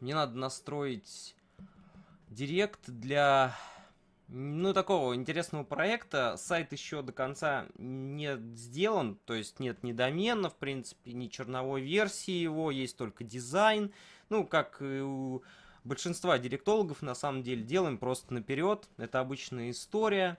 Мне надо настроить директ для, ну, такого интересного проекта. Сайт еще до конца не сделан, то есть нет ни домена, в принципе, ни черновой версии его, есть только дизайн. Ну, как и у большинства директологов, на самом деле, делаем просто наперед. Это обычная история. История.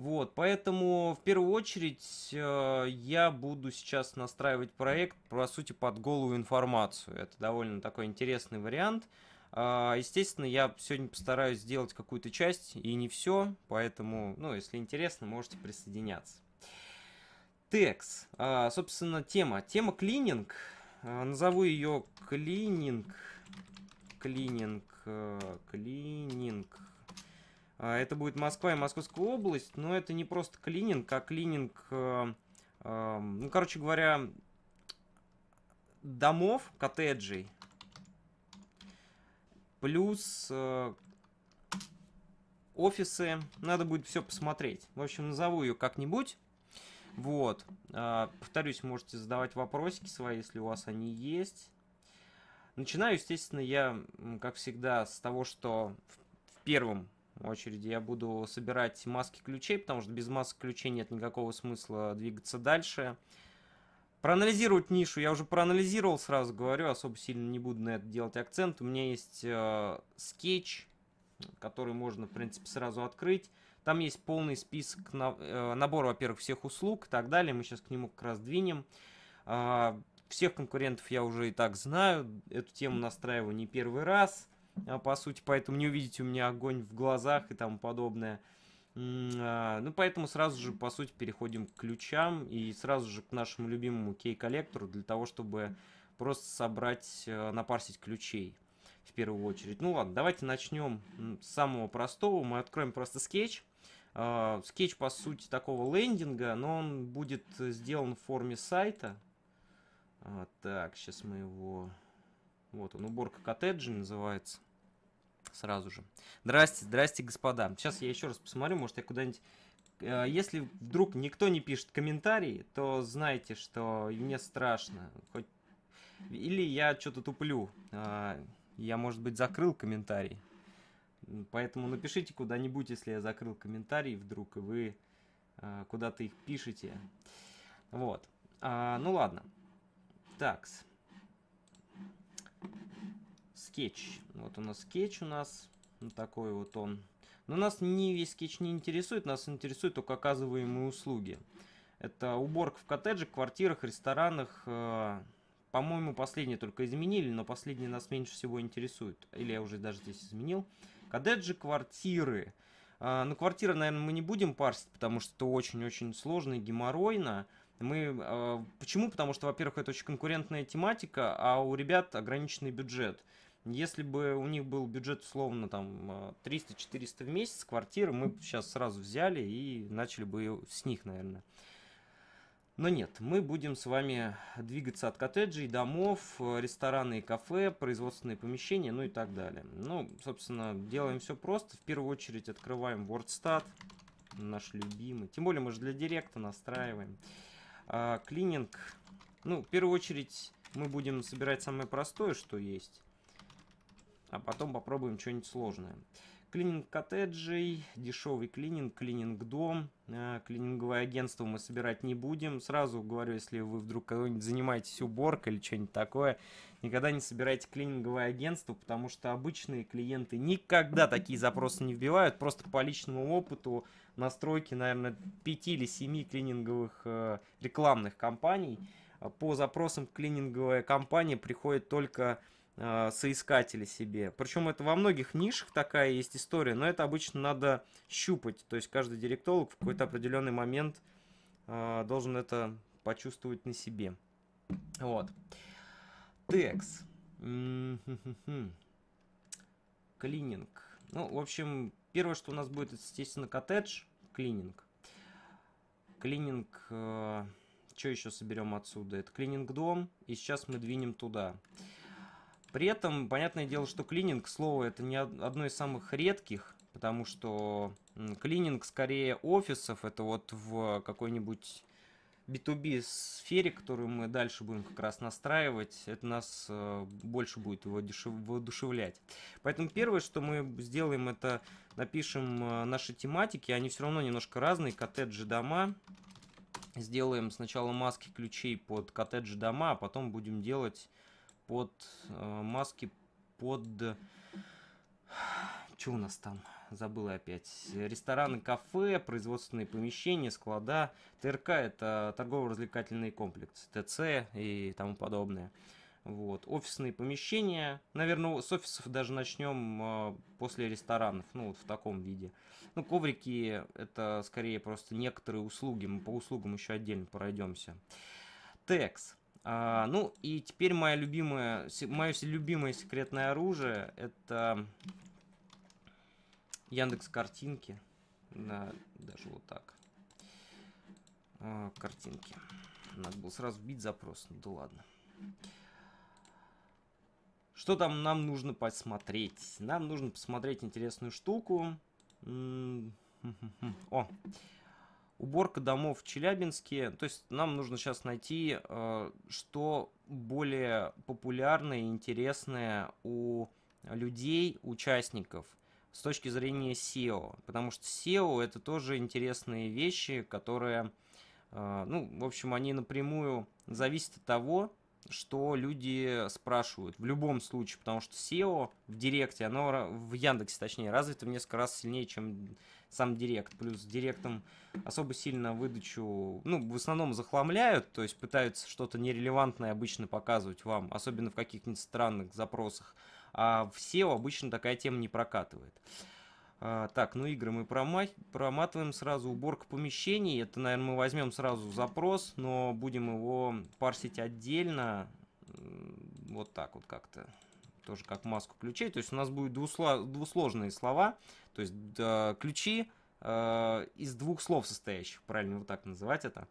Вот, поэтому в первую очередь э, я буду сейчас настраивать проект, по сути, под голую информацию. Это довольно такой интересный вариант. Э, естественно, я сегодня постараюсь сделать какую-то часть и не все, поэтому, ну, если интересно, можете присоединяться. Текс. Э, а, собственно, тема. Тема клининг. Э, назову ее клининг. Клининг. Э, клининг. А, это будет Москва и Московская область, но это не просто клининг, а клининг, эм, эм, ну, короче говоря, домов, коттеджей, плюс э, офисы. Надо будет все посмотреть. В общем, назову ее как-нибудь. Вот. Э, повторюсь, можете задавать вопросики свои, если у вас они есть. Начинаю, естественно, я, как всегда, с того, что в первом очереди я буду собирать маски ключей, потому что без маски ключей нет никакого смысла двигаться дальше. Проанализировать нишу я уже проанализировал, сразу говорю, особо сильно не буду на это делать акцент. У меня есть э, скетч, который можно, в принципе, сразу открыть. Там есть полный список, на, э, набор, во-первых, всех услуг и так далее. Мы сейчас к нему как раз двинем. Э, всех конкурентов я уже и так знаю. Эту тему настраиваю не первый раз. А, по сути, поэтому не увидите у меня огонь в глазах и тому подобное. А, ну, поэтому сразу же, по сути, переходим к ключам и сразу же к нашему любимому кей-коллектору для того, чтобы просто собрать, э, напарсить ключей в первую очередь. Ну ладно, давайте начнем с самого простого. Мы откроем просто скетч. А, скетч, по сути, такого лендинга, но он будет сделан в форме сайта. Так, сейчас мы его... Вот он, уборка коттеджа называется сразу же. Здрасте, здрасте, господа. Сейчас я еще раз посмотрю, может я куда-нибудь... Э, если вдруг никто не пишет комментарии, то знайте, что мне страшно. Хоть... Или я что-то туплю. А, я, может быть, закрыл комментарий. Поэтому напишите куда-нибудь, если я закрыл комментарий вдруг, и вы э, куда-то их пишете. Вот. А, ну ладно. Такс скетч. Вот у нас скетч у нас. Вот ну, такой вот он. Но нас не весь скетч не интересует, нас интересуют только оказываемые услуги. Это уборка в коттеджах, квартирах, ресторанах. Э, по-моему, последние только изменили, но последние нас меньше всего интересуют. Или я уже даже здесь изменил. Коттеджи, квартиры. Э, ну, квартиры, наверное, мы не будем парсить, потому что это очень-очень сложно и геморройно. Мы, э, почему? Потому что, во-первых, это очень конкурентная тематика, а у ребят ограниченный бюджет. Если бы у них был бюджет условно там 300-400 э, в месяц, квартиры мы сейчас сразу взяли и начали бы с них, наверное. Но нет, мы будем с вами двигаться от коттеджей, домов, э, рестораны и кафе, производственные помещения, ну и так далее. Ну, собственно, делаем все просто. В первую очередь открываем WordStat, наш любимый. Тем более мы же для директа настраиваем. А, клининг. Ну, в первую очередь мы будем собирать самое простое, что есть а потом попробуем что-нибудь сложное. Клининг коттеджей, дешевый клининг, клининг дом, а, клининговое агентство мы собирать не будем. Сразу говорю, если вы вдруг кого-нибудь занимаетесь уборкой или что-нибудь такое, никогда не собирайте клининговое агентство, потому что обычные клиенты никогда такие запросы не вбивают. Просто по личному опыту настройки, наверное, 5 или 7 клининговых э, рекламных компаний. По запросам клининговая компания приходит только а, соискатели себе. Причем это во многих нишах такая есть история, но это обычно надо щупать. То есть каждый директолог в какой-то определенный момент а, должен это почувствовать на себе. Вот. Текс. Клининг. Ну, в общем, первое, что у нас будет, естественно, коттедж. Клининг. Клининг... А, что еще соберем отсюда? Это клининг дом. И сейчас мы двинем туда. Туда. При этом, понятное дело, что клининг, слово, это не одно из самых редких, потому что клининг скорее офисов, это вот в какой-нибудь B2B сфере, которую мы дальше будем как раз настраивать, это нас э, больше будет его воодушевлять. Поэтому первое, что мы сделаем, это напишем э, наши тематики, они все равно немножко разные, коттеджи, дома. Сделаем сначала маски ключей под коттеджи, дома, а потом будем делать под э, маски под... Что у нас там? забыл опять. Рестораны, кафе, производственные помещения, склада. ТРК – это торгово-развлекательный комплекс, ТЦ и тому подобное. Вот. Офисные помещения. Наверное, с офисов даже начнем э, после ресторанов. Ну, вот в таком виде. Ну, коврики – это скорее просто некоторые услуги. Мы по услугам еще отдельно пройдемся. Текс. А, ну и теперь моя любимая, мое любимое секретное оружие это Яндекс картинки. Да, даже вот так. А, картинки. Надо было сразу вбить запрос. Ну, да ладно. Что там нам нужно посмотреть? Нам нужно посмотреть интересную штуку. Хм, хм, хм. О, уборка домов в Челябинске. То есть нам нужно сейчас найти, э, что более популярное и интересное у людей, участников с точки зрения SEO. Потому что SEO это тоже интересные вещи, которые, э, ну, в общем, они напрямую зависят от того, что люди спрашивают в любом случае, потому что SEO в Директе, оно в Яндексе, точнее, развито в несколько раз сильнее, чем сам Директ. Плюс Директом особо сильно выдачу, ну, в основном захламляют, то есть пытаются что-то нерелевантное обычно показывать вам, особенно в каких-нибудь странных запросах. А в SEO обычно такая тема не прокатывает. А, так, ну игры мы промах... проматываем сразу. Уборка помещений. Это, наверное, мы возьмем сразу запрос, но будем его парсить отдельно. Вот так вот как-то тоже как маску ключей. То есть у нас будут двусло... двусложные слова, то есть да, ключи э, из двух слов состоящих, правильно вот так называть это.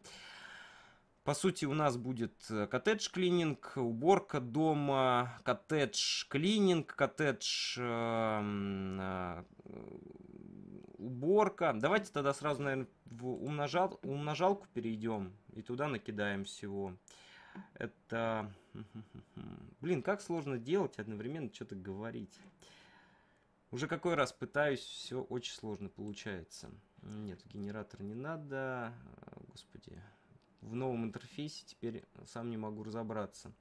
По сути, у нас будет э, коттедж клининг, уборка дома, коттедж клининг, коттедж э, э, уборка. Давайте тогда сразу, наверное, в умножал, умножалку перейдем и туда накидаем всего. Э, это... Блин, как сложно делать одновременно что-то говорить. Уже какой раз пытаюсь, все очень сложно получается. Нет, генератор не надо. Э, господи. В новом интерфейсе теперь сам не могу разобраться.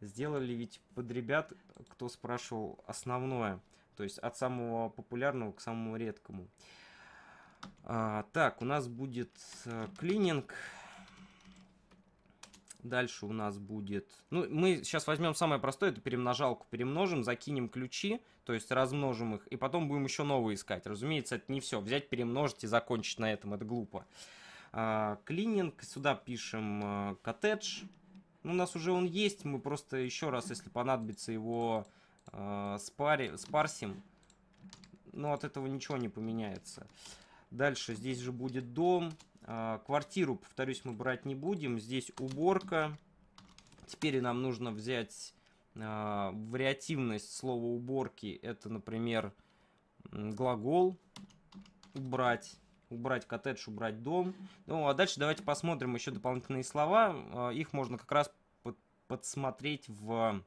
Сделали ведь под ребят, кто спрашивал основное. То есть от самого популярного к самому редкому. А, так, у нас будет э, клининг. Дальше у нас будет... Ну, мы сейчас возьмем самое простое, это перемножалку. Перемножим, закинем ключи, то есть размножим их, и потом будем еще новые искать. Разумеется, это не все. Взять, перемножить и закончить на этом, это глупо. А, клининг, сюда пишем а, коттедж. Ну, у нас уже он есть, мы просто еще раз, если понадобится, его а, спари... спарсим. Но от этого ничего не поменяется. А, Дальше здесь же будет дом. А, квартиру, повторюсь, мы брать не будем. Здесь уборка. Теперь нам нужно взять а, вариативность слова уборки. Это, например, глагол убрать убрать коттедж, убрать дом. Ну, а дальше давайте посмотрим еще дополнительные слова. А, их можно как раз подсмотреть в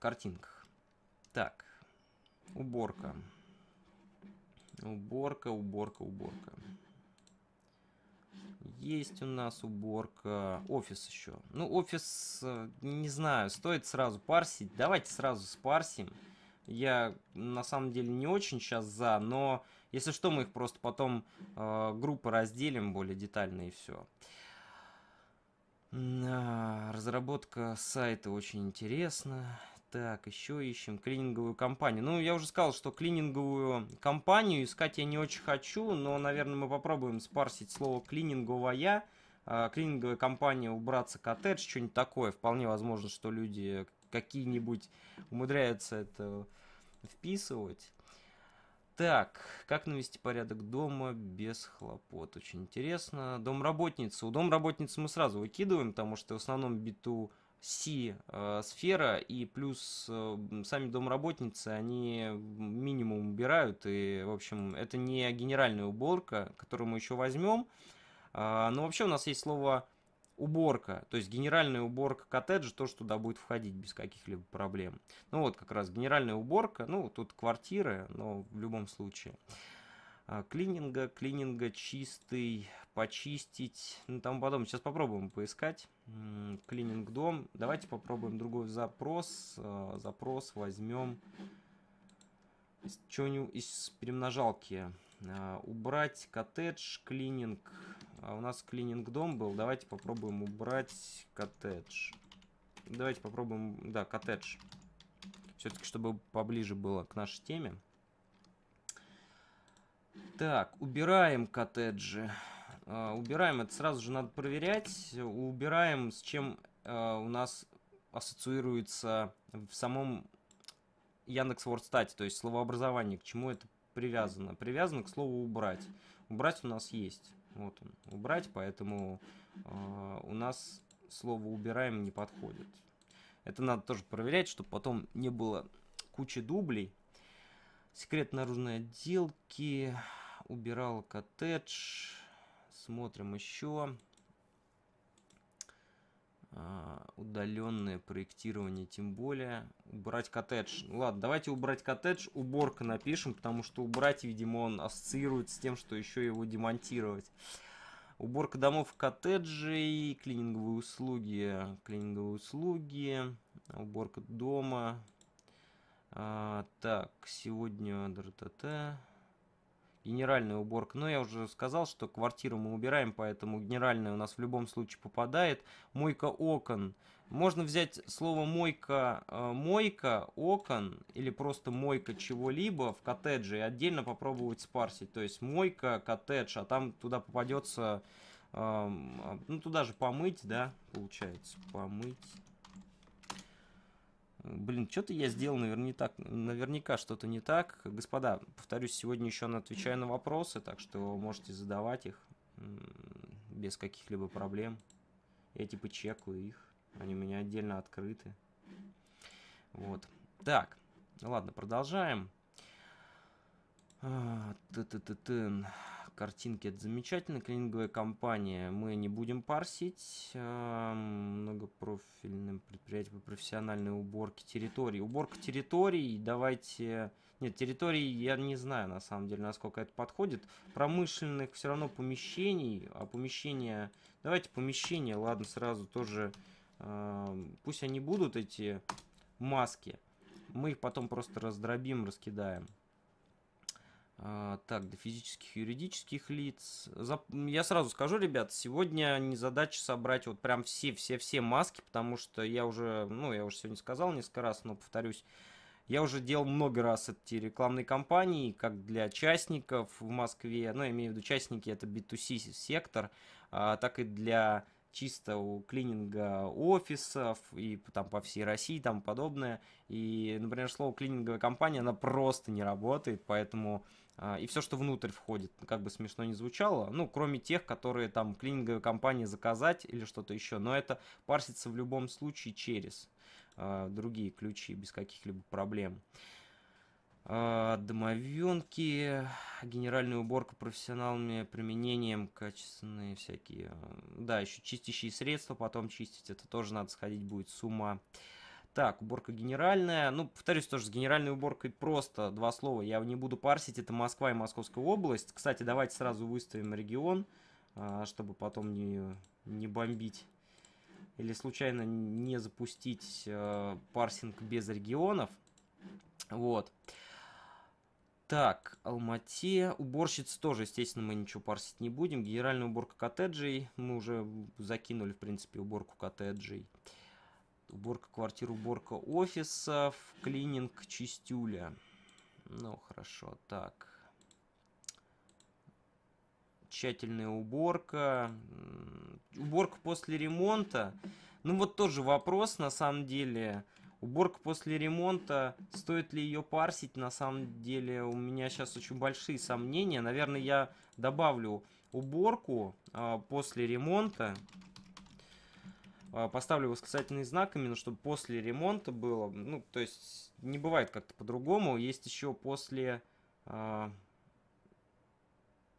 картинках. Так, Уборка. Уборка, уборка, уборка. Есть у нас уборка. Офис еще. Ну, офис, э, не знаю, стоит сразу парсить. Давайте сразу спарсим. Я на самом деле не очень сейчас за, но если что, мы их просто потом э, группы разделим более детально и все. А, разработка сайта очень интересна. Так, еще ищем клининговую компанию. Ну, я уже сказал, что клининговую компанию искать я не очень хочу, но, наверное, мы попробуем спарсить слово клининговая. А, клининговая компания, убраться коттедж, что-нибудь такое. Вполне возможно, что люди какие-нибудь умудряются это вписывать. Так, как навести порядок дома без хлопот? Очень интересно. Домработница. У домработницы мы сразу выкидываем, потому что в основном биту C-сфера, э, и плюс э, сами домработницы, они минимум убирают, и, в общем, это не генеральная уборка, которую мы еще возьмем, а, но вообще у нас есть слово уборка, то есть генеральная уборка коттеджа, то, что туда будет входить без каких-либо проблем. Ну вот как раз генеральная уборка, ну тут квартиры, но в любом случае. А, клининга, клининга чистый, почистить, ну там потом, сейчас попробуем поискать, клининг дом, давайте попробуем другой запрос, а, запрос возьмем, что-нибудь из перемножалки, а, убрать коттедж, клининг, а у нас клининг дом был, давайте попробуем убрать коттедж, давайте попробуем, да, коттедж, все-таки чтобы поближе было к нашей теме. Так, убираем коттеджи. А, убираем, это сразу же надо проверять. Убираем, с чем а, у нас ассоциируется в самом Яндекс Вордстате, то есть словообразование, к чему это привязано. Привязано к слову «убрать». «Убрать» у нас есть. Вот он, «убрать», поэтому а, у нас слово «убираем» не подходит. Это надо тоже проверять, чтобы потом не было кучи дублей. Секрет наружной отделки убирал коттедж. Смотрим еще. А, удаленное проектирование тем более. Убрать коттедж. Ну ладно, давайте убрать коттедж. Уборка напишем, потому что убрать, видимо, он ассоциирует с тем, что еще его демонтировать. Уборка домов коттеджей, клининговые услуги, клининговые услуги, уборка дома. А, так, сегодня генеральная уборка. Но я уже сказал, что квартиру мы убираем, поэтому генеральная у нас в любом случае попадает. Мойка окон. Можно взять слово мойка, э, мойка окон или просто мойка чего-либо в коттедже и отдельно попробовать спарсить. То есть мойка, коттедж, а там туда попадется, эм, э, ну туда же помыть, да, получается, помыть блин, что-то я сделал наверное, не так, наверняка что-то не так. Господа, повторюсь, сегодня еще на отвечаю на вопросы, так что можете задавать их без каких-либо проблем. Я типа чекаю их, они у меня отдельно открыты. Вот. Так, ну ладно, продолжаем. А, ты-ты-ты-тын. -ты -ты ты ты ты ты картинки это замечательно. Клининговая компания мы не будем парсить. А, многопрофильным предприятием по профессиональной уборке территорий. Уборка территорий, давайте... Нет, территорий я не знаю, на самом деле, насколько это подходит. Промышленных все равно помещений. А помещения... Давайте помещения, ладно, сразу тоже... А, пусть они будут, эти маски. Мы их потом просто раздробим, раскидаем. А, так, до физических и юридических лиц. Я сразу скажу, ребят, сегодня не задача собрать вот прям все-все-все маски, потому что я уже, ну, я уже сегодня сказал несколько раз, но повторюсь, я уже делал много раз эти рекламные кампании, как для частников в Москве, ну, я имею в виду частники, это B2C сектор, а, так и для чистого клининга офисов и там по всей России и тому подобное. И, например, слово клининговая компания, она просто не работает, поэтому а, и все, что внутрь входит, как бы смешно не звучало, ну, кроме тех, которые там клининговая компания заказать или что-то еще, но это парсится в любом случае через а, другие ключи без каких-либо проблем. А, Домовенки, генеральная уборка профессионалами, применением качественные всякие, да, еще чистящие средства потом чистить, это тоже надо сходить будет с ума. Uh, так, уборка генеральная. Ну, повторюсь тоже, с генеральной уборкой просто два слова. Я не буду парсить. Это Москва и Московская область. Кстати, давайте сразу выставим регион, а, чтобы потом не, не бомбить. Или случайно не запустить а, парсинг без регионов. Вот. Так, Алмате. Уборщиц тоже, естественно, мы ничего парсить не будем. Генеральная уборка коттеджей. Мы уже закинули, в принципе, уборку коттеджей. Uh, Уборка квартир, уборка офисов, клининг, чистюля. Ну, хорошо, так. Тщательная уборка. Уборка после ремонта. Ну, вот тоже вопрос, на самом деле. Уборка после ремонта, стоит ли ее парсить, на самом деле у меня сейчас очень большие сомнения. Наверное, я добавлю уборку э, после ремонта. А, поставлю восклицательный знак, именно чтобы после ремонта было. Ну, то есть не бывает как-то по-другому. Есть еще после... Э,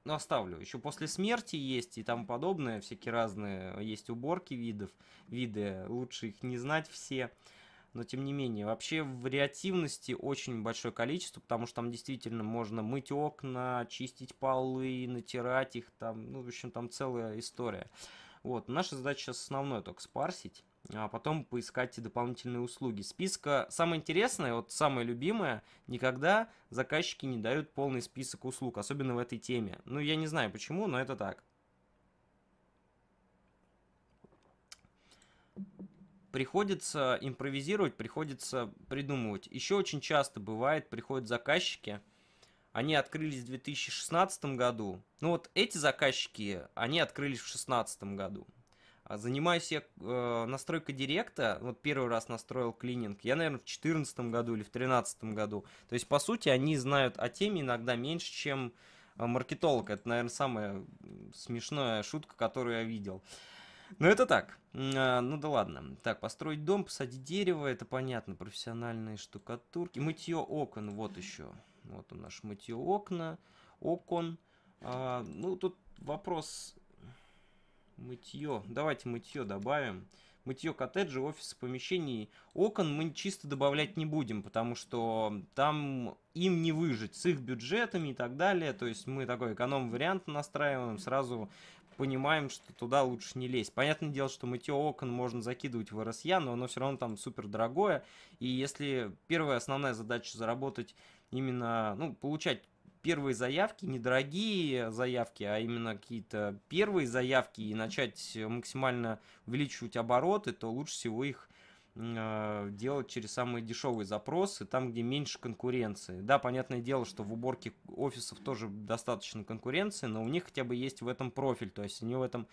ну, оставлю. Еще после смерти есть и там подобное. Всякие разные а, есть уборки видов, виды. Лучше их не знать все. Но, тем не менее, вообще вариативности очень большое количество, потому что там действительно можно мыть окна, чистить полы, натирать их, там, ну, в общем, там целая история. Вот. Наша задача сейчас основное только спарсить, а потом поискать дополнительные услуги. Списка самое интересное, вот самое любимое, никогда заказчики не дают полный список услуг, особенно в этой теме. Ну, я не знаю почему, но это так. Приходится импровизировать, приходится придумывать. Еще очень часто бывает, приходят заказчики – они открылись в 2016 году. Ну вот эти заказчики, они открылись в 2016 году. А занимаюсь я э, настройкой директа, вот первый раз настроил клининг, я, наверное, в 2014 году или в 2013 году. То есть, по сути, они знают о теме иногда меньше, чем э, маркетолог. Это, наверное, самая смешная шутка, которую я видел. Ну, это так. А, ну да ладно. Так, построить дом, посадить дерево, это понятно. Профессиональные штукатурки. Мытье окон, вот еще. Вот у нас мытье окна, окон. А, ну, тут вопрос мытье. Давайте мытье добавим. Мытье коттеджа, офис, помещений. Окон мы чисто добавлять не будем, потому что там им не выжить с их бюджетами и так далее. То есть мы такой эконом-вариант настраиваем, сразу понимаем, что туда лучше не лезть. Понятное дело, что мытье окон можно закидывать в РСЯ, но оно все равно там супер дорогое. И если первая основная задача заработать именно, ну, получать первые заявки, недорогие заявки, а именно какие-то первые заявки и начать максимально увеличивать обороты, то лучше всего их э, делать через самые дешевые запросы, там, где меньше конкуренции. Да, понятное дело, что в уборке офисов тоже достаточно конкуренции, но у них хотя бы есть в этом профиль, то есть они в этом,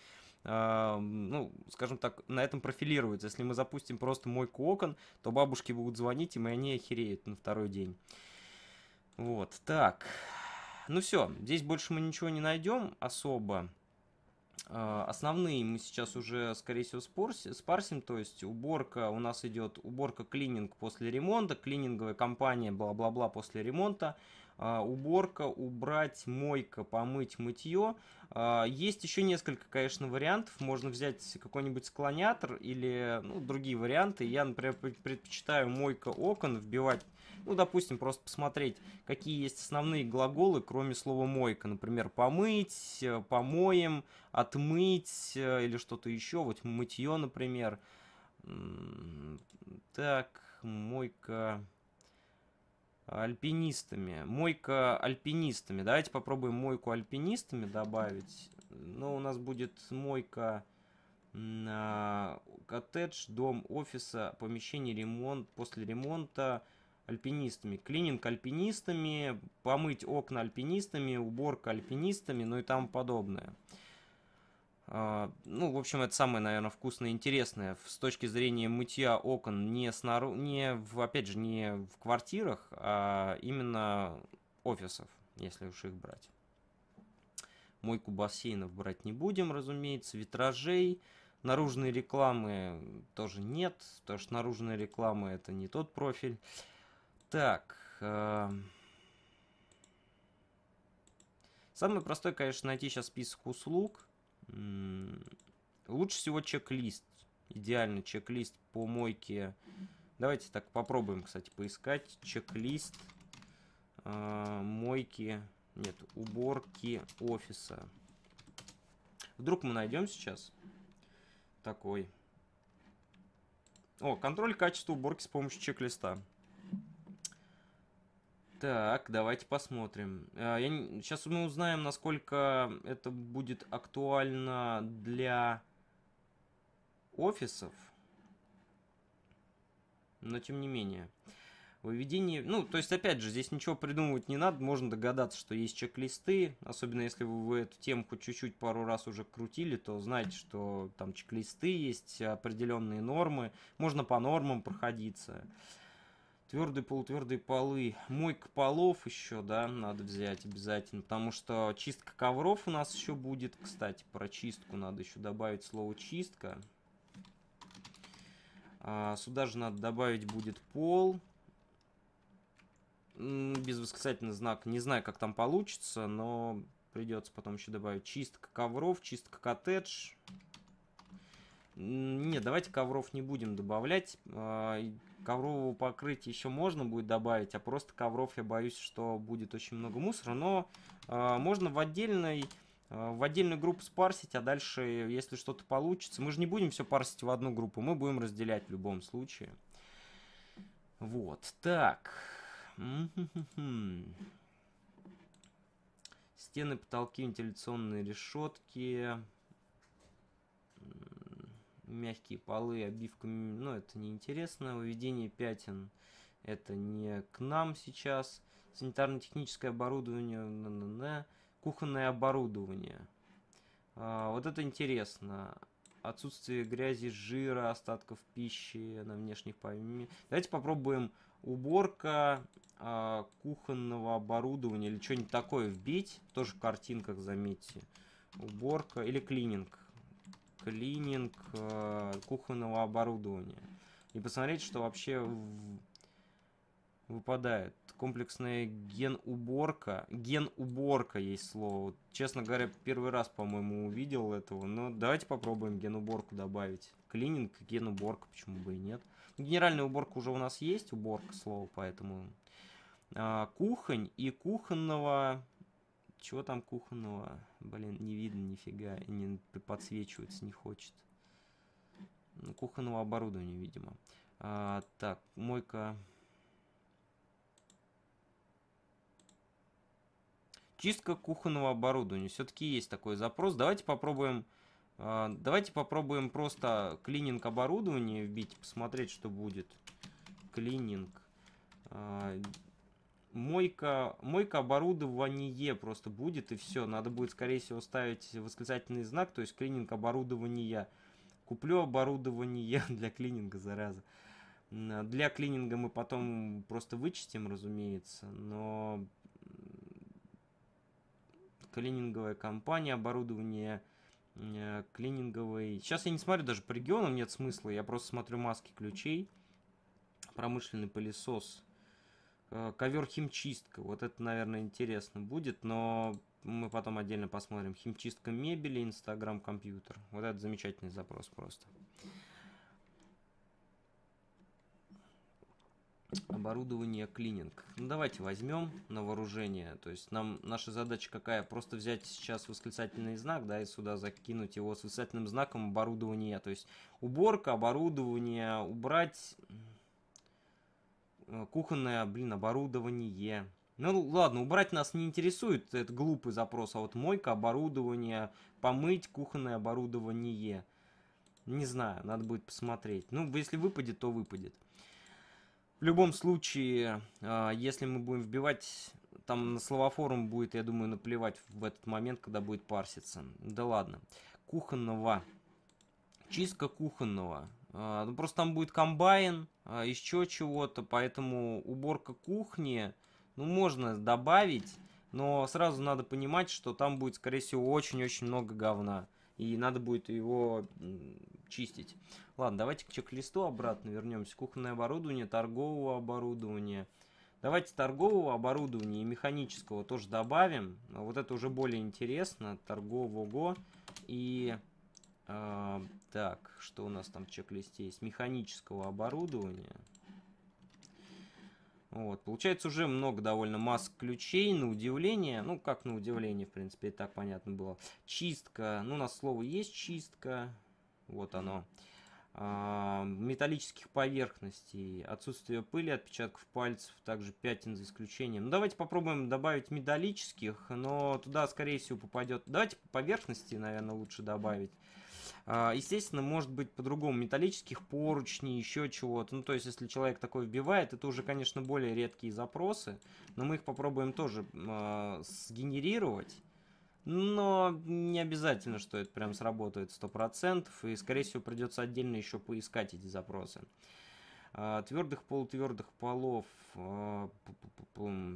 э, ну, скажем так, на этом профилируются. Если мы запустим просто мойку окон, то бабушки будут звонить, и мы они охереют на второй день. Вот, так. Ну все, здесь больше мы ничего не найдем особо. А, основные мы сейчас уже, скорее всего, спарсим, то есть уборка у нас идет, уборка клининг после ремонта, клининговая компания, бла-бла-бла после ремонта, а, уборка, убрать, мойка, помыть, мытье. А, есть еще несколько, конечно, вариантов, можно взять какой-нибудь склонятор или ну, другие варианты. Я, например, предпочитаю мойка окон, вбивать ну, допустим, просто посмотреть, какие есть основные глаголы, кроме слова «мойка». Например, «помыть», э, «помоем», «отмыть» э, или что-то еще. Вот «мытье», например. Так, «мойка» альпинистами. Мойка альпинистами. Давайте попробуем мойку альпинистами добавить. Но у нас будет мойка коттедж, дом офиса, помещение ремонт после ремонта, альпинистами. Клининг альпинистами, помыть окна альпинистами, уборка альпинистами, ну и тому подобное. А, ну, в общем, это самое, наверное, вкусное и интересное с точки зрения мытья окон не, снару... не в, опять же, не в квартирах, а именно офисов, если уж их брать. Мойку бассейнов брать не будем, разумеется, витражей. Наружной рекламы тоже нет, потому что наружная реклама это не тот профиль. Так. Э, самый простой, конечно, найти сейчас список услуг. Лучше всего чек-лист. Идеальный чек-лист по мойке. Давайте так попробуем, кстати, поискать. Чек-лист э, мойки. Нет, уборки офиса. Вдруг мы найдем сейчас такой. О, контроль качества уборки с помощью чек-листа. Так, давайте посмотрим. Э, я не... Сейчас мы узнаем, насколько это будет актуально для офисов. Но тем не менее. Выведение... Ну, то есть, опять же, здесь ничего придумывать не надо. Можно догадаться, что есть чек-листы. Особенно, если вы эту тему чуть-чуть пару раз уже крутили, то знаете, что там чек-листы есть, определенные нормы. Можно по нормам проходиться. Uh, Твердые, полутвердые полы. Мойка полов еще, да, надо взять обязательно. Потому что чистка ковров у нас еще будет. Кстати, про чистку надо еще добавить слово чистка. А, сюда же надо добавить будет пол. Без восклицательный знак. Не знаю, как там получится, но придется потом еще добавить. Чистка ковров, чистка коттедж. не давайте ковров не будем добавлять. А, коврового покрытия еще можно будет добавить, а просто ковров я боюсь, что будет очень много мусора. Но э, можно в отдельной э, в отдельную группу спарсить, а дальше, если что-то получится, мы же не будем все парсить в одну группу, мы будем разделять в любом случае. Вот, так. Стены, потолки, вентиляционные решетки мягкие полы, обивка, ну, это неинтересно. уведение пятен, это не к нам сейчас. Санитарно-техническое оборудование, на -на -на. кухонное оборудование. А, вот это интересно. Отсутствие грязи, жира, остатков пищи на внешних поверхностях. Давайте попробуем уборка а, кухонного оборудования или что-нибудь такое вбить. Тоже в картинках, заметьте. Уборка или клининг клининг э, кухонного оборудования. И посмотреть, что вообще в... выпадает. Комплексная генуборка. Генуборка есть слово. честно говоря, первый раз, по-моему, увидел этого. Но давайте попробуем генуборку добавить. Клининг, генуборка, почему бы и нет. Генеральная уборка уже у нас есть, уборка слово, поэтому... Э, кухонь и кухонного чего там кухонного? Блин, не видно нифига. И не подсвечивается, не хочет. Ну, кухонного оборудования, видимо. А, так, мойка. Чистка кухонного оборудования. Все-таки есть такой запрос. Давайте попробуем... А, давайте попробуем просто клининг оборудования вбить, посмотреть, что будет. Клининг. А, мойка, мойка оборудование просто будет, и все. Надо будет, скорее всего, ставить восклицательный знак, то есть клининг оборудования. Куплю оборудование для клининга, зараза. Для клининга мы потом просто вычистим, разумеется, но клининговая компания, оборудование э, клининговой... Сейчас я не смотрю даже по регионам, нет смысла, я просто смотрю маски ключей. Промышленный пылесос Э, ковер химчистка. Вот это, наверное, интересно будет, но мы потом отдельно посмотрим. Химчистка мебели, Инстаграм, компьютер. Вот это замечательный запрос просто. Оборудование клининг. Ну, давайте возьмем на вооружение. То есть нам наша задача какая? Просто взять сейчас восклицательный знак, да, и сюда закинуть его с восклицательным знаком оборудование. То есть уборка, оборудование, убрать Э, кухонное, блин, оборудование. Ну ладно, убрать нас не интересует, это глупый запрос, а вот мойка, оборудование, помыть кухонное оборудование. Не знаю, надо будет посмотреть. Ну, если выпадет, то выпадет. В любом случае, э, если мы будем вбивать, там на словофорум будет, я думаю, наплевать в этот момент, когда будет парситься. Да ладно. Кухонного. Чистка кухонного. А, ну, просто там будет комбайн, а, еще чего-то, поэтому уборка кухни, ну, можно добавить, но сразу надо понимать, что там будет, скорее всего, очень-очень много говна. И надо будет его чистить. Ладно, давайте к чек-листу обратно вернемся. Кухонное оборудование, торгового оборудования. Давайте торгового оборудования и механического тоже добавим. Вот это уже более интересно. Торгового и так, что у нас там в чек-листе есть? Механического оборудования. Вот, получается уже много довольно масс ключей, на удивление, ну как на удивление, в принципе, и так понятно было. Чистка, ну у нас слово есть чистка, вот оно. А, металлических поверхностей, отсутствие пыли, отпечатков пальцев, также пятен за исключением. Ну давайте попробуем добавить металлических, но туда скорее всего попадет... Давайте поверхности, наверное, лучше добавить. А, естественно, может быть по-другому металлических поручней, еще чего-то. Ну, то есть, если человек такой вбивает, это уже, конечно, более редкие запросы, но мы их попробуем тоже э, сгенерировать. Но не обязательно, что это прям сработает 100%, и, скорее всего, придется отдельно еще поискать эти запросы. Э, а, твердых, полутвердых полов,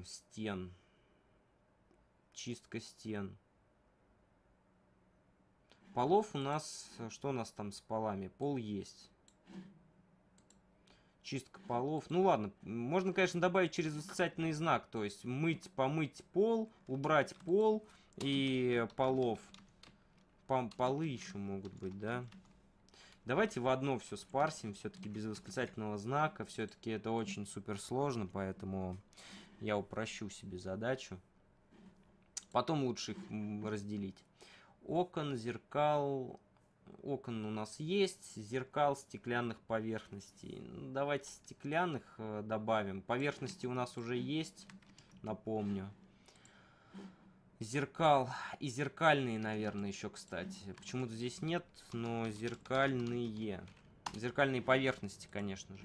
стен, чистка стен – Полов у нас... Что у нас там с полами? Пол есть. Чистка полов. Ну ладно, можно, конечно, добавить через восклицательный знак. То есть мыть, помыть пол, убрать пол и полов. Пом полы еще могут быть, да? Давайте в одно все спарсим, все-таки без восклицательного знака. Все-таки это очень супер сложно, поэтому я упрощу себе задачу. Потом лучше их разделить окон, зеркал. Окон у нас есть, зеркал стеклянных поверхностей. Ну, давайте стеклянных э, добавим. Поверхности у нас уже есть, напомню. Зеркал. И зеркальные, наверное, еще, кстати. Почему-то здесь нет, но зеркальные. Зеркальные поверхности, конечно же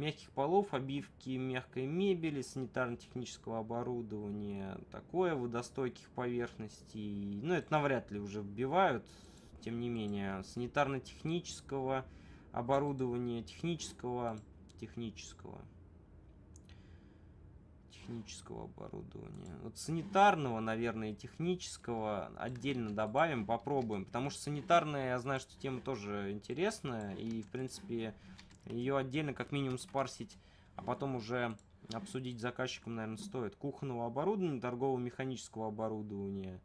мягких полов, обивки мягкой мебели, санитарно-технического оборудования, такое, водостойких поверхностей. Ну, это навряд ли уже вбивают, тем не менее. Санитарно-технического оборудования, технического, технического технического оборудования. Вот санитарного, наверное, и технического отдельно добавим, попробуем. Потому что санитарная, я знаю, что тема тоже интересная. И, в принципе, ее отдельно как минимум спарсить, а потом уже обсудить с заказчиком, наверное, стоит. Кухонного оборудования, торгового механического оборудования,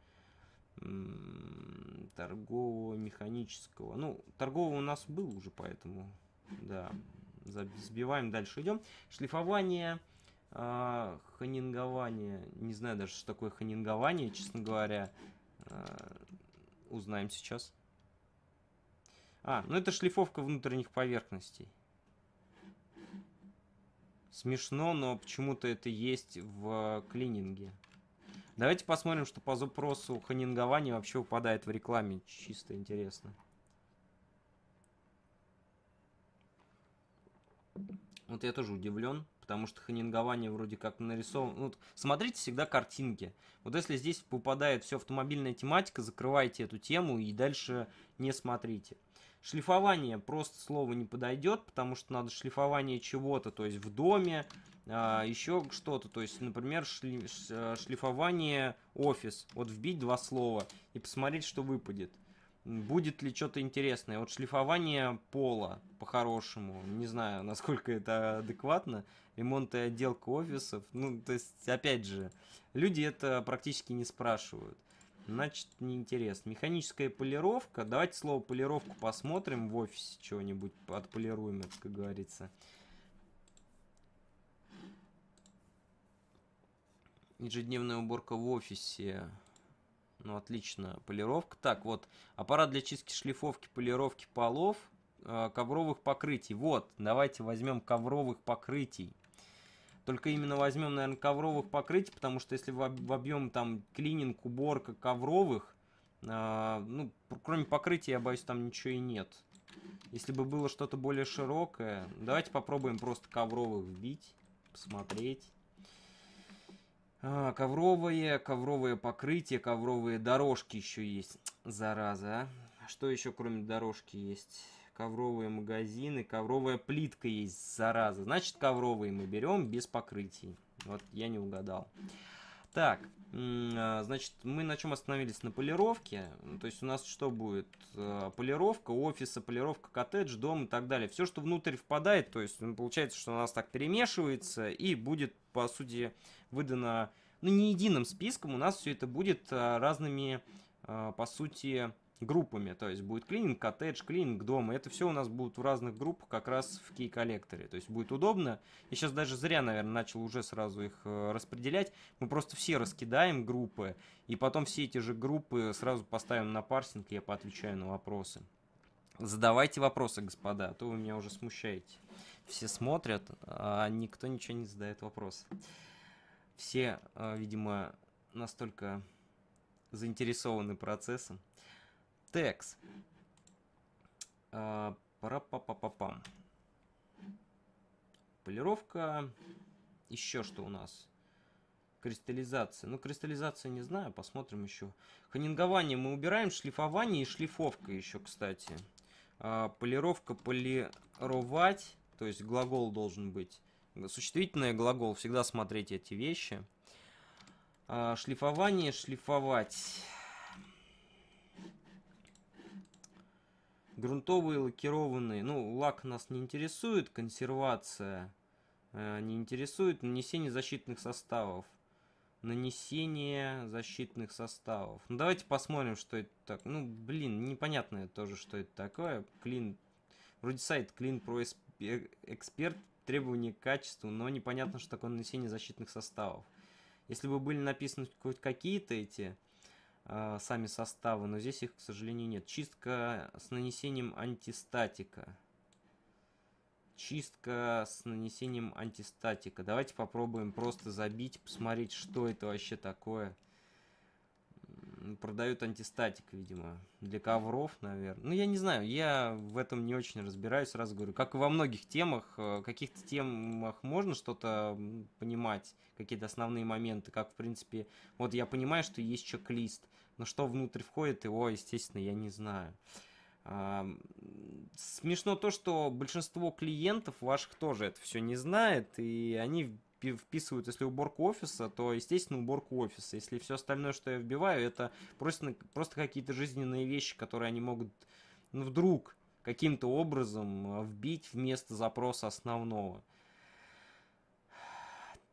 торгового механического Ну, торгового у нас был уже, поэтому, да, сбиваем, дальше идем. Шлифование, э, ханингование, не знаю даже, что такое ханингование, честно говоря, а, узнаем сейчас. А, ну это шлифовка внутренних поверхностей. Смешно, но почему-то это есть в э, клининге. Давайте посмотрим, что по запросу ханингования вообще выпадает в рекламе. Чисто интересно. Вот я тоже удивлен, потому что ханингование вроде как нарисовано. Ну, вот смотрите всегда картинки. Вот если здесь попадает все автомобильная тематика, закрывайте эту тему и дальше не смотрите. Шлифование просто слово не подойдет, потому что надо шлифование чего-то, то есть в доме, а, еще что-то. То есть, например, шли, шлифование офис. Вот вбить два слова и посмотреть, что выпадет. Будет ли что-то интересное? Вот шлифование пола по-хорошему. Не знаю, насколько это адекватно. Ремонт и отделка офисов. Ну, то есть, опять же, люди это практически не спрашивают. Значит, неинтересно. Механическая полировка. Давайте слово полировку посмотрим в офисе чего-нибудь. Отполируем как говорится. Ежедневная уборка в офисе. Ну, отлично. Полировка. Так, вот. Аппарат для чистки шлифовки, полировки полов, э, ковровых покрытий. Вот, давайте возьмем ковровых покрытий. Только именно возьмем, наверное, ковровых покрытий, потому что если в объем там клининг, уборка ковровых, э, ну, кроме покрытия, я боюсь, там ничего и нет. Если бы было что-то более широкое. Давайте попробуем просто ковровых вбить, посмотреть. А, ковровые, ковровые покрытия, ковровые дорожки еще есть. Зараза, а. Что еще кроме дорожки есть? Ковровые магазины, ковровая плитка есть, зараза. Значит, ковровые мы берем без покрытий. Вот я не угадал. Так, а, значит, мы на чем остановились? На полировке. То есть у нас что будет? Э, полировка офиса, полировка коттедж, дом и так далее. Все, что внутрь впадает, то есть ну, получается, что у нас так перемешивается и будет, по сути, выдано, ну, не единым списком, у нас все это будет а, разными, а, по сути, группами, то есть будет клининг, коттедж, клининг, дом, и это все у нас будут в разных группах как раз в кей-коллекторе, то есть будет удобно. Я сейчас даже зря, наверное, начал уже сразу их э, распределять, мы просто все раскидаем группы, и потом все эти же группы сразу поставим на парсинг, я поотвечаю на вопросы. Задавайте вопросы, господа, а то вы меня уже смущаете. Все смотрят, а никто ничего не задает вопросы. Все, э, видимо, настолько заинтересованы процессом, Стекс. А, пара па па па пам Полировка. Еще что у нас? Кристаллизация. Ну, кристаллизация не знаю, посмотрим еще. Ханингование мы убираем, шлифование и шлифовка еще, кстати. А, полировка, полировать, то есть глагол должен быть. Существительное глагол, всегда смотреть эти вещи. А, шлифование, шлифовать. Грунтовые лакированные, ну, лак нас не интересует, консервация э, не интересует, нанесение защитных составов. Нанесение защитных составов. Ну, давайте посмотрим, что это так. Ну, блин, непонятное тоже, что это такое. Клин, вроде сайт Клин Про э, Эксперт, требования к качеству, но непонятно, что такое нанесение защитных составов. Если бы были написаны хоть какие-то эти а, сами составы, но здесь их, к сожалению, нет. Чистка с нанесением антистатика. Чистка с нанесением антистатика. Давайте попробуем просто забить, посмотреть, что это вообще такое. Продают антистатик, видимо. Для ковров, наверное. Ну, я не знаю, я в этом не очень разбираюсь, сразу говорю. Как и во многих темах, э, каких-то темах можно что-то понимать, какие-то основные моменты. Как, в принципе, вот я понимаю, что есть чек-лист но что внутрь входит, его, естественно, я не знаю. Смешно то, что большинство клиентов ваших тоже это все не знает, и они вписывают, если уборку офиса, то, естественно, уборку офиса. Если все остальное, что я вбиваю, это просто, просто какие-то жизненные вещи, которые они могут ну, вдруг каким-то образом а, вбить вместо запроса основного.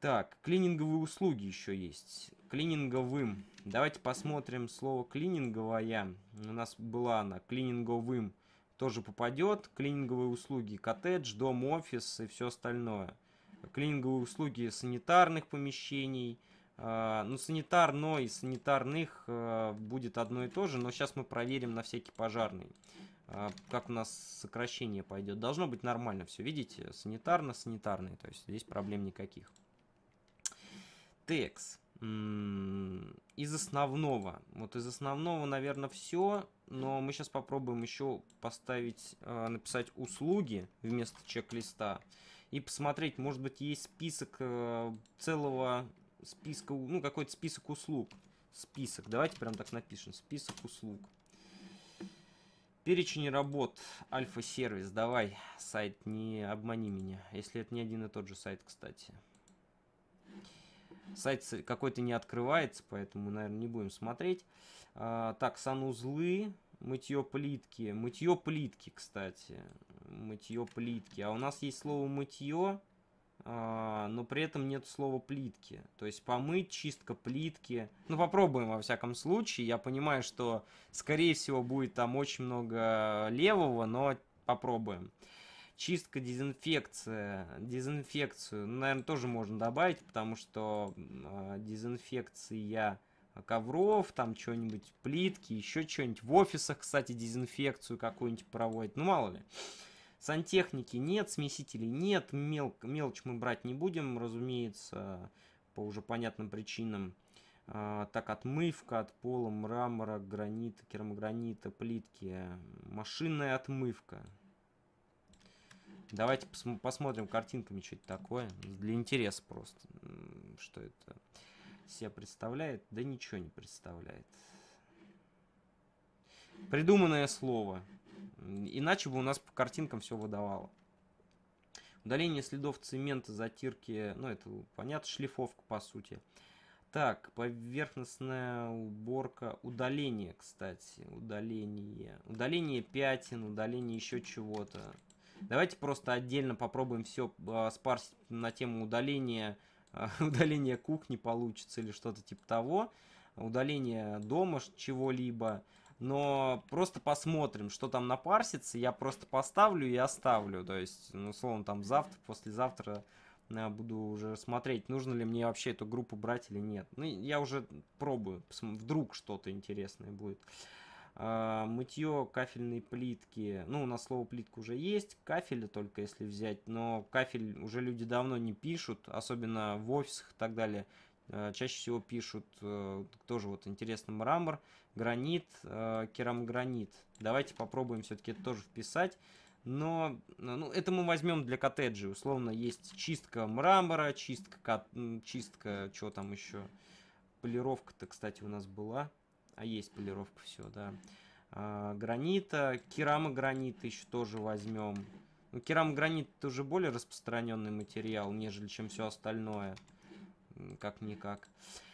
Так, клининговые услуги еще есть клининговым. Давайте посмотрим слово клининговая. У нас была она клининговым. Тоже попадет. Клининговые услуги. Коттедж, дом, офис и все остальное. Клининговые услуги санитарных помещений. А, ну, санитар, и санитарных а, будет одно и то же. Но сейчас мы проверим на всякий пожарный. А, как у нас сокращение пойдет. Должно быть нормально все. Видите? Санитарно-санитарный. То есть здесь проблем никаких. Текс. Из основного. Вот из основного, наверное, все. Но мы сейчас попробуем еще поставить, а, написать услуги вместо чек-листа. И посмотреть, может быть, есть список э, целого списка, ну, какой-то список услуг. Список. Давайте прям так напишем. Список услуг. Перечень работ. Альфа-сервис. Давай, сайт, не обмани меня. Если это не один и тот же сайт, кстати. Сайт какой-то не открывается, поэтому, наверное, не будем смотреть. А, так, санузлы, мытье плитки. Мытье плитки, кстати. Мытье плитки. А у нас есть слово мытье, а, но при этом нет слова плитки. То есть помыть, чистка плитки. Ну, попробуем во всяком случае. Я понимаю, что, скорее всего, будет там очень много левого, но Попробуем. Чистка, дезинфекция. Дезинфекцию, ну, наверное, тоже можно добавить, потому что э, дезинфекция ковров, там что-нибудь, плитки, еще что-нибудь. В офисах, кстати, дезинфекцию какую-нибудь проводят, ну мало ли. Сантехники нет, смесителей нет, мел, мелочь мы брать не будем, разумеется, по уже понятным причинам. А, так, отмывка от пола, мрамора, гранита, керамогранита, плитки, машинная отмывка. Давайте пос посмотрим картинками что-то такое. Для интереса просто. Что это себе представляет? Да ничего не представляет. Придуманное слово. Иначе бы у нас по картинкам все выдавало. Удаление следов цемента, затирки, ну это понятно, шлифовка по сути. Так, поверхностная уборка, удаление, кстати, удаление. Удаление пятен, удаление еще чего-то. Давайте просто отдельно попробуем все а, спарсить на тему удаления, а, удаления кухни получится или что-то типа того, удаления дома чего-либо. Но просто посмотрим, что там напарсится. Я просто поставлю и оставлю. То есть, ну, условно, там завтра, послезавтра э, буду уже смотреть, нужно ли мне вообще эту группу брать или нет. Ну, я уже пробую, вдруг что-то интересное будет. А, Мытье кафельной плитки. Ну, у нас слово плитка уже есть, кафеля только если взять, но кафель уже люди давно не пишут, особенно в офисах и так далее. А, чаще всего пишут э, тоже вот интересно мрамор, гранит, э, керамогранит. Давайте попробуем все-таки это тоже вписать. Но э, ну, это мы возьмем для коттеджей. Условно есть чистка мрамора, чистка, чистка, что там еще. Полировка-то, кстати, у нас была. А есть полировка, все, да. А, гранита, керамогранит еще тоже возьмем. Ну, керамогранит это уже более распространенный материал, нежели чем все остальное. Как-никак.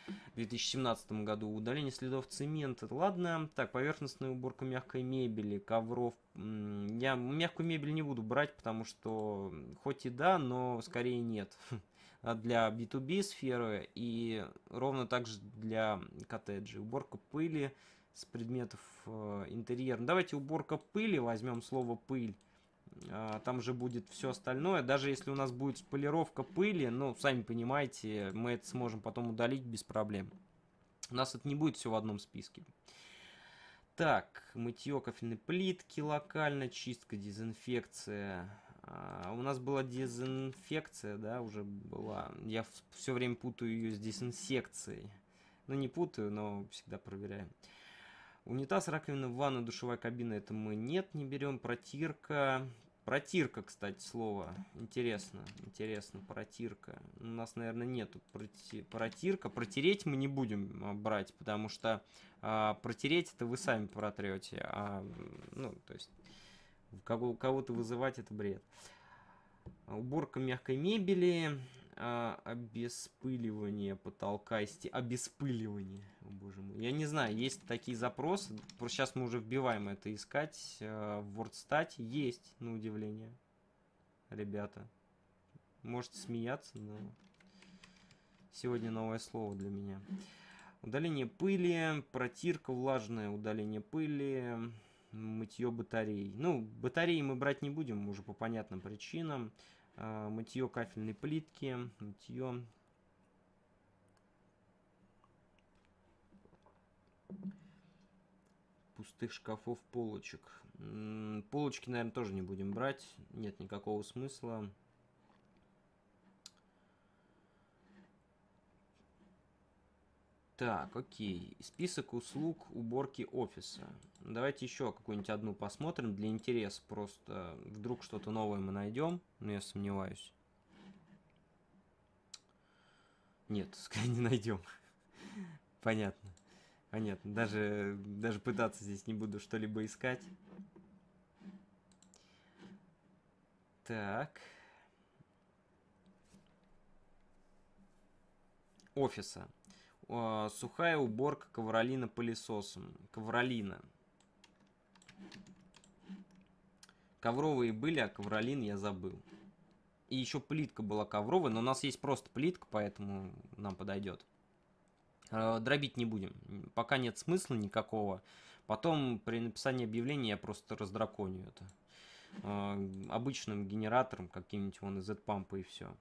В 2017 году удаление следов цемента. Ладно, так, поверхностная уборка мягкой мебели, ковров. Я мягкую мебель не буду брать, потому что хоть и да, но скорее нет. А, для B2B сферы и ровно также для коттеджей. Уборка пыли с предметов э, интерьера. Ну, давайте уборка пыли, возьмем слово пыль. А, там же будет все остальное. Даже если у нас будет полировка пыли, ну, сами понимаете, мы это сможем потом удалить без проблем. У нас это не будет все в одном списке. Так, мытье кофейной плитки локально, чистка, дезинфекция, а, у нас была дезинфекция, да, уже была. Я все время путаю ее с дезинсекцией. Ну, не путаю, но всегда проверяю. Унитаз, раковина, ванна, душевая кабина, это мы нет, не берем. Протирка. Протирка, кстати, слово. Интересно, интересно, протирка. У нас, наверное, нету проти... протирка. Протереть мы не будем а, брать, потому что а, протереть это вы сами протрете. А, ну, то есть Кого, кого-то вызывать это бред. Уборка мягкой мебели, а, обеспыливание потолка и стен. Обеспыливание, о боже мой. Я не знаю, есть такие запросы. Просто сейчас мы уже вбиваем это искать. А, в WordStat есть, на удивление. Ребята. Можете смеяться, но... Сегодня новое слово для меня. Удаление пыли, протирка влажная, удаление пыли, мытье батарей. Ну, батареи мы брать не будем уже по понятным причинам. А, мытье кафельной плитки, мытье... пустых шкафов полочек. Полочки, наверное, тоже не будем брать. Нет никакого смысла. Так, окей. Список услуг уборки офиса. Давайте еще какую-нибудь одну посмотрим для интереса. Просто вдруг что-то новое мы найдем, но ну, я сомневаюсь. Нет, скорее не найдем. Понятно. Понятно. Даже, даже пытаться здесь не буду что-либо искать. Так. Офиса. А, сухая уборка ковролина пылесосом. Ковролина. Ковровые были, а ковролин я забыл. И еще плитка была ковровая, но у нас есть просто плитка, поэтому нам подойдет. А, дробить не будем. Пока нет смысла никакого. Потом при написании объявления я просто раздраконю это. А, обычным генератором каким-нибудь вон из Z-пампа и все.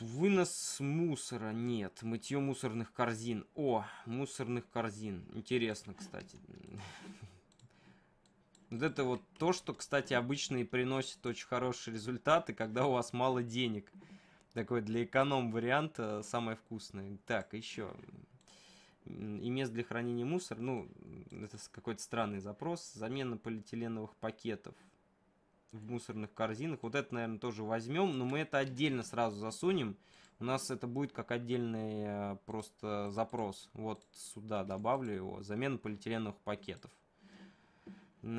Вынос мусора нет. Мытье мусорных корзин. О, мусорных корзин. Интересно, кстати. Вот это вот то, что, кстати, обычно и приносит очень хорошие результаты, когда у вас мало денег. Такой для эконом варианта э, самое вкусное. Так, еще. И мест для хранения мусора. Ну, это какой-то странный запрос. Замена полиэтиленовых пакетов в мусорных корзинах. Вот это, наверное, тоже возьмем, но мы это отдельно сразу засунем. У нас это будет как отдельный э, просто запрос. Вот сюда добавлю его. Замена полиэтиленовых пакетов.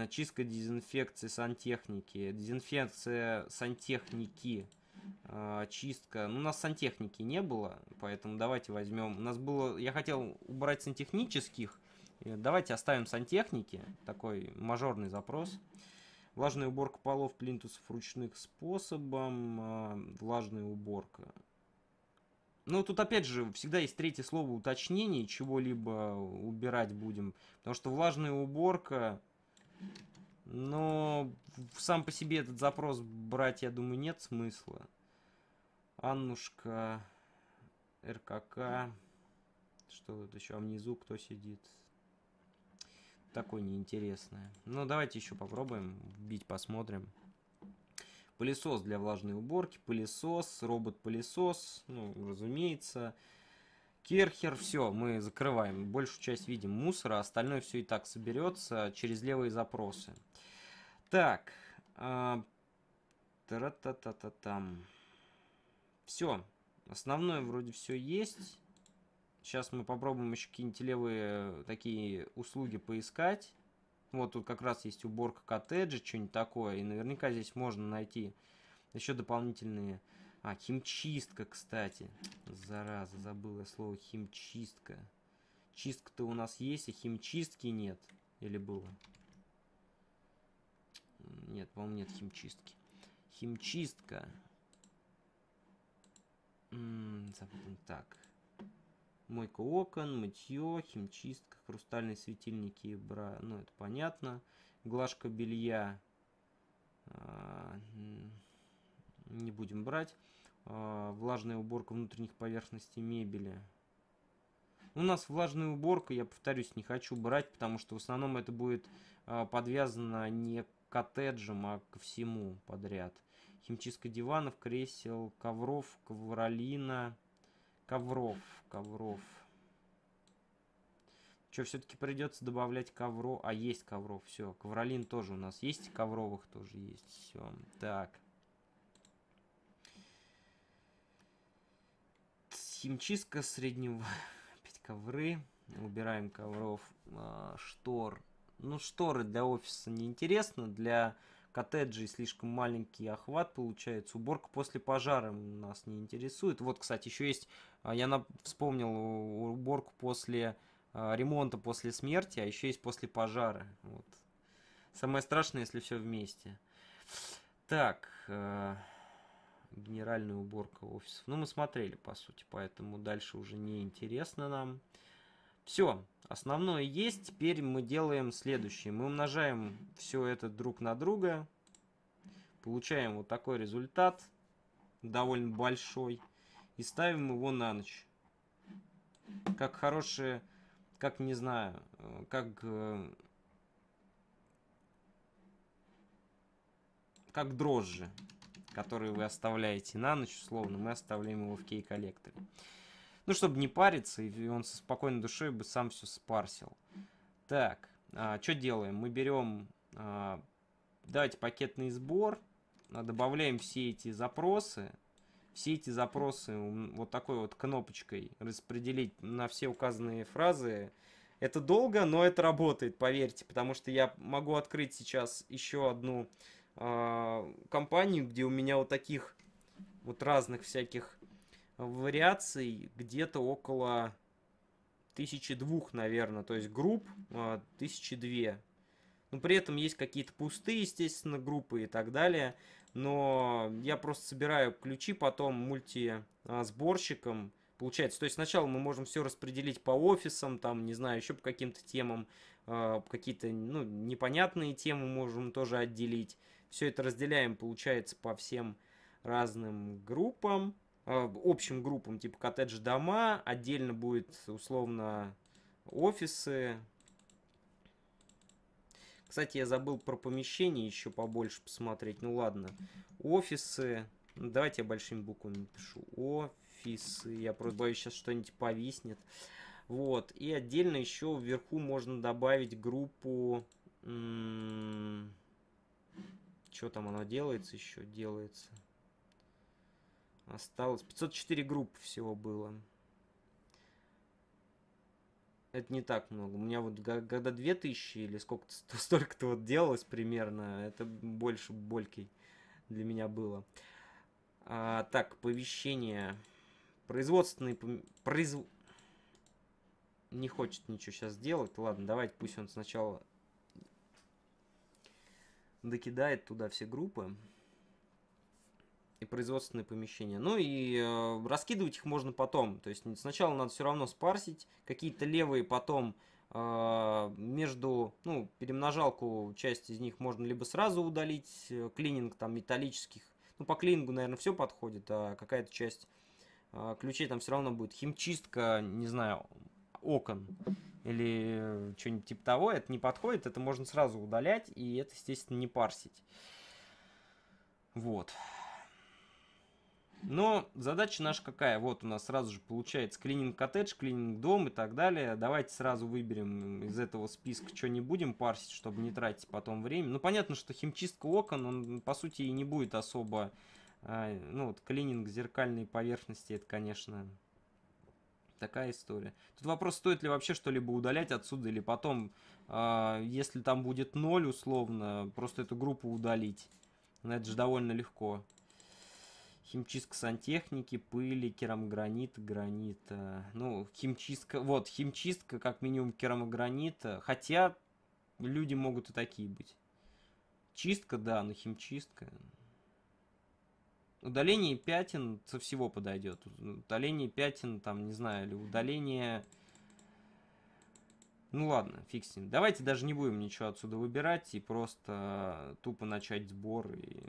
Чистка дезинфекции сантехники. Дезинфекция сантехники. Э, Чистка. Ну, у нас сантехники не было, поэтому давайте возьмем. У нас было... Я хотел убрать сантехнических. Э, давайте оставим сантехники. Такой мажорный запрос. Влажная уборка полов плинтусов ручных способом. А, влажная уборка. Ну, тут опять же всегда есть третье слово уточнение, чего-либо убирать будем. Потому что влажная уборка... Но сам по себе этот запрос брать, я думаю, нет смысла. Аннушка, РКК, что тут еще, а внизу кто сидит? такое неинтересное. Ну, давайте еще попробуем бить, посмотрим. Пылесос для влажной уборки, пылесос, робот-пылесос, ну, разумеется. Керхер, все, мы закрываем. Большую часть видим мусора, остальное все и так соберется через левые запросы. Так, э, тра-та-та-та-там. Все, основное вроде все есть. Сейчас мы попробуем еще какие-нибудь левые э, такие услуги поискать. Вот тут как раз есть уборка коттеджа, что-нибудь такое. И наверняка здесь можно найти еще дополнительные... А, химчистка, кстати. Зараза, забыл я слово химчистка. Чистка-то у нас есть, а химчистки нет. Или было? Нет, по-моему, нет химчистки. Химчистка. М -м, так. Мойка окон, мытье, химчистка, хрустальные светильники и бра... Ну, это понятно. Глажка белья. А, не будем брать. А, влажная уборка внутренних поверхностей мебели. У нас влажная уборка, я повторюсь, не хочу брать, потому что в основном это будет а, подвязано не к коттеджам, а ко всему подряд. Химчистка диванов, кресел, ковров, ковролина Ковров, ковров. Что, все-таки придется добавлять ковро... А, есть ковров, все. Ковролин тоже у нас есть, ковровых тоже есть. Все, так. Химчистка среднего... Опять ковры. Убираем ковров. А, штор. Ну, шторы для офиса неинтересно. Для коттеджей слишком маленький охват получается. Уборка после пожара нас не интересует. Вот, кстати, еще есть а, я вспомнил уборку после а, ремонта после смерти, а еще есть после пожара. Вот. Самое страшное, если все вместе. Так, а, генеральная уборка офисов. Ну, мы смотрели, по сути, поэтому дальше уже не интересно нам. Все, основное есть. Теперь мы делаем следующее. Мы умножаем все это друг на друга. Получаем вот такой результат, довольно большой и ставим его на ночь. Как хорошие, как не знаю, э, как... Э, как дрожжи, которые вы оставляете на ночь, условно, мы оставляем его в кей-коллекторе. Ну, чтобы не париться, и он со спокойной душой бы сам все спарсил. Так, а, что делаем? Мы берем, а, давайте, пакетный сбор, а, добавляем все эти запросы, все эти запросы вот такой вот кнопочкой распределить на все указанные фразы. Это долго, но это работает, поверьте, потому что я могу открыть сейчас еще одну э, компанию, где у меня вот таких вот разных всяких вариаций где-то около тысячи двух, наверное, то есть групп э, две, Но при этом есть какие-то пустые, естественно, группы и так далее но я просто собираю ключи потом мультисборщиком, получается. То есть сначала мы можем все распределить по офисам, там, не знаю, еще по каким-то темам, а, какие-то, ну, непонятные темы можем тоже отделить. Все это разделяем, получается, по всем разным группам, а, общим группам, типа коттедж-дома, отдельно будет, условно, офисы, кстати, я забыл про помещение еще побольше посмотреть. Ну ладно. Офисы. Давайте я большими буквами пишу. Офисы. Я просто боюсь, сейчас что-нибудь повиснет. Вот. И отдельно еще вверху можно добавить группу... Что там оно делается еще? Делается. Осталось. 504 группы всего было. Это не так много. У меня вот когда 2000 или сколько-то, столько-то вот делалось примерно, это больше болький для меня было. А, так, повещение. Производственный... произв Не хочет ничего сейчас делать. Ладно, давайте пусть он сначала докидает туда все группы и производственные помещения. Ну и э, раскидывать их можно потом. То есть сначала надо все равно спарсить, какие-то левые потом э, между, ну, перемножалку часть из них можно либо сразу удалить, э, клининг там металлических. Ну, по клинингу, наверное, все подходит, а какая-то часть э, ключей там все равно будет химчистка, не знаю, окон или что-нибудь типа того, это не подходит, это можно сразу удалять, и это, естественно, не парсить. Вот. Но задача наша какая? Вот у нас сразу же получается клининг коттедж, клининг дом и так далее. Давайте сразу выберем из этого списка, что не будем парсить, чтобы не тратить потом время. Ну, понятно, что химчистка окон, он, по сути, и не будет особо... А, ну, вот клининг зеркальной поверхности, это, конечно, такая история. Тут вопрос, стоит ли вообще что-либо удалять отсюда или потом, а, если там будет ноль условно, просто эту группу удалить. Но ну, это же довольно легко. Химчистка сантехники, пыли, керамогранит, гранит. Э, ну, химчистка... Вот, химчистка как минимум керамогранита. Э, хотя люди могут и такие быть. Чистка, да, но химчистка. Удаление пятен со всего подойдет. Удаление пятен, там, не знаю, или удаление ну ладно, фиг с ним. Давайте даже не будем ничего отсюда выбирать и просто э, тупо начать сбор и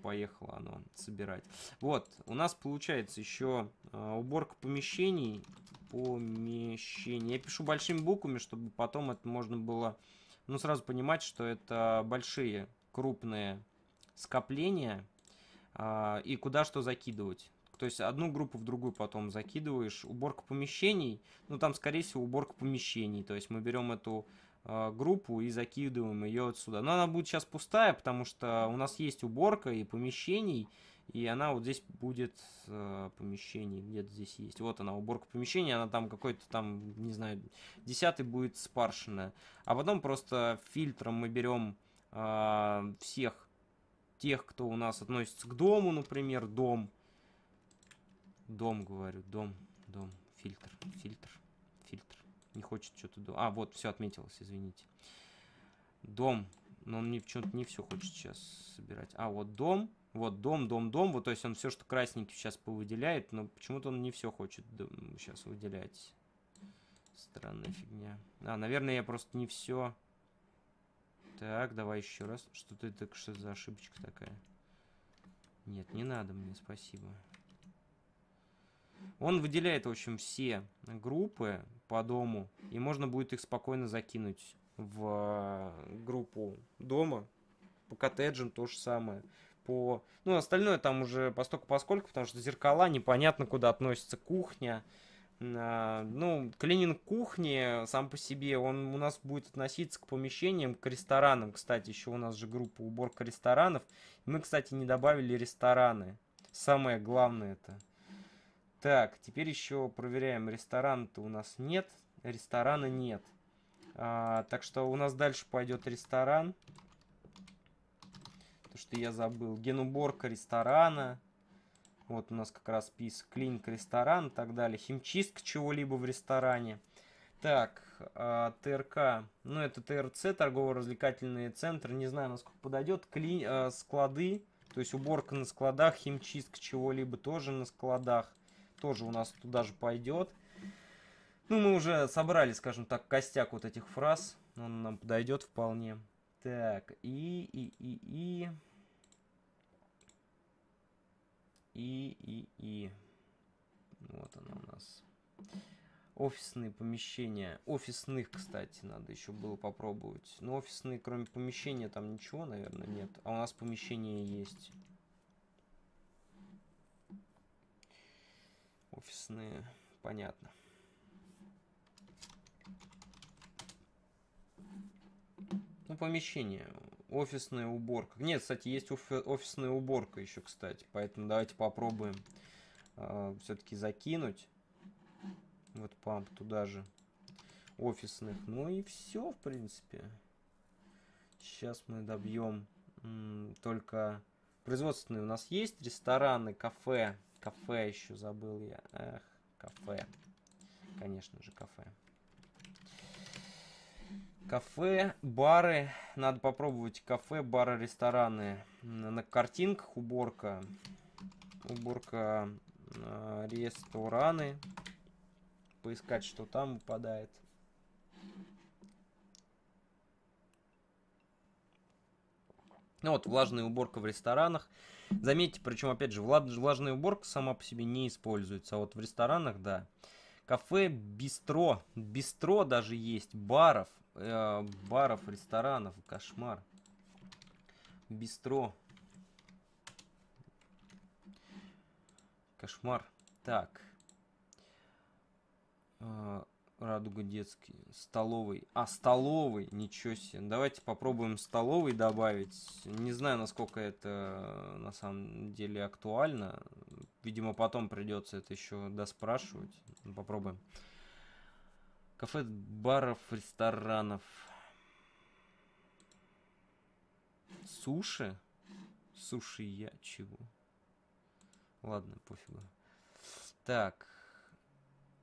поехало оно собирать. Вот, у нас получается еще э, уборка помещений. помещений. Я пишу большими буквами, чтобы потом это можно было, ну, сразу понимать, что это большие, крупные скопления а, и куда что закидывать. То есть одну группу в другую потом закидываешь. Уборка помещений, ну там, скорее всего, уборка помещений. То есть мы берем эту э, группу и закидываем ее отсюда. Но она будет сейчас пустая, потому что у нас есть уборка и помещений. И она вот здесь будет э, а, помещение, где-то здесь есть. Вот она, уборка помещения, она там какой-то там, не знаю, десятый будет спаршенная. А потом просто фильтром мы берем э, всех тех, кто у нас относится к дому, например, дом. Дом, говорю, дом, дом, фильтр, фильтр, фильтр. Не хочет что-то... До... А, вот, все отметилось, извините. Дом, но он мне почему-то не все хочет сейчас собирать. А, вот дом, вот дом, дом, дом. Вот, то есть он все, что красненький сейчас повыделяет, но почему-то он не все хочет сейчас выделять. Странная фигня. А, наверное, я просто не все... Так, давай еще раз. Что ты так что за ошибочка такая? Нет, не надо мне, спасибо. Он выделяет, в общем, все группы по дому, и можно будет их спокойно закинуть в э, группу дома. По коттеджам то же самое. По... Ну, остальное там уже постольку поскольку, потому что зеркала, непонятно, куда относится кухня. А, ну, клининг кухни сам по себе, он у нас будет относиться к помещениям, к ресторанам. Кстати, еще у нас же группа уборка ресторанов. Мы, кстати, не добавили рестораны. Самое главное это. Так, теперь еще проверяем. Ресторан-то у нас нет. Ресторана нет. А, так что у нас дальше пойдет ресторан. То, что я забыл. Генуборка ресторана. Вот у нас как раз список. Клиник ресторан и так далее. Химчистка чего-либо в ресторане. Так, а, ТРК. Ну, это ТРЦ, торгово-развлекательный центр. Не знаю, насколько подойдет. Кли... А, склады. То есть уборка на складах, химчистка чего-либо тоже на складах тоже у нас туда же пойдет. Ну, мы уже собрали, скажем так, костяк вот этих фраз. Он нам подойдет вполне. Так, и, и, и, и... И, и, и... Вот она у нас. Офисные помещения. Офисных, кстати, надо еще было попробовать. Но ну, офисные, кроме помещения, там ничего, наверное, нет. А у нас помещение есть. Офисные, понятно. Ну, помещение. Офисная уборка. Нет, кстати, есть офисная уборка еще, кстати. Поэтому давайте попробуем э, а, все-таки закинуть. Вот памп туда же. Офисных. Ну и все, в принципе. Сейчас мы добьем только производственные у нас есть. Рестораны, кафе, Кафе еще забыл я. Эх, кафе. Конечно же, кафе. Кафе, бары. Надо попробовать кафе, бары, рестораны. На картинках уборка. Уборка э, рестораны. Поискать, что там выпадает. Ну вот, влажная уборка в ресторанах. Заметьте, причем, опять же, влажная уборка сама по себе не используется, а вот в ресторанах, да. Кафе, бистро, бистро даже есть, баров, э, баров, ресторанов, кошмар. Бистро. Кошмар. Так. Э, Радуга детский. Столовый. А, столовый. Ничего себе. Давайте попробуем столовый добавить. Не знаю, насколько это э, на самом деле актуально. Видимо, потом придется это еще доспрашивать. Попробуем. Кафе, баров, ресторанов. Суши? Суши я чего? Ладно, пофигу. Так.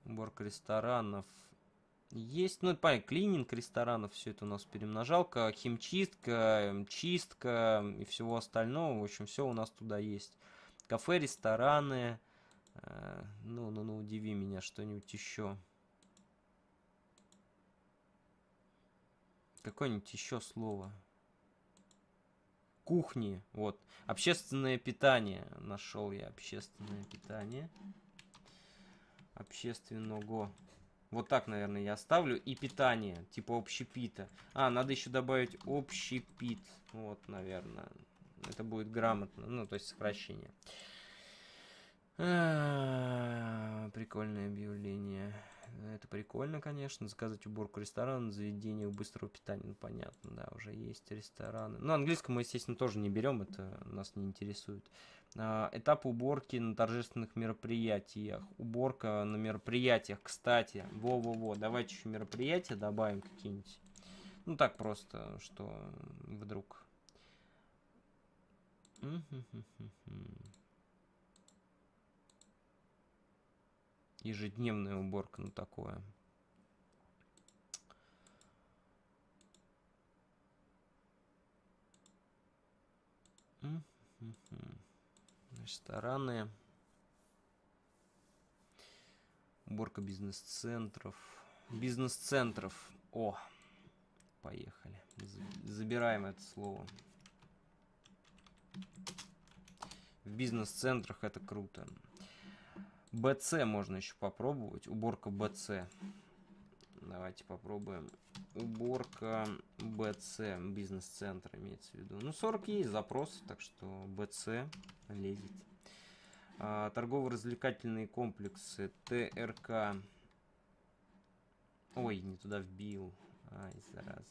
Уборка ресторанов. Есть, ну, понятно, клининг ресторанов, все это у нас перемножалка, химчистка, чистка и всего остального. В общем, все у нас туда есть. Кафе, рестораны. Э, ну, ну, ну, удиви меня, что-нибудь еще. Какое-нибудь еще слово. Кухни, вот. Общественное питание. Нашел я общественное Питание общественного. Вот так, наверное, я оставлю. И питание, типа общепита. А, надо еще добавить общепит. Вот, наверное. Это будет грамотно. Ну, то есть сокращение. А, прикольное объявление. Это прикольно, конечно. Заказать уборку ресторана, заведение быстрого питания. Ну, понятно, да, уже есть рестораны. Но ну, английском мы, естественно, тоже не берем. Это нас не интересует. А, этап уборки на торжественных мероприятиях. Уборка на мероприятиях, кстати. Во-во-во, давайте еще мероприятия добавим какие-нибудь. Ну так просто, что вдруг. Ежедневная уборка, ну такое. Mm-hmm рестораны, уборка бизнес-центров. Бизнес-центров. О, поехали. Забираем это слово. В бизнес-центрах это круто. БЦ можно еще попробовать. Уборка БЦ. Давайте попробуем уборка BC, бизнес-центр имеется в виду. Ну, 40 есть запрос, так что BC лезет. А, Торгово-развлекательные комплексы ТРК. Ой, не туда вбил. Ай, зараза.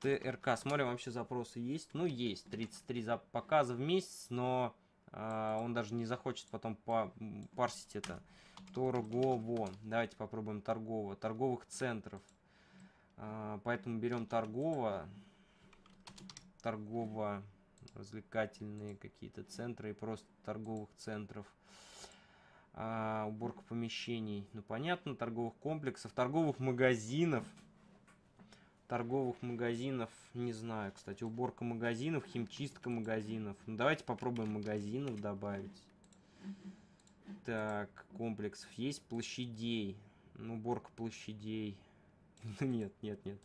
ТРК. Смотрим, вообще запросы есть. Ну, есть. 33 за... показа в месяц, но а, он даже не захочет потом парсить это. Торгово. Давайте попробуем торгово. Торговых центров. А, поэтому берем торгово. Торгово развлекательные какие-то центры и просто торговых центров. А, уборка помещений. Ну, понятно, торговых комплексов, торговых магазинов торговых магазинов, не знаю, кстати, уборка магазинов, химчистка магазинов. Ну, давайте попробуем магазинов добавить. Так, комплексов есть, площадей, ну, уборка площадей. нет, нет, нет,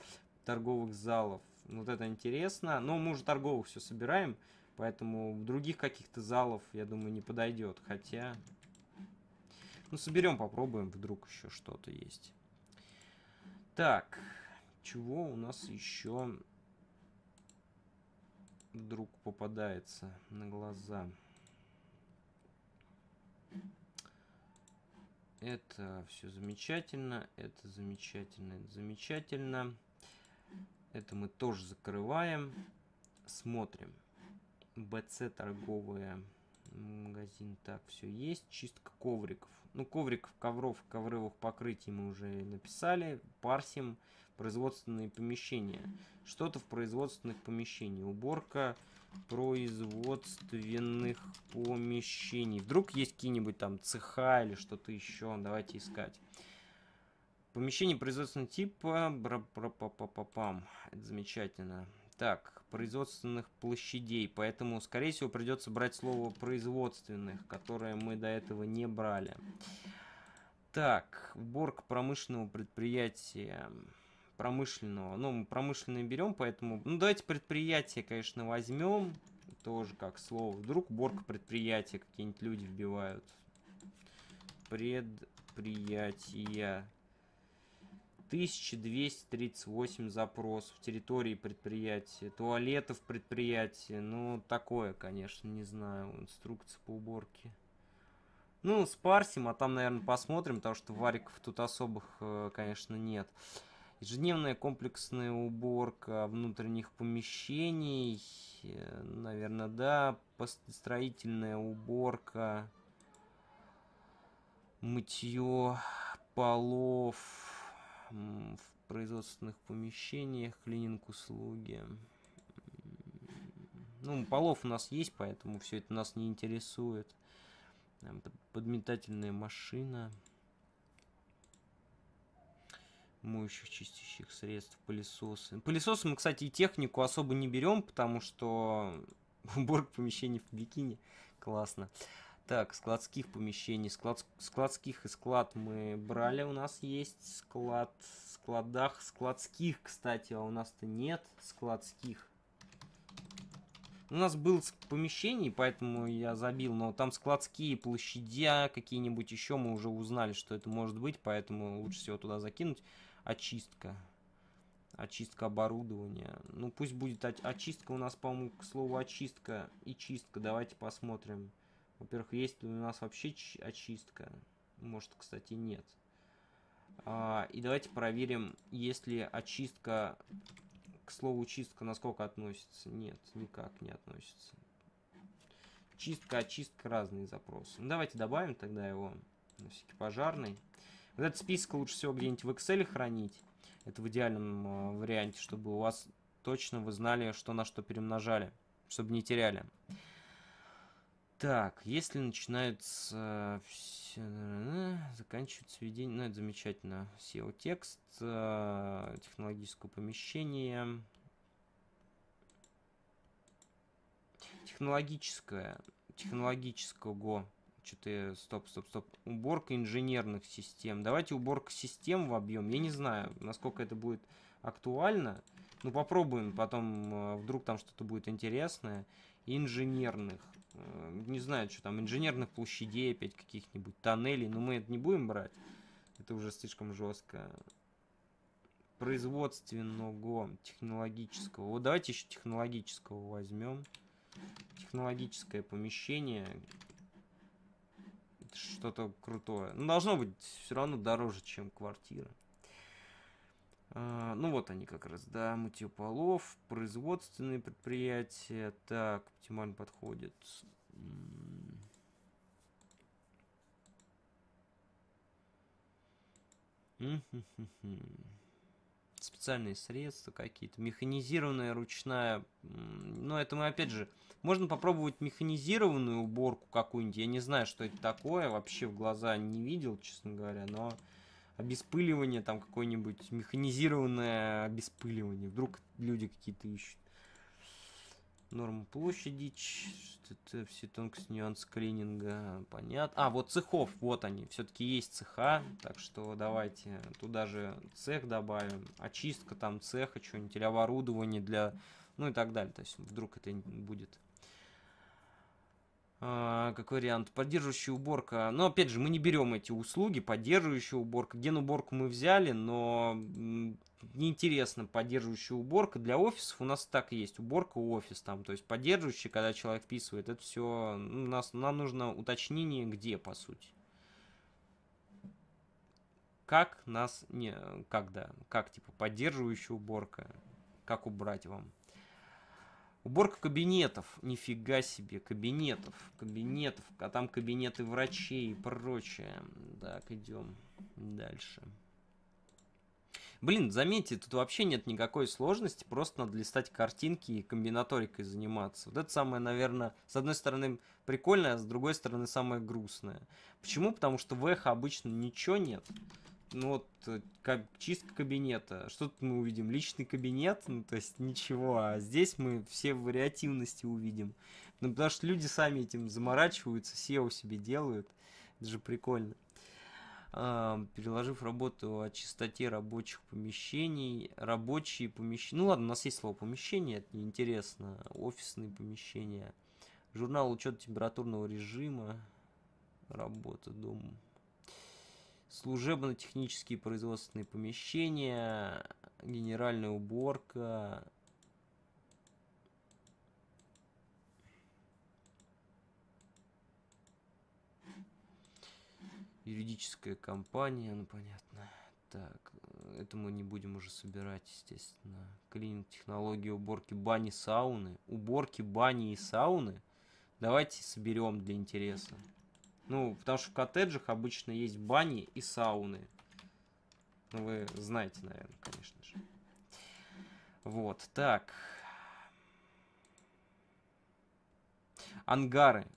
торговых залов. Ну, вот это интересно. Но мы уже торговых все собираем, поэтому других каких-то залов, я думаю, не подойдет. Хотя, ну, соберем, попробуем, вдруг еще что-то есть. Так, чего у нас еще вдруг попадается на глаза. Это все замечательно, это замечательно, это замечательно. Это мы тоже закрываем. Смотрим. БЦ торговые магазин. Так, все есть. Чистка ковриков. Ну, ковриков, ковров, ковровых покрытий мы уже написали. Парсим производственные помещения. Что-то в производственных помещениях. Уборка производственных помещений. Вдруг есть какие-нибудь там цеха или что-то еще. Давайте искать. Помещение производственного типа. Бра -бра -па -па -па -пам. Это замечательно. Так, производственных площадей. Поэтому, скорее всего, придется брать слово производственных, которое мы до этого не брали. Так, уборка промышленного предприятия промышленного. Ну, промышленное берем, поэтому... Ну, давайте предприятие, конечно, возьмем. Тоже как слово. Вдруг борка предприятия какие-нибудь люди вбивают. Предприятия. 1238 запросов. Территории предприятия, туалетов предприятия. Ну, такое, конечно, не знаю. Инструкция по уборке. Ну, спарсим, а там, наверное, посмотрим, потому что вариков тут особых, э, конечно, нет. Нет. Ежедневная комплексная уборка внутренних помещений, э, наверное, да. Строительная уборка, мытье полов в производственных помещениях, клининг услуги. Ну, полов у нас есть, поэтому все это нас не интересует. Подметательная машина моющих, чистящих средств, пылесосы. Пылесосы мы, кстати, и технику особо не берем, потому что уборка помещений в бикини. Классно. Так, складских помещений, склад, складских и склад мы брали, у нас есть склад, складах, складских, кстати, а у нас-то нет складских. У нас был помещений, поэтому я забил, но там складские площадя какие-нибудь еще мы уже узнали, что это может быть, поэтому лучше всего туда закинуть очистка. Очистка оборудования. Ну, пусть будет очистка у нас, по-моему, к слову, очистка и чистка. Давайте посмотрим. Во-первых, есть ли у нас вообще очистка? Может, кстати, нет. А, и давайте проверим, есть ли очистка... К слову, чистка насколько относится? Нет, никак не относится. Чистка, очистка, разные запросы. Ну, давайте добавим тогда его. На всякий пожарный. Вот этот список лучше всего где-нибудь в Excel хранить. Это в идеальном э, варианте, чтобы у вас точно вы знали, что на что перемножали, чтобы не теряли. Так, если начинается... Э, заканчивается введение... Ну, это замечательно. SEO-текст, э, технологическое помещение... Технологическое... Технологического го что-то э, стоп, стоп, стоп. Уборка инженерных систем. Давайте уборка систем в объем. Я не знаю, насколько это будет актуально. Ну, попробуем потом, э, вдруг там что-то будет интересное. Инженерных. Э, не знаю, что там, инженерных площадей опять каких-нибудь, тоннелей. Но мы это не будем брать. Это уже слишком жестко. Производственного, технологического. Вот давайте еще технологического возьмем. Технологическое помещение что-то крутое. но ну, должно быть все равно дороже, чем квартира. А, ну, вот они как раз, да, мытье полов, производственные предприятия. Так, оптимально подходит. Mm-hmm специальные средства какие-то, механизированная ручная. но это мы опять же, можно попробовать механизированную уборку какую-нибудь. Я не знаю, что это такое, вообще в глаза не видел, честно говоря, но обеспыливание, там какое-нибудь механизированное обеспыливание. Вдруг люди какие-то ищут. Норм площади, что-то все тонкости, нюанс клининга, понятно. А, вот цехов, вот они, все-таки есть цеха, так что давайте туда же цех добавим, очистка там цеха, что-нибудь, или оборудование для, ну и так далее, то есть вдруг это будет а, как вариант. Поддерживающая уборка. Но опять же, мы не берем эти услуги. Поддерживающая уборка. Генуборку мы взяли, но неинтересно поддерживающая уборка. Для офисов у нас так и есть. Уборка офис там. То есть поддерживающий, когда человек вписывает, это все... У нас, нам нужно уточнение, где, по сути. Как нас... Не, как, да. Как, типа, поддерживающая уборка. Как убрать вам. Уборка кабинетов. Нифига себе, кабинетов, кабинетов. А там кабинеты врачей и прочее. Так, идем дальше. Блин, заметьте, тут вообще нет никакой сложности, просто надо листать картинки и комбинаторикой заниматься. Вот это самое, наверное, с одной стороны прикольное, а с другой стороны самое грустное. Почему? Потому что в эхо обычно ничего нет ну вот э, как чистка кабинета. Что тут мы увидим? Личный кабинет, ну то есть ничего. А здесь мы все вариативности увидим. Ну потому что люди сами этим заморачиваются, SEO себе делают. Это же прикольно. А, переложив работу о чистоте рабочих помещений, рабочие помещения, ну ладно, у нас есть слово помещение, это неинтересно, офисные помещения, журнал учет температурного режима, работа дома служебно-технические производственные помещения, генеральная уборка. Юридическая компания, ну понятно. Так, это мы не будем уже собирать, естественно. Клининг, технологии уборки бани, сауны. Уборки бани и сауны? Давайте соберем для интереса. Ну, потому что в коттеджах обычно есть бани и сауны. Ну, вы знаете, наверное, конечно же. Вот, так. Ангары.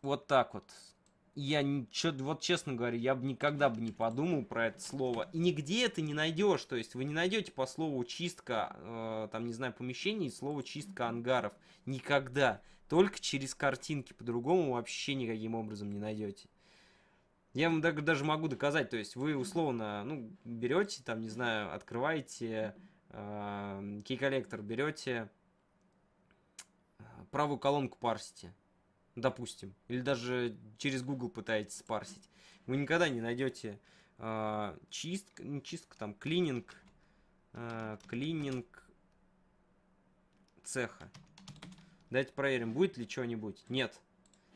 Вот так вот. Я, чё, вот честно говоря, я бы никогда бы не подумал про это слово. И нигде это не найдешь. То есть вы не найдете по слову чистка, э, там, не знаю, помещений, слово чистка ангаров. Никогда. Только через картинки, по-другому вообще никаким образом не найдете. Я вам даже могу доказать, то есть вы условно, ну, берете, там, не знаю, открываете эм, э, кей-коллектор, берете правую колонку парсите, допустим, или даже через Google пытаетесь парсить, вы никогда не найдете э, чистка, не ну, чистка, там, клининг, э, клининг цеха. Давайте проверим, будет ли что-нибудь. Нет.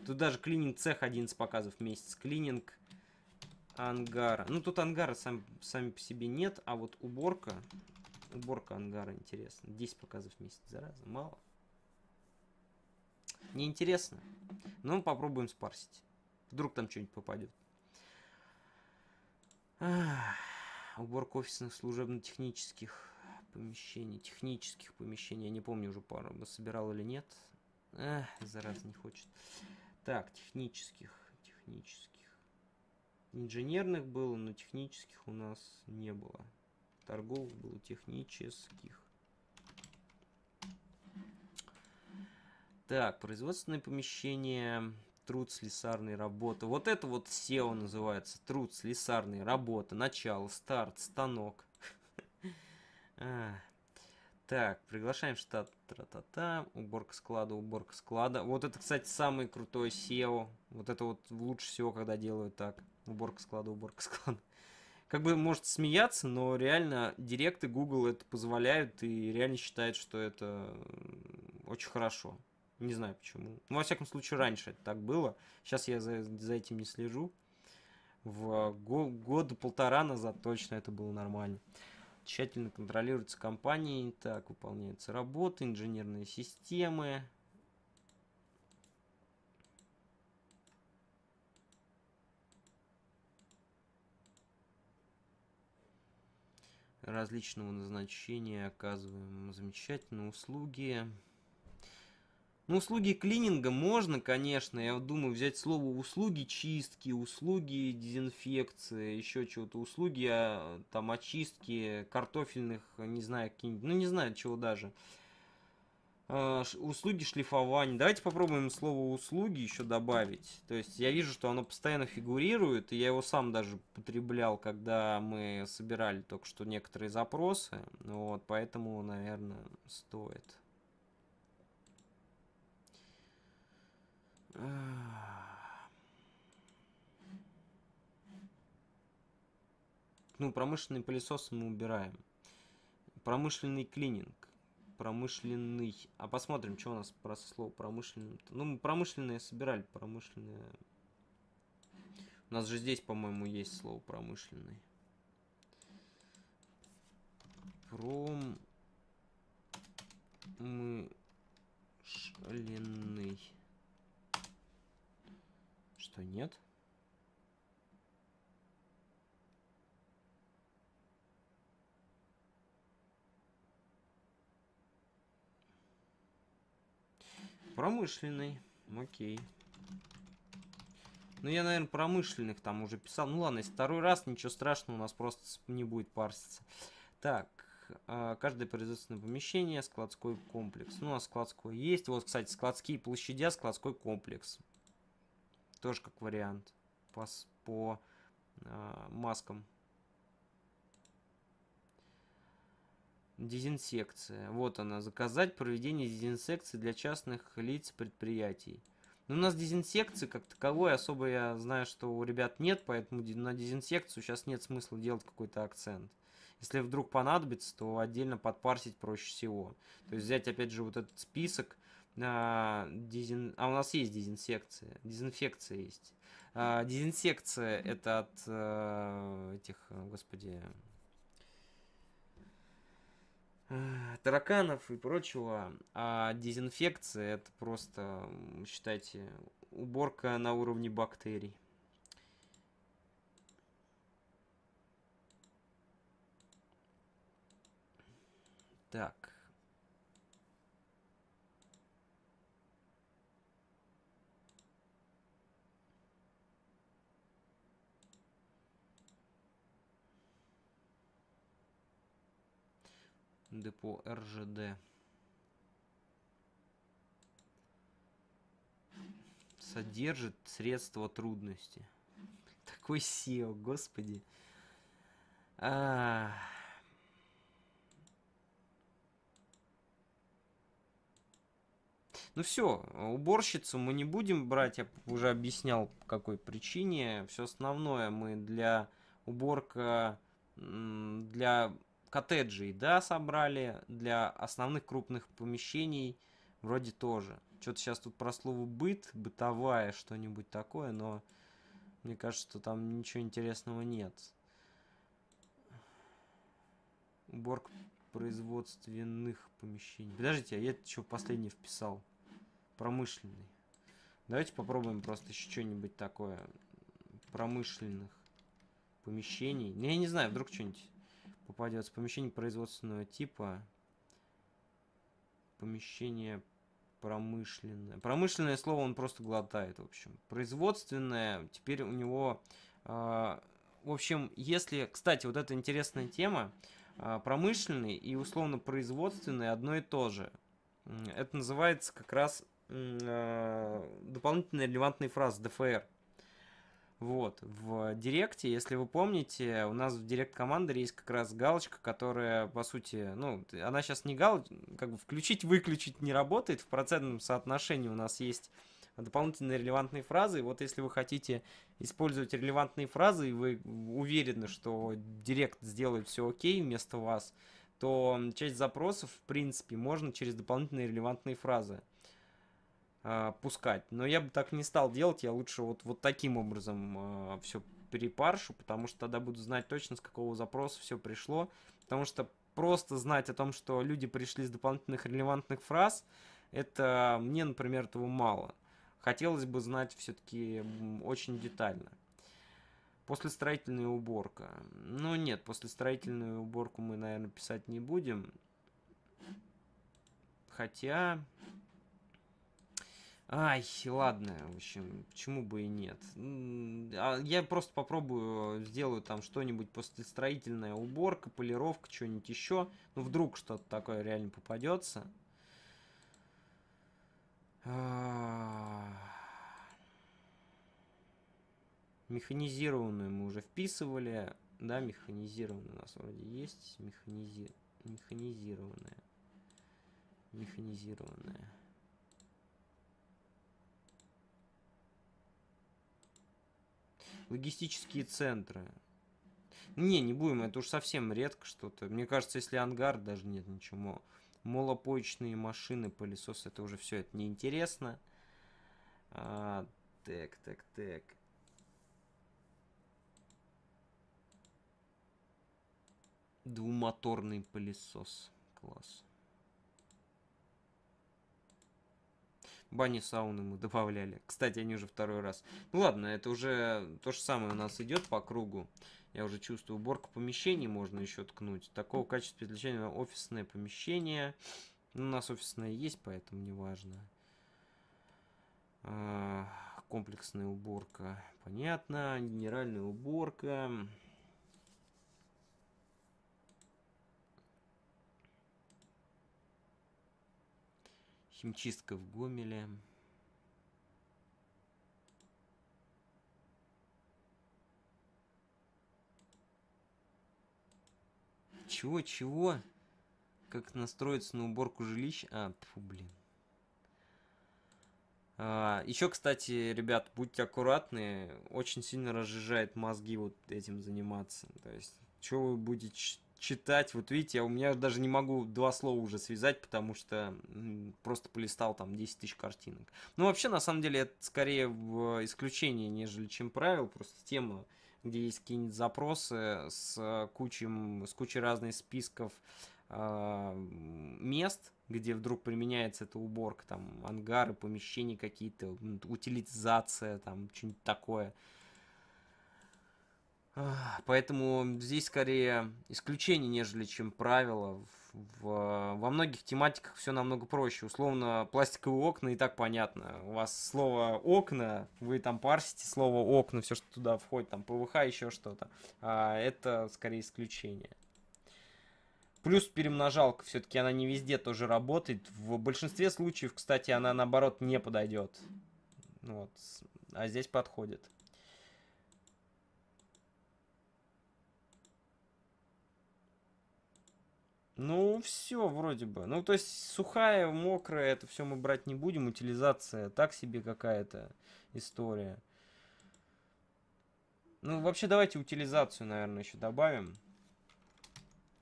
Тут даже клининг цех 11 показов в месяц. Клининг ангара. Ну, тут ангара сам, сами по себе нет, а вот уборка... Уборка ангара интересно. 10 показов в месяц, зараза, мало. Неинтересно. Но ну, мы попробуем спарсить. Вдруг там что-нибудь попадет. Ах, уборка офисных служебно-технических помещений, технических помещений. Я не помню уже пару, собирал или нет. Эх, зараз не хочет. Так, технических, технических. Инженерных было, но технических у нас не было. Торговых было технических. Так, производственные помещения труд слесарной работы. Вот это вот SEO называется, труд слесарной работы, начало, старт, станок. А, так, приглашаем штат. Тра-та-та. Уборка склада, уборка склада. Вот это, кстати, самый крутой SEO. Вот это вот лучше всего, когда делают так. Уборка склада, уборка склада. Как бы может смеяться, но реально директы Google это позволяют и реально считают, что это очень хорошо. Не знаю почему. Ну, во всяком случае, раньше это так было. Сейчас я за, за этим не слежу. В го года полтора назад точно это было нормально тщательно контролируется компанией. Так, выполняются работы, инженерные системы. различного назначения оказываем замечательные услуги. Ну, услуги клининга можно, конечно, я думаю, взять слово услуги чистки, услуги дезинфекции, еще чего-то, услуги а, там очистки картофельных, не знаю, какие ну, не знаю, чего даже. А, услуги шлифования. Давайте попробуем слово услуги еще добавить. То есть я вижу, что оно постоянно фигурирует, и я его сам даже потреблял, когда мы собирали только что некоторые запросы. Вот, поэтому, наверное, стоит. Ну, промышленный пылесос мы убираем. Промышленный клининг. Промышленный. А посмотрим, что у нас про слово промышленный. Ну, мы промышленное собирали. Промышленное. У нас же здесь, по-моему, есть слово промышленный. Промышленный что нет. Промышленный. Окей. Ну, я, наверное, промышленных там уже писал. Ну, ладно, если второй раз, ничего страшного, у нас просто не будет парситься. Так, а, каждое производственное помещение, складской комплекс. Ну, у а нас складской есть. Вот, кстати, складские площадя, складской комплекс. Тоже как вариант. По, по а, э, маскам. Дезинсекция. Вот она. Заказать проведение дезинсекции для частных лиц предприятий. Но ну, у нас дезинсекции как таковой особо я знаю, что у ребят нет, поэтому на дезинсекцию сейчас нет смысла делать какой-то акцент. Если вдруг понадобится, то отдельно подпарсить проще всего. То есть взять опять же вот этот список а, дизин... а у нас есть дезинфекция. Дезинфекция есть. А, дезинсекция это от а, этих, э, господи, э, тараканов и прочего. А дезинфекция это просто, считайте, уборка на уровне бактерий. депо РЖД. Содержит средства трудности. Такой SEO, господи. А -а -а. Ну все, уборщицу мы не будем брать, я уже объяснял по какой причине. Все основное мы для уборка, для коттеджи, да, собрали для основных крупных помещений, вроде тоже. Что-то сейчас тут про слово быт, бытовая, что-нибудь такое, но мне кажется, что там ничего интересного нет. Уборка производственных помещений. Подождите, а я еще последний вписал? Промышленный. Давайте попробуем просто еще что-нибудь такое. Промышленных помещений. Ну, я не знаю, вдруг что-нибудь попадется. Помещение производственного типа. Помещение промышленное. Промышленное слово он просто глотает, в общем. Производственное, теперь у него... Э, в общем, если... Кстати, вот это интересная тема. Э, промышленный и условно-производственный одно и то же. Это называется как раз э, а, дополнительная релевантная фраза ДФР. Вот, в Директе, если вы помните, у нас в Директ-командере есть как раз галочка, которая, по сути, ну, она сейчас не галочка, как бы включить-выключить не работает, в процентном соотношении у нас есть дополнительные релевантные фразы. вот если вы хотите использовать релевантные фразы, и вы уверены, что Директ сделает все окей вместо вас, то часть запросов, в принципе, можно через дополнительные релевантные фразы а, пускать. Но я бы так не стал делать, я лучше вот, вот таким образом э, а, все перепаршу, потому что тогда буду знать точно, с какого запроса все пришло. Потому что просто знать о том, что люди пришли с дополнительных релевантных фраз, это мне, например, этого мало. Хотелось бы знать все-таки очень детально. После строительная уборка. Ну нет, после строительную уборку мы, наверное, писать не будем. Хотя, Ай, ладно, в общем, почему бы и нет. А я просто попробую, э, сделаю там что-нибудь строительная уборка, полировка, что-нибудь еще. Ну, вдруг что-то такое реально попадется. А. Механизированную мы уже вписывали. Да, Механизированную у нас вроде есть. Механизи... Механизированная. Механизированная. логистические центры. Не, не будем, это уж совсем редко что-то. Мне кажется, если ангар, даже нет ничего. Молопоечные машины, пылесос, это уже все, это неинтересно. А, так, так, так. Двумоторный пылесос. Класс. Бани сауны мы добавляли. Кстати, они уже второй раз. Ну ладно, это уже то же самое у нас идет по кругу. Я уже чувствую, уборка помещений можно еще ткнуть. Такого качества переключения офисное помещение. Ну, у нас офисное есть, поэтому не важно. А, комплексная уборка. Понятно. Генеральная уборка. Химчистка в Гомеле. Чего, чего? Как настроиться на уборку жилищ? А, фу, блин. А, еще, кстати, ребят, будьте аккуратны. Очень сильно разжижает мозги вот этим заниматься. То есть, что вы будете читать. Вот видите, я у меня даже не могу два слова уже связать, потому что просто полистал там 10 тысяч картинок. Ну, вообще, на самом деле, это скорее э, исключение, нежели чем правило. Просто тема, где есть какие-нибудь запросы с, кучем, с кучей разных списков а, мест, где вдруг применяется эта уборка, там, ангары, помещения какие-то, утилизация, там, что-нибудь такое – Поэтому здесь скорее исключение, нежели чем правило. В, в, во многих тематиках все намного проще. Условно, пластиковые окна и так понятно. У вас слово окна, вы там парсите слово окна, все, что туда входит, там ПВХ, еще что-то. А это скорее исключение. Плюс перемножалка, все-таки она не везде тоже работает. В большинстве случаев, кстати, она наоборот не подойдет. Вот. А здесь подходит. Ну, все вроде бы. Ну, то есть сухая, мокрая, это все мы брать не будем. Утилизация так себе какая-то история. Ну, вообще, давайте утилизацию, наверное, еще добавим.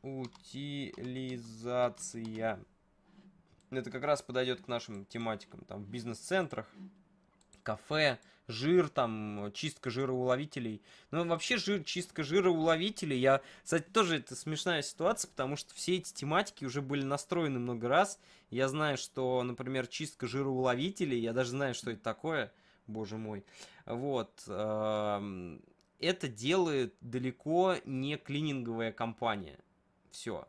Утилизация. Это как раз подойдет к нашим тематикам. Там в бизнес-центрах, кафе, жир, там, чистка жироуловителей. Ну, вообще жир, чистка жироуловителей, я, кстати, тоже это смешная ситуация, потому что все эти тематики уже были настроены много раз. Я знаю, что, например, чистка жироуловителей, я даже знаю, что это такое, боже мой. Вот, эм, это делает далеко не клининговая компания. Все.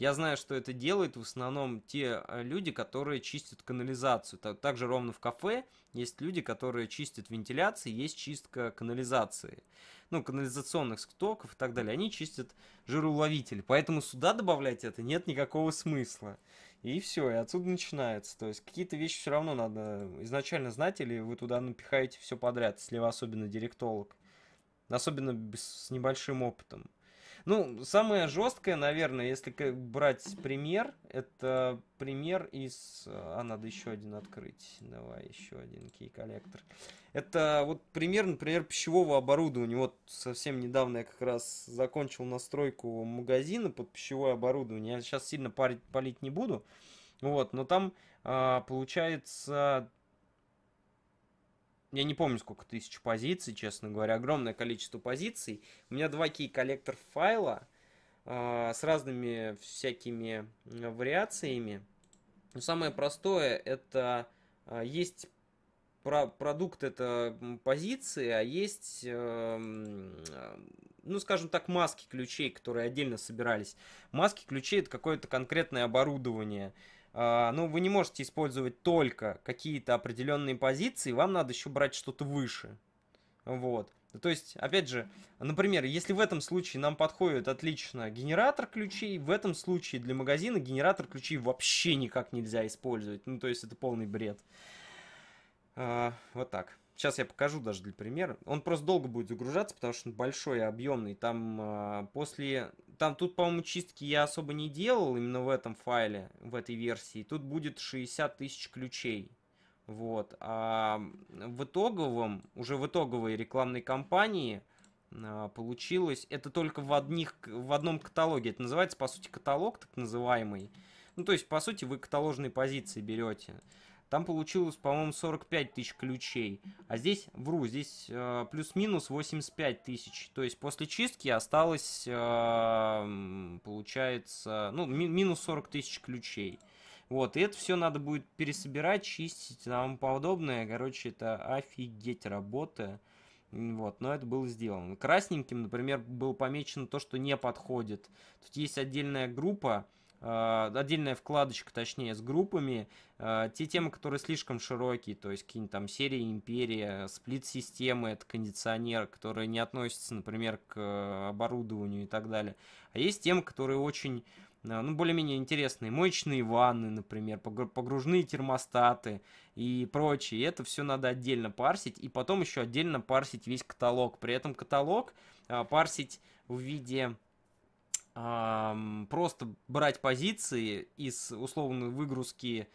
Я знаю, что это делают в основном те э, люди, которые чистят канализацию. Также ровно в кафе есть люди, которые чистят вентиляции, есть чистка канализации. Ну, канализационных стоков и так далее. Они чистят жироуловитель. Поэтому сюда добавлять это нет никакого смысла. И все, и отсюда начинается. То есть какие-то вещи все равно надо изначально знать, или вы туда напихаете все подряд, если вы особенно директолог. Особенно с небольшим опытом. Ну, самое жесткое, наверное, если брать пример, это пример из... Э, а, надо еще один открыть. Давай, еще один кей-коллектор. Это вот пример, например, пищевого оборудования. Вот совсем недавно я как раз закончил настройку магазина под пищевое оборудование. Я сейчас сильно парить, палить не буду. Вот, но там а, получается я не помню, сколько тысяч позиций, честно говоря, огромное количество позиций. У меня два кей-коллектор файла э, с разными всякими э, вариациями. Но самое простое это э, есть про продукт это позиции, а есть, э, э, ну, скажем так, маски ключей, которые отдельно собирались. Маски ключей это какое-то конкретное оборудование. Э, а, ну, вы не можете использовать только какие-то определенные позиции, вам надо еще брать что-то выше. Вот. Ну, то есть, опять же, например, если в этом случае нам подходит отлично генератор ключей, в этом случае для магазина генератор ключей вообще никак нельзя использовать. Ну, то есть, это полный бред. А, вот так. Сейчас я покажу даже для примера. Он просто долго будет загружаться, потому что он большой и объемный. Там а, после там тут, по-моему, чистки я особо не делал именно в этом файле, в этой версии. Тут будет 60 тысяч ключей. Вот. А в итоговом, уже в итоговой рекламной кампании а, получилось, это только в, одних, в одном каталоге. Это называется, по сути, каталог так называемый. Ну, то есть, по сути, вы каталожные позиции берете. Там получилось, по-моему, 45 тысяч ключей. А здесь, вру, здесь э, плюс-минус 85 тысяч. То есть после чистки осталось, э, получается, ну, ми минус 40 тысяч ключей. Вот, и это все надо будет пересобирать, чистить и тому подобное. Короче, это офигеть работа. Вот, но это было сделано. Красненьким, например, было помечено то, что не подходит. Тут есть отдельная группа, Э, отдельная вкладочка, точнее, с группами. Э, те темы, которые слишком широкие, то есть какие-нибудь там серии империя, сплит-системы, это кондиционер, которые не относятся, например, к э, оборудованию и так далее. А есть темы, которые очень ну, более-менее интересные. мощные ванны, например, погружные термостаты и прочее. И это все надо отдельно парсить, и потом еще отдельно парсить весь каталог. При этом каталог парсить в виде просто брать позиции из условно выгрузки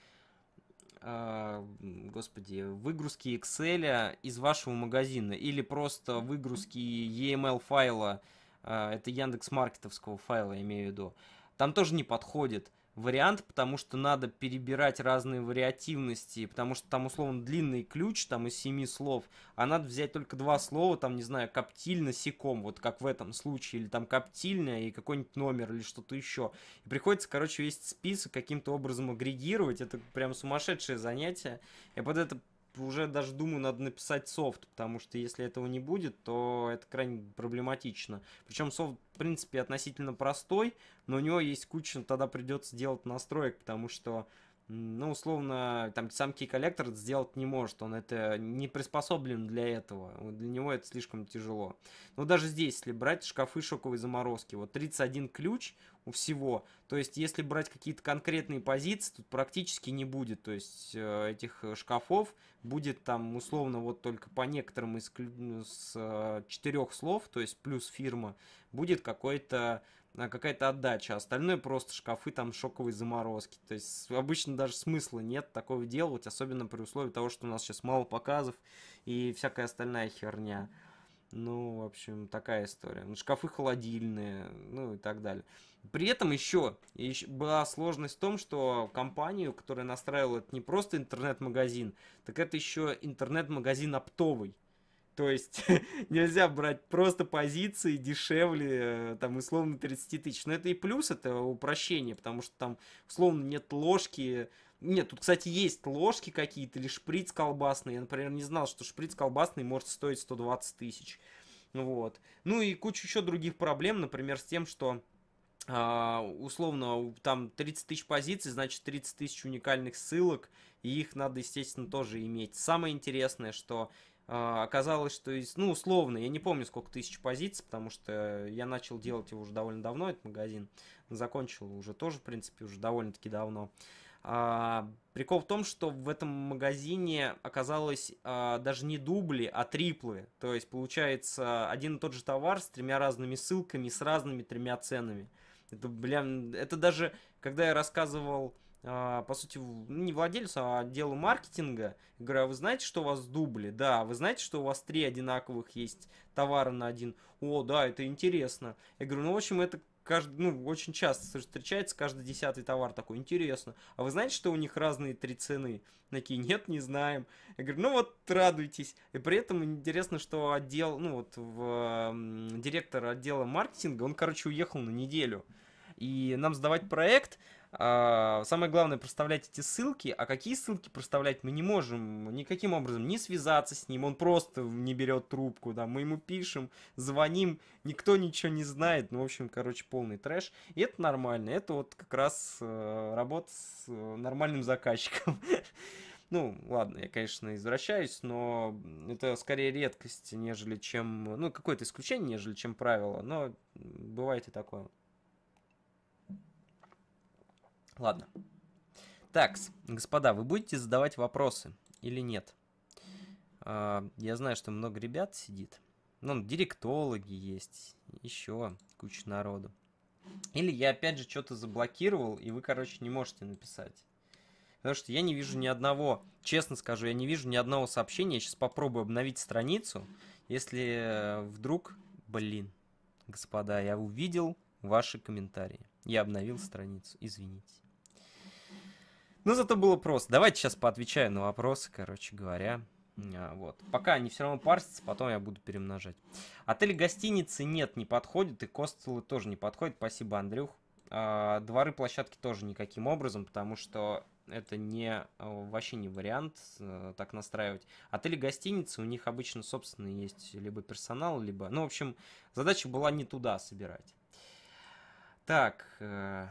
а, господи, выгрузки Excel из вашего магазина или просто выгрузки EML файла, а, это Яндекс Маркетовского файла, имею в виду, там тоже не подходит вариант, потому что надо перебирать разные вариативности, потому что там условно длинный ключ, там из семи слов, а надо взять только два слова, там, не знаю, коптиль, насеком, вот как в этом случае, или там коптильня и какой-нибудь номер, или что-то еще. И приходится, короче, весь список каким-то образом агрегировать, это прям сумасшедшее занятие. Я под это уже даже думаю, надо написать софт, потому что если этого не будет, то это крайне проблематично. Причем софт, в принципе, относительно простой, но у него есть куча, тогда придется делать настроек, потому что ну, условно, там сам кей-коллектор сделать не может, он это не приспособлен для этого, для него это слишком тяжело. Но даже здесь, если брать шкафы шоковой заморозки, вот 31 ключ у всего, то есть если брать какие-то конкретные позиции, тут практически не будет, то есть э, этих э, шкафов будет там условно вот только по некоторым из с э, четырех слов, то есть плюс фирма, будет какой-то а, какая-то отдача. А остальное просто шкафы там шоковые заморозки. То есть обычно даже смысла нет такого делать, особенно при условии того, что у нас сейчас мало показов и всякая остальная херня. Ну, в общем, такая история. Ну, шкафы холодильные, ну и так далее. При этом еще, еще была сложность в том, что компанию, которая настраивала, это не просто интернет-магазин, так это еще интернет-магазин оптовый. То есть нельзя брать просто позиции дешевле, э, там, условно, 30 тысяч. Но это и плюс, это упрощение, потому что там, условно, нет ложки. Нет, тут, кстати, есть ложки какие-то или шприц колбасный. Я, например, не знал, что шприц колбасный может стоить 120 тысяч. Вот. Ну и куча еще других проблем, например, с тем, что а, условно, там 30 тысяч позиций, значит 30 тысяч уникальных ссылок, и их надо, естественно, тоже иметь. Самое интересное, что а, оказалось, что из, ну, условно, я не помню, сколько тысяч позиций, потому что я начал делать его уже довольно давно, этот магазин. Закончил уже тоже, в принципе, уже довольно-таки давно. А, прикол в том, что в этом магазине оказалось а, даже не дубли, а триплы. То есть, получается, один и тот же товар с тремя разными ссылками, с разными тремя ценами. Это, бля, это даже, когда я рассказывал а, по сути, ну, не владельца а отделу маркетинга. Говорю, «А вы знаете, что у вас дубли? Да, вы знаете, что у вас три одинаковых есть товара на один? О, да, это интересно. Я говорю, ну, в общем, это каждый, ну, очень часто встречается каждый десятый товар такой, интересно. А вы знаете, что у них разные три цены? Такие, нет, не знаем. Я говорю, ну вот, радуйтесь. И при этом интересно, что отдел, ну вот, в, директор отдела маркетинга, он, короче, уехал на неделю. И нам сдавать проект, а, самое главное проставлять эти ссылки, а какие ссылки проставлять мы не можем никаким образом, не связаться с ним, он просто не берет трубку, да, мы ему пишем, звоним, никто ничего не знает, ну, в общем, короче, полный трэш, и это нормально, это вот как раз э, работа с э, нормальным заказчиком. Ну, ладно, я, конечно, извращаюсь, но это скорее редкость, нежели чем... Ну, какое-то исключение, нежели чем правило, но бывает и такое. Ладно. Так, господа, вы будете задавать вопросы или нет? А, я знаю, что много ребят сидит. Ну, директологи есть, еще куча народу. Или я опять же что-то заблокировал, и вы, короче, не можете написать. Потому что я не вижу ни одного, честно скажу, я не вижу ни одного сообщения. Я сейчас попробую обновить страницу. Если э, вдруг, блин, господа, я увидел ваши комментарии. Я обновил страницу, извините. Ну зато было просто. Давайте сейчас поотвечаю на вопросы, короче говоря. А, вот. Пока они все равно парсятся, потом я буду перемножать. Отели гостиницы нет, не подходит, и костелы тоже не подходят. Спасибо, Андрюх. А, дворы площадки тоже никаким образом, потому что это не э, вообще не вариант э, так настраивать. Отели гостиницы, у них обычно собственные есть либо персонал, либо... Ну, в общем, задача была не туда собирать. Так, э,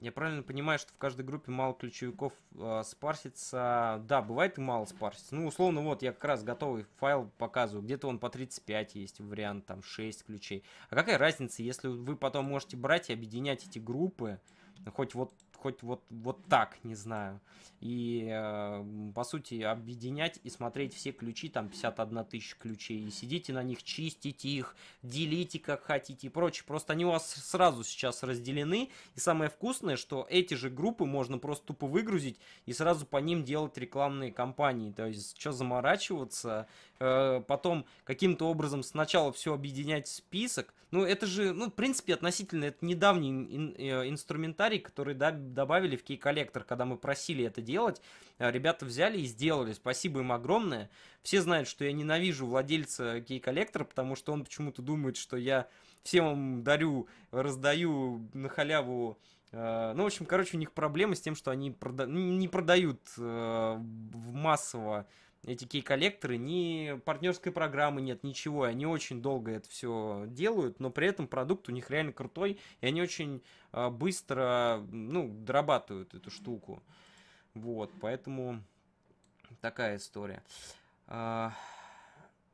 я правильно понимаю, что в каждой группе мало ключевиков э, спарсится. Да, бывает и мало спарсится. Ну, условно, вот я как раз готовый файл показываю. Где-то он по 35 есть вариант, там 6 ключей. А какая разница, если вы потом можете брать и объединять эти группы, хоть вот хоть вот, вот так, не знаю. И, э, по сути, объединять и смотреть все ключи, там 51 тысяча ключей, и сидите на них, чистите их, делите как хотите и прочее. Просто они у вас сразу сейчас разделены, и самое вкусное, что эти же группы можно просто тупо выгрузить и сразу по ним делать рекламные кампании. То есть, что заморачиваться, Э, потом каким-то образом сначала все объединять в список. Ну, это же, ну, в принципе, относительно это недавний ин- э, инструментарий, который да, добавили в кей-коллектор, когда мы просили это делать. А ребята взяли и сделали. Спасибо им огромное. Все знают, что я ненавижу владельца кей-коллектора, потому что он почему-то думает, что я всем вам дарю, раздаю на халяву э, ну, в общем, короче, у них проблемы с тем, что они прода- не продают э, массово эти кей-коллекторы, ни партнерской программы нет, ничего. Они очень долго это все делают, но при этом продукт у них реально крутой, и они очень а, быстро, ну, дорабатывают эту штуку. Вот, поэтому такая история. А,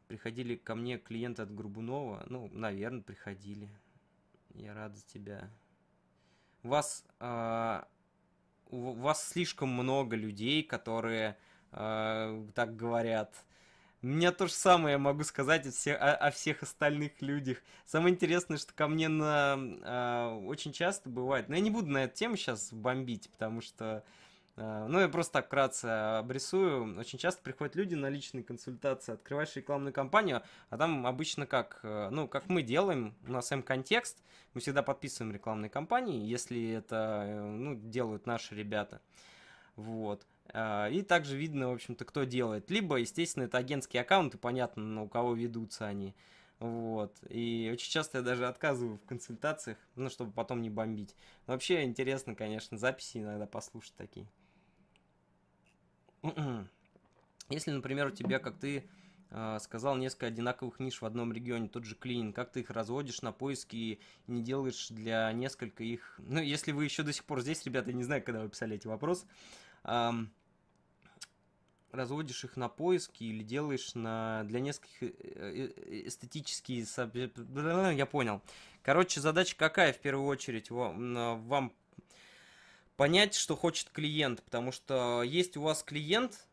приходили ко мне клиенты от Грубунова? Ну, наверное, приходили. Я рад за тебя. Вас, а, у вас слишком много людей, которые Э, так говорят. Мне то же самое могу сказать о, все, о, о всех остальных людях. Самое интересное, что ко мне на, э, очень часто бывает... Но я не буду на эту тему сейчас бомбить, потому что... Э, ну, я просто так вкратце обрисую. Очень часто приходят люди на личные консультации. Открываешь рекламную кампанию, а там обычно как... Э, ну, как мы делаем, у нас М-контекст. Мы всегда подписываем рекламные кампании, если это, э, ну, делают наши ребята. Вот. А, и также видно, в общем-то, кто делает. Либо, естественно, это агентские аккаунты, понятно, на у кого ведутся они. Вот. И очень часто я даже отказываю в консультациях, ну, чтобы потом не бомбить. Но вообще интересно, конечно, записи иногда послушать такие. Если, например, у тебя, как ты э, сказал, несколько одинаковых ниш в одном регионе, тот же клин, как ты их разводишь на поиски и не делаешь для нескольких их... Ну, если вы еще до сих пор здесь, ребята, я не знаю, когда вы писали эти вопросы, разводишь их на поиски или делаешь на для нескольких э, э, э, эстетические я понял короче задача какая в первую очередь вам, а, вам понять что хочет клиент потому что есть у вас клиент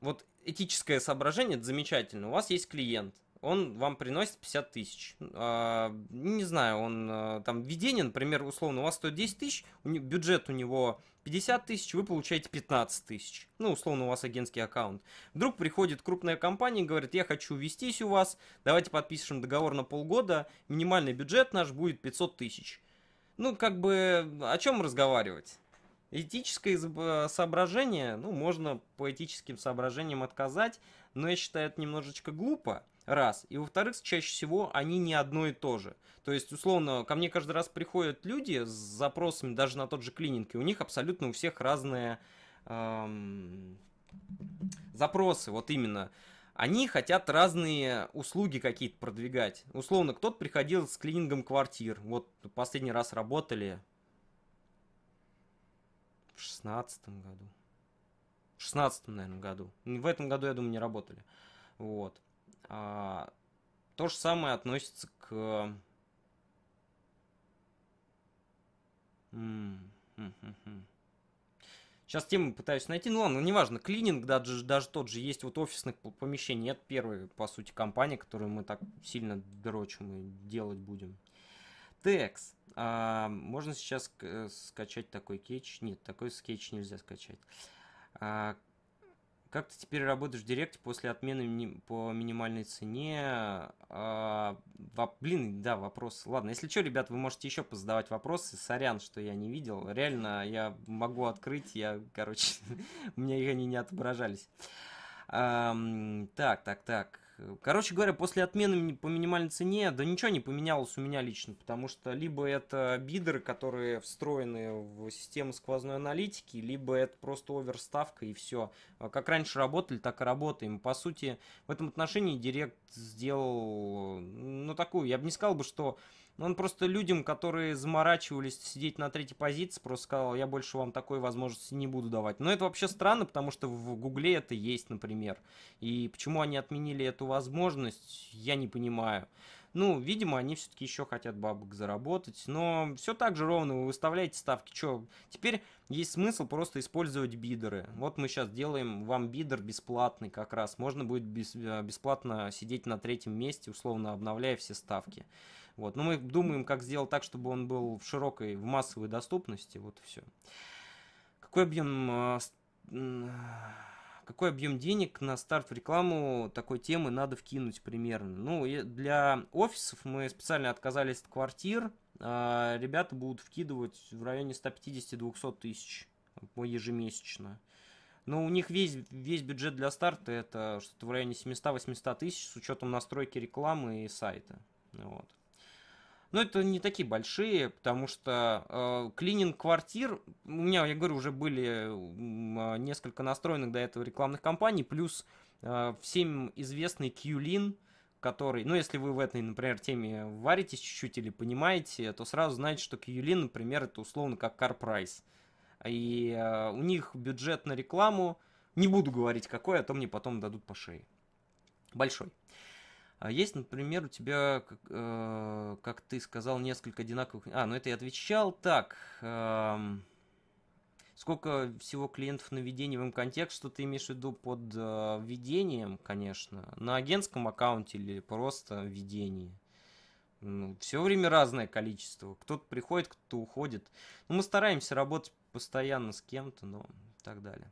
вот этическое соображение это замечательно у вас есть клиент он вам приносит 50 тысяч. А, не знаю, он там введение, например, условно, у вас стоит 10 тысяч, бюджет у него 50 тысяч, вы получаете 15 тысяч. Ну, условно, у вас агентский аккаунт. Вдруг приходит крупная компания и говорит, я хочу вестись у вас, давайте подпишем договор на полгода, минимальный бюджет наш будет 500 тысяч. Ну, как бы, о чем разговаривать? Этическое э, соображение, ну, можно по этическим соображениям отказать, но я считаю это немножечко глупо раз. И во-вторых, чаще всего они не одно и то же. То есть, условно, ко мне каждый раз приходят люди с запросами даже на тот же клининг, и у них абсолютно у всех разные эм, запросы, вот именно они хотят разные услуги какие-то продвигать. Условно, кто-то приходил с клинингом квартир. Вот последний раз работали в шестнадцатом году. В шестнадцатом, наверное, году. В этом году, я думаю, не работали. Вот. А, то же самое относится к... Хм, хм, хм. Сейчас тему пытаюсь найти, ну ладно, неважно, клининг даже, даже тот же есть, вот офисных помещений нет, первой, по сути, компания, которую мы так сильно дрочим и делать будем. Текс. А, можно сейчас э, скачать такой кетч? Нет, такой скетч нельзя скачать. А, как ты теперь работаешь в Директе после отмены ми по минимальной цене? А, блин, да, вопрос. Ладно, если что, ребят, вы можете еще позадавать вопросы. Сорян, что я не видел. Реально, я могу открыть, я, короче, у меня их они не отображались. А, так, так, так. Короче говоря, после отмены по минимальной цене, да ничего не поменялось у меня лично, потому что либо это бидеры, которые встроены в систему сквозной аналитики, либо это просто оверставка и все. А как раньше работали, так и работаем. По сути, в этом отношении Директ сделал, ну, такую, я бы не сказал бы, что но ну, он просто людям, которые заморачивались сидеть на третьей позиции, просто сказал, я больше вам такой возможности не буду давать. Но это вообще странно, потому что в Гугле это есть, например. И почему они отменили эту возможность, я не понимаю. Ну, видимо, они все-таки еще хотят бабок заработать. Но все так же ровно, вы выставляете ставки. Че, теперь есть смысл просто использовать бидеры. Вот мы сейчас делаем вам бидер бесплатный как раз. Можно будет бесплатно сидеть на третьем месте, условно обновляя все ставки. Вот. Но мы думаем, как сделать так, чтобы он был в широкой, в массовой доступности. Вот все. Какой объем а, какой объем денег на старт в рекламу такой темы надо вкинуть примерно. Ну, для офисов мы специально отказались от квартир. А ребята будут вкидывать в районе 150-200 тысяч ежемесячно. Но у них весь, весь бюджет для старта это что-то в районе 700-800 тысяч с учетом настройки рекламы и сайта. Вот. Но ну, это не такие большие, потому что э, клининг квартир, у меня, я говорю, уже были э, несколько настроенных до этого рекламных кампаний, плюс э, всем известный q который, ну, если вы в этой, например, теме варитесь чуть-чуть или понимаете, то сразу знаете, что q например, это условно как CarPrice. И э, у них бюджет на рекламу, не буду говорить какой, а то мне потом дадут по шее. Большой. А Есть, например, у тебя, как, э, как ты сказал, несколько одинаковых... А, ну это я отвечал. Так, э, сколько всего клиентов на введении в им контекст, что ты имеешь в виду под э, введением, конечно, на агентском аккаунте или просто введении? Ну, все время разное количество. Кто-то приходит, кто-то уходит. Ну, мы стараемся работать постоянно с кем-то, но так далее.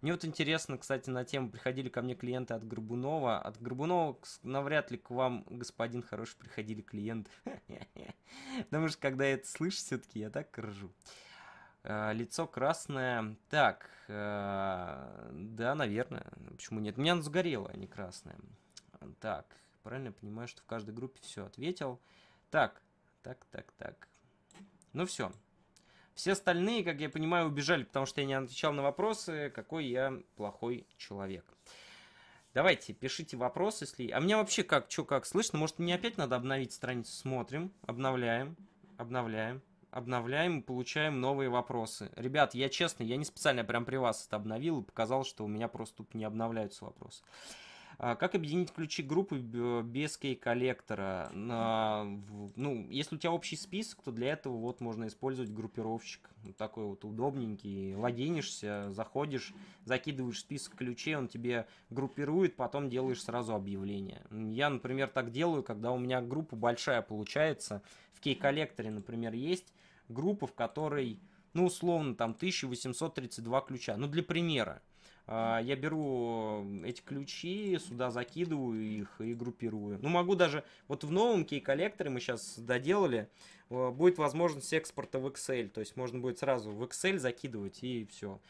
Мне вот интересно, кстати, на тему приходили ко мне клиенты от Горбунова. От Горбунова навряд ли к вам, господин хороший, приходили клиенты. Потому что когда я это слышу, все-таки я так ржу. А, лицо красное. Так, э, да, наверное. Почему нет? У меня оно сгорело, а не красное. Так, правильно я понимаю, что в каждой группе все ответил. Так, так, так, так. Ну все, все остальные, как я понимаю, убежали, потому что я не отвечал на вопросы, какой я плохой человек. Давайте, пишите вопросы, если... А меня вообще как, что как слышно? Может, мне опять надо обновить страницу? Смотрим, обновляем, обновляем, обновляем и получаем новые вопросы. Ребят, я честно, я не специально прям при вас это обновил и показал, что у меня просто тут не обновляются вопросы. А, как объединить ключи группы без кей-коллектора? Ну, если у тебя общий список, то для этого вот можно использовать группировщик. такой вот удобненький. Логинишься, заходишь, закидываешь список ключей, он тебе группирует, потом делаешь сразу объявление. Я, например, так делаю, когда у меня группа большая получается. В кей-коллекторе, например, есть группа, в которой ну, условно, там 1832 ключа. Ну, для примера. А, я беру эти ключи, сюда закидываю их и группирую. Ну, могу даже... Вот в новом кей-коллекторе мы сейчас доделали, а, будет возможность экспорта в Excel. То есть можно будет сразу в Excel закидывать и все.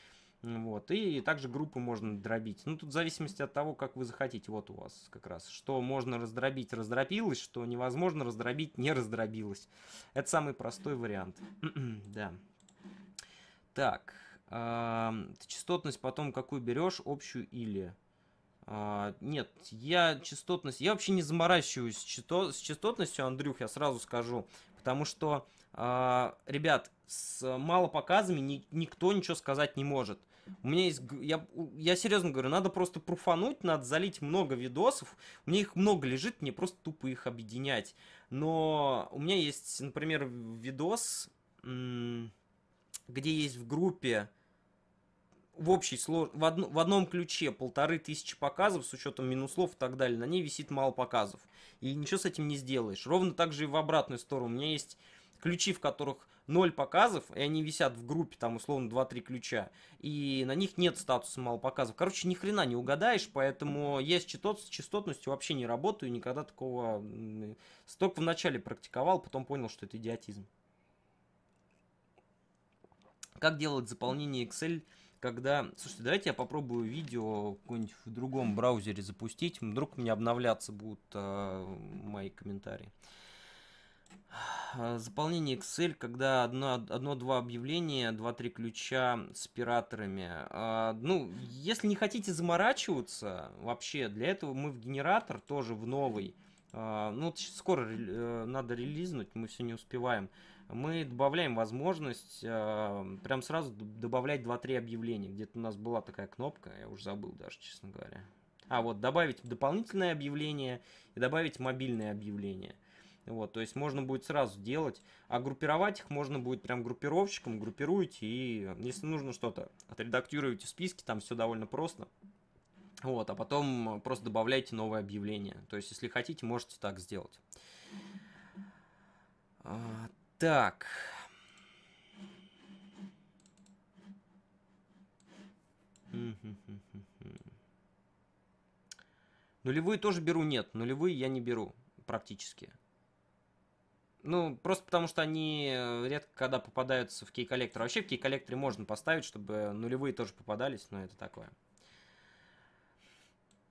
Вот. И также группы можно дробить. Ну, тут в зависимости от того, как вы захотите. Вот у вас как раз. Что можно раздробить, раздробилось. Что невозможно раздробить, не раздробилось. Это самый простой вариант. да. Так частотность потом какую берешь, общую или... А, нет, я частотность... Я вообще не заморачиваюсь с, чисто, с частотностью, Андрюх, я сразу скажу. Потому что, а, ребят, с малопоказами ни, никто ничего сказать не может. У меня есть... Я, я серьезно говорю, надо просто пруфануть, надо залить много видосов. У меня их много лежит, мне просто тупо их объединять. Но у меня есть, например, видос, где есть в группе в, общей слож... в, одно... в одном ключе полторы тысячи показов с учетом минуслов и так далее, на ней висит мало показов. И ничего с этим не сделаешь. Ровно так же и в обратную сторону. У меня есть ключи, в которых 0 показов, и они висят в группе, там, условно, 2-3 ключа, и на них нет статуса мало показов. Короче, ни хрена не угадаешь, поэтому я с частот, с частотностью вообще не работаю, никогда такого... Столько вначале практиковал, потом понял, что это идиотизм. Как делать заполнение Excel когда... Слушайте, давайте я попробую видео какое-нибудь в другом браузере запустить. Вдруг у меня обновляться будут э, мои комментарии. А, заполнение Excel, когда одно-два объявления, два-три ключа с пираторами. А, ну, если не хотите заморачиваться, вообще, для этого мы в генератор тоже в новый. А, ну, скоро э, надо релизнуть, мы все не успеваем мы добавляем возможность э, прям сразу добавлять 2-3 объявления. Где-то у нас была такая кнопка, я уже забыл даже, честно говоря. А, вот, добавить дополнительное объявление и добавить мобильное объявление. Вот, то есть можно будет сразу делать, а группировать их можно будет прям группировщиком, группируете и э, если нужно что-то, отредактируете в списке, там все довольно просто. Вот, а потом э, просто добавляйте новое объявление. То есть, если хотите, можете так сделать. А, так. Нулевые тоже беру нет. Нулевые я не беру практически. Ну, просто потому что они редко когда попадаются в кей-коллектор. Вообще в кей-коллекторе можно поставить, чтобы нулевые тоже попадались, но это такое.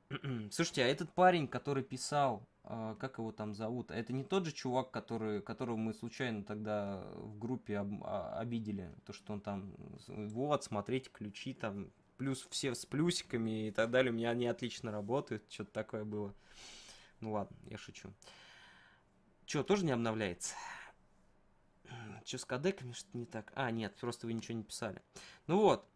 Слушайте, а этот парень, который писал, а, как его там зовут, это не тот же чувак, который, которого мы случайно тогда в группе об, а, обидели, то, что он там, э, вот, смотрите, ключи там, плюс все с плюсиками и так далее, у меня они отлично работают, что-то такое было. Ну ладно, я шучу. Че, тоже не обновляется? Че с кадеками что-то не так? А, нет, просто вы ничего не писали. Ну вот,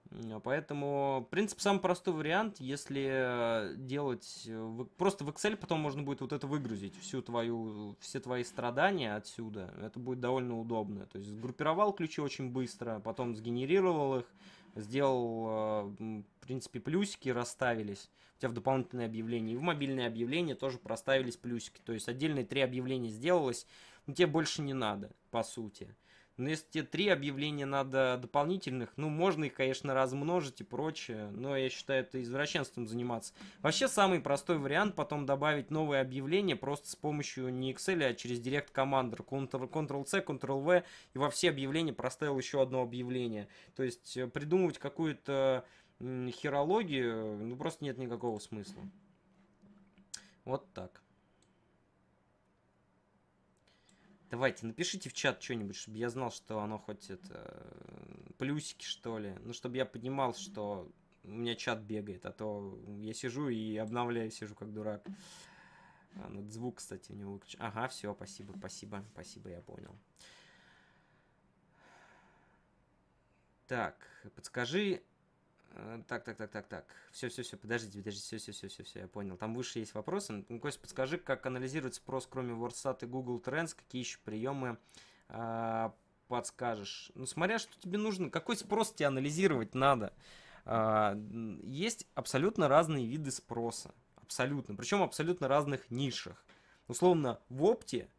Поэтому принципе, самый простой вариант, если делать э, просто в Excel, потом можно будет вот это выгрузить, всю твою, все твои страдания отсюда. Это будет довольно удобно. То есть сгруппировал ключи очень быстро, потом сгенерировал их, сделал, э, в принципе, плюсики расставились. У тебя в дополнительные объявления, и в мобильные объявления тоже проставились плюсики. То есть отдельные три объявления сделалось, но тебе больше не надо, по сути. Но ну, если тебе три объявления надо дополнительных, ну, можно их, конечно, размножить и прочее, но я считаю, это извращенством заниматься. Вообще, самый простой вариант потом добавить новые объявления просто с помощью не Excel, а через Direct Commander. Ctrl-C, Ctrl-V, и во все объявления проставил еще одно объявление. То есть э, придумывать какую-то хирологию, ну, просто нет никакого смысла. Вот так. Давайте, напишите в чат что-нибудь, чтобы я знал, что оно хоть это... Плюсики, что ли. Ну, чтобы я понимал, что у меня чат бегает, а то я сижу и обновляю, сижу как дурак. А, надо ну, звук, кстати, у него выключить. Ага, все, спасибо, спасибо, спасибо, я понял. Так, подскажи, Э, так, так, так, так, так. Все, все, все, подождите, подождите, все, все, все, все, все, я понял. Там выше есть вопросы. Ну, Кость, подскажи, как анализировать спрос, кроме WordStat и Google Trends, какие еще приемы э, а, подскажешь? Ну, смотря, что тебе нужно, какой спрос тебе анализировать надо. Э, есть абсолютно разные виды спроса. Абсолютно. Причем абсолютно разных нишах. Условно, в опте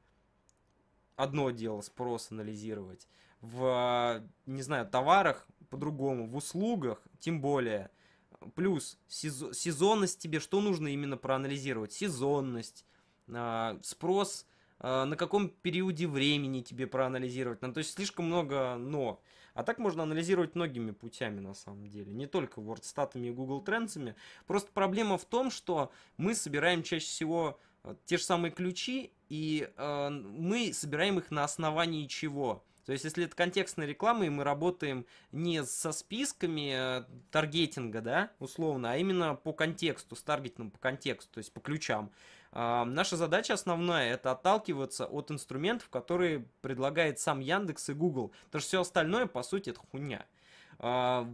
одно дело спрос анализировать. В, не знаю, товарах по-другому, в услугах тем более. Плюс сезонность тебе, что нужно именно проанализировать? Сезонность, а, спрос, а, на каком периоде времени тебе проанализировать. Ну, то есть слишком много «но». А так можно анализировать многими путями на самом деле, не только WordStat'ами и Google Trends. Просто проблема в том, что мы собираем чаще всего а, те же самые ключи, и мы собираем их на основании чего? То есть, если это контекстная реклама, и мы работаем не со списками э, таргетинга, да, условно, а именно по контексту, с таргетным по контексту, то есть по ключам. Э, наша задача основная – это отталкиваться от инструментов, которые предлагает сам Яндекс и Google. Потому что все остальное, по сути, это хуйня. А,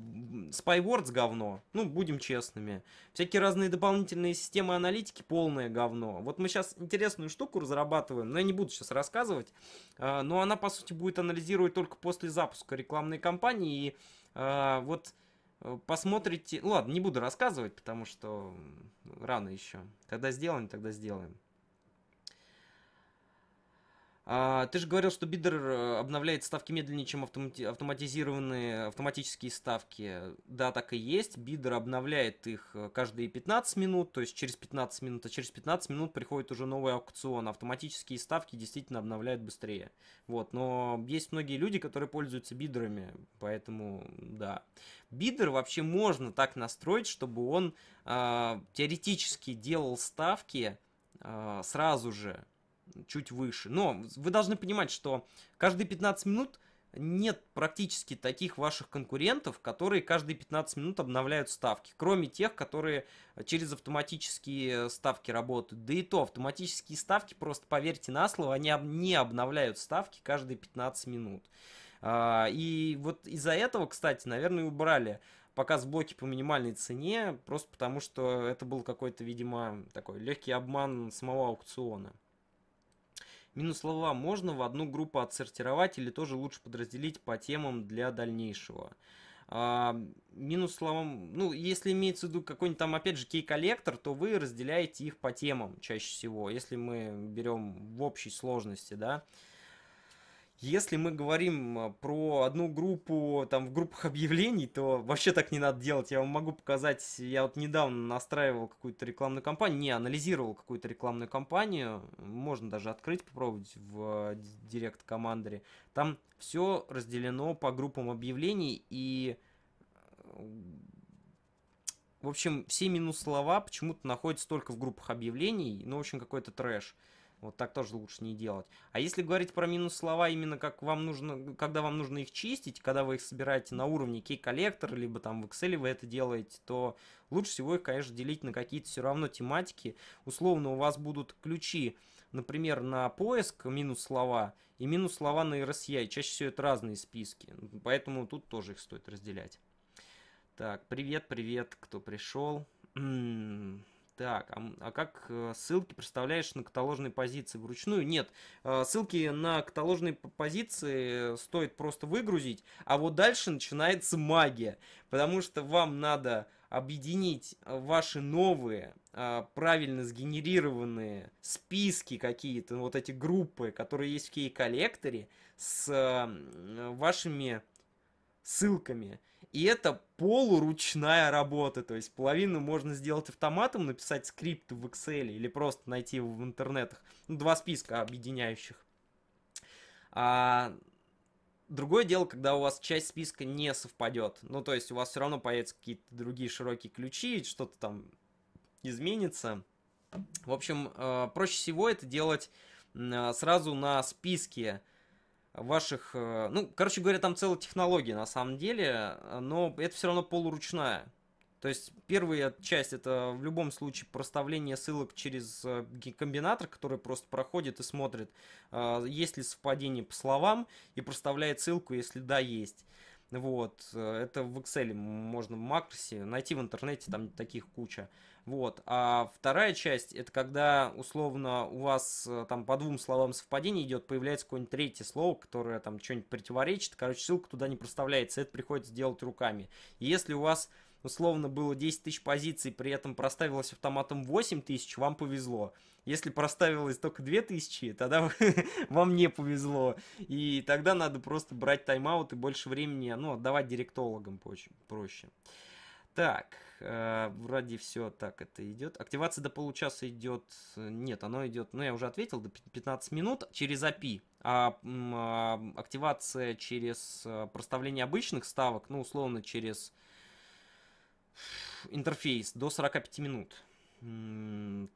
SpyWords говно, ну, будем честными. Всякие разные дополнительные системы аналитики полное говно. Вот мы сейчас интересную штуку разрабатываем, но я не буду сейчас рассказывать, а, но она, по сути, будет анализировать только после запуска рекламной кампании, и а, вот э, посмотрите... Ну, ладно, не буду рассказывать, потому что рано еще. Когда сделаем, тогда сделаем. А, ты же говорил, что бидер э, обновляет ставки медленнее, чем автомати- автоматизированные автоматические ставки. Да, так и есть. Бидер обновляет их э, каждые 15 минут, то есть через 15 минут, а через 15 минут приходит уже новый аукцион. Автоматические ставки действительно обновляют быстрее. Вот, но есть многие люди, которые пользуются бидерами, поэтому да. Бидер вообще можно так настроить, чтобы он э, теоретически делал ставки э, сразу же чуть выше. Но вы должны понимать, что каждые 15 минут нет практически таких ваших конкурентов, которые каждые 15 минут обновляют ставки, кроме тех, которые через автоматические ставки работают. Да и то, автоматические ставки, просто поверьте на слово, они не обновляют ставки каждые 15 минут. А, и вот из-за этого, кстати, наверное, убрали показ блоки по минимальной цене, просто потому что это был какой-то, видимо, такой легкий обман самого аукциона. Минус слова можно в одну группу отсортировать или тоже лучше подразделить по темам для дальнейшего. А, минус словам, ну, если имеется в виду какой-нибудь там, опять же, кей-коллектор, то вы разделяете их по темам чаще всего, если мы берем в общей сложности, да. Если мы говорим а, про одну группу там в группах объявлений, то вообще так не надо делать. Я вам могу показать, я вот недавно настраивал какую-то рекламную кампанию, не, анализировал какую-то рекламную кампанию, можно даже открыть, попробовать в э, Директ Командере. Там все разделено по группам объявлений и э, в общем, все минус слова почему-то находятся только в группах объявлений, ну, в общем, какой-то трэш. Вот так тоже лучше не делать. А если говорить про минус слова, именно как вам нужно, когда вам нужно их чистить, когда вы их собираете на уровне кей-коллектор, либо там в Excel вы это делаете, то лучше всего их, конечно, делить на какие-то все равно тематики. Условно у вас будут ключи, например, на поиск минус слова и минус слова на RSI. Чаще всего это разные списки, поэтому тут тоже их стоит разделять. Так, привет, привет, кто пришел. Так, а, а как э, ссылки представляешь на каталожные позиции вручную? Нет, э, ссылки на каталожные позиции стоит просто выгрузить, а вот дальше начинается магия, потому что вам надо объединить э, ваши новые, правильно сгенерированные списки какие-то, вот эти группы, которые есть в кей-коллекторе, с вашими ссылками. И это полуручная работа, то есть половину можно сделать автоматом, написать скрипт в Excel или просто найти его в интернетах. Ну, два списка объединяющих. А, Другое дело, когда у вас часть списка не совпадет. Ну, то есть у вас все равно появятся какие-то другие широкие ключи, что-то там изменится. В общем, э, проще всего это делать э, сразу на списке ваших... Э, ну, короче говоря, там целая технология на самом деле, но это все равно полуручная. То есть первая часть это в любом случае проставление ссылок через э, комбинатор, который просто проходит и смотрит, э, есть ли совпадение по словам, и проставляет ссылку, если да, есть. Вот, это в Excel можно в макросе, найти в интернете там таких куча. Вот. А вторая часть, это когда, условно, у вас э, там по двум словам совпадение идет, появляется какое-нибудь третье слово, которое там что-нибудь противоречит, короче, ссылка туда не проставляется, это приходится делать руками. И если у вас условно было 10 тысяч позиций, при этом проставилось автоматом 8 тысяч, вам повезло. Если проставилось только 2 тысячи, тогда вам не повезло. И тогда надо просто брать тайм-аут и больше времени ну, отдавать директологам проще. Так, э, вроде все так это идет. Активация до получаса идет... Э, нет, оно идет... Ну, я уже ответил, до 15 минут через API. А э, активация через э, проставление обычных ставок, ну, условно, через интерфейс до 45 минут.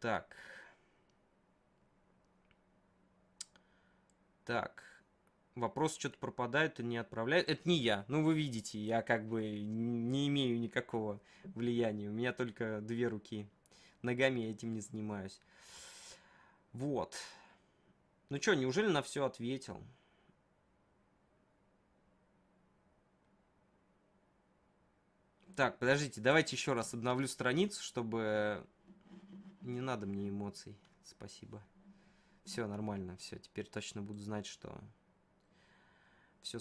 так. Так вопрос что-то пропадает и не отправляют. Это не я. Ну, вы видите, я как бы не имею никакого влияния. У меня только две руки. Ногами я этим не занимаюсь. Вот. Ну что, неужели на все ответил? Так, подождите, давайте еще раз обновлю страницу, чтобы... Не надо мне эмоций. Спасибо. Все нормально, все, теперь точно буду знать, что все,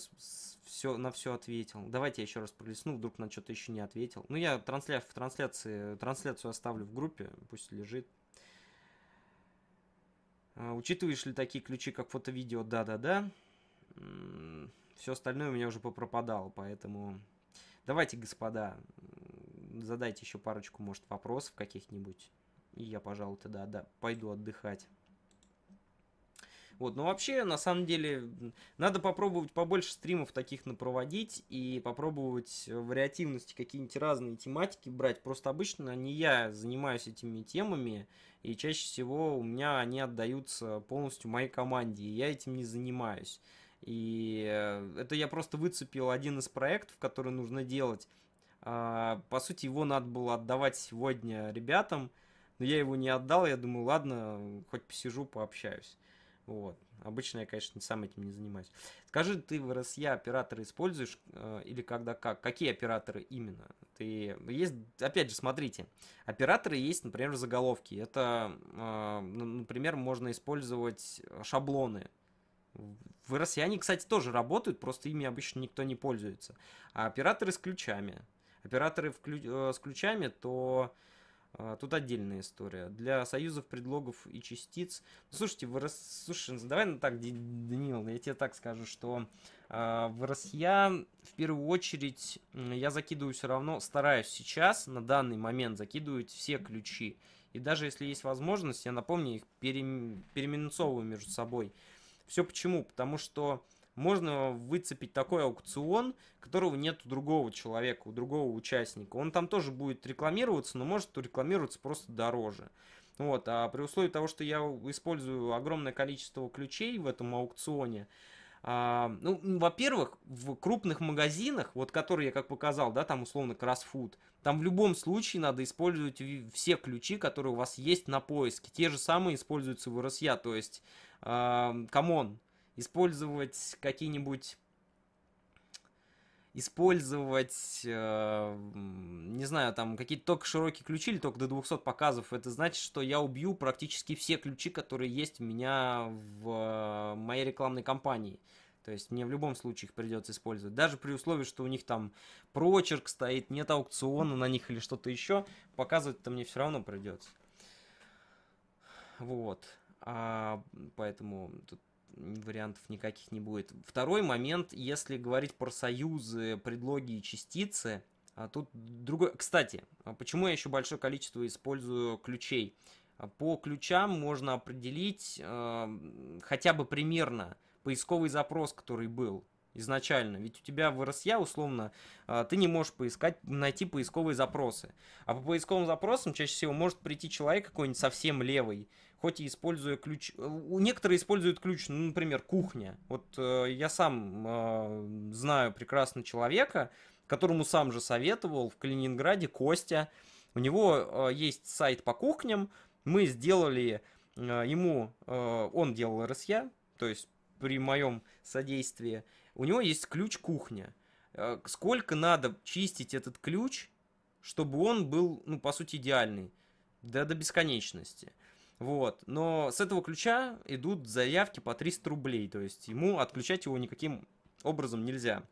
все, на все ответил. Давайте я еще раз пролистну, вдруг на что-то еще не ответил. Ну, я трансля... в трансляции, трансляцию оставлю в группе, пусть лежит. А, учитываешь ли такие ключи, как фото-видео? Да-да-да. Все остальное у меня уже попропадало, поэтому... Давайте, господа, задайте еще парочку, может, вопросов каких-нибудь. И я, пожалуй, тогда да, пойду отдыхать. Вот, но вообще, на самом деле, надо попробовать побольше стримов таких напроводить и попробовать вариативности какие-нибудь разные тематики брать. Просто обычно не я занимаюсь этими темами, и чаще всего у меня они отдаются полностью моей команде, и я этим не занимаюсь. И э, это я просто выцепил один из проектов, который нужно делать. А, по сути, его надо было отдавать сегодня ребятам, но я его не отдал, я думаю, ладно, хоть посижу, пообщаюсь. Вот. Обычно я, конечно, сам этим не занимаюсь. Скажи, ты в РСЯ операторы используешь э, или когда как? Какие операторы именно? Ты есть, опять же, смотрите, операторы есть, например, заголовки. Это, э, например, можно использовать шаблоны. В РСЯ они, кстати, тоже работают, просто ими обычно никто не пользуется. А операторы с ключами. Операторы в э, с ключами, то а, тут отдельная история. Для союзов предлогов и частиц... Ну, слушайте, вы рас... Слушай, ну, давай ну так, Данил, я тебе так скажу, что э, в РСЯ в первую очередь я закидываю все равно, стараюсь сейчас, на данный момент закидывать все ключи. И даже если есть возможность, я напомню, их пере... переименцовываю между собой. Все почему? Потому что можно выцепить такой аукцион, которого нет у другого человека, у другого участника. Он там тоже будет рекламироваться, но может рекламироваться просто дороже. Вот, а при условии того, что я использую огромное количество ключей в этом аукционе, а, ну, во-первых, в крупных магазинах, вот которые я как показал, да, там условно Красфуд, там в любом случае надо использовать все ключи, которые у вас есть на поиске. Те же самые используются в РСЯ, то есть, а, камон, э, использовать какие-нибудь использовать, э, не знаю, там какие-то только широкие ключи или только до 200 показов, это значит, что я убью практически все ключи, которые есть у меня в э, моей рекламной кампании. То есть мне в любом случае их придется использовать. Даже при условии, что у них там прочерк стоит, нет аукциона на них или что-то еще, показывать-то мне все равно придется. Вот. А, поэтому тут вариантов никаких не будет. Второй момент, если говорить про союзы, предлоги и частицы, а тут другой... Кстати, а почему я еще большое количество использую ключей? А по ключам можно определить э, хотя бы примерно поисковый запрос, который был изначально. Ведь у тебя в РСЯ, условно, а, ты не можешь поискать, найти поисковые запросы. А по поисковым запросам чаще всего может прийти человек какой-нибудь совсем левый, хоть и используя ключ... Э, некоторые используют ключ, ну, например, кухня. Вот э, я сам э, знаю прекрасно человека, которому сам же советовал в Калининграде, Костя. У него э, есть сайт по кухням. Мы сделали э, ему, э, он делал РСЯ, то есть при моем содействии. У него есть ключ кухня. Э, сколько надо чистить этот ключ, чтобы он был, ну, по сути, идеальный? Да до бесконечности. Вот. Но с этого ключа идут заявки по 300 рублей. То есть ему отключать его никаким образом нельзя.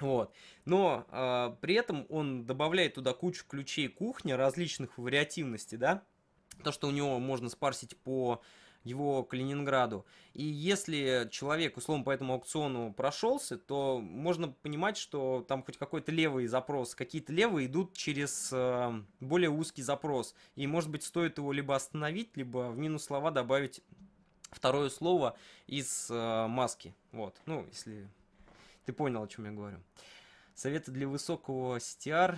Вот. Но э, при этом он добавляет туда кучу ключей кухни различных вариативностей, да. То, что у него можно спарсить по его Калининграду. И если человек, условно, по этому аукциону прошелся, то можно понимать, что там хоть какой-то левый запрос, какие-то левые идут через э, более узкий запрос. И, может быть, стоит его либо остановить, либо в минус слова добавить второе слово из э, маски. Вот, ну, если ты понял, о чем я говорю. Советы для высокого CTR.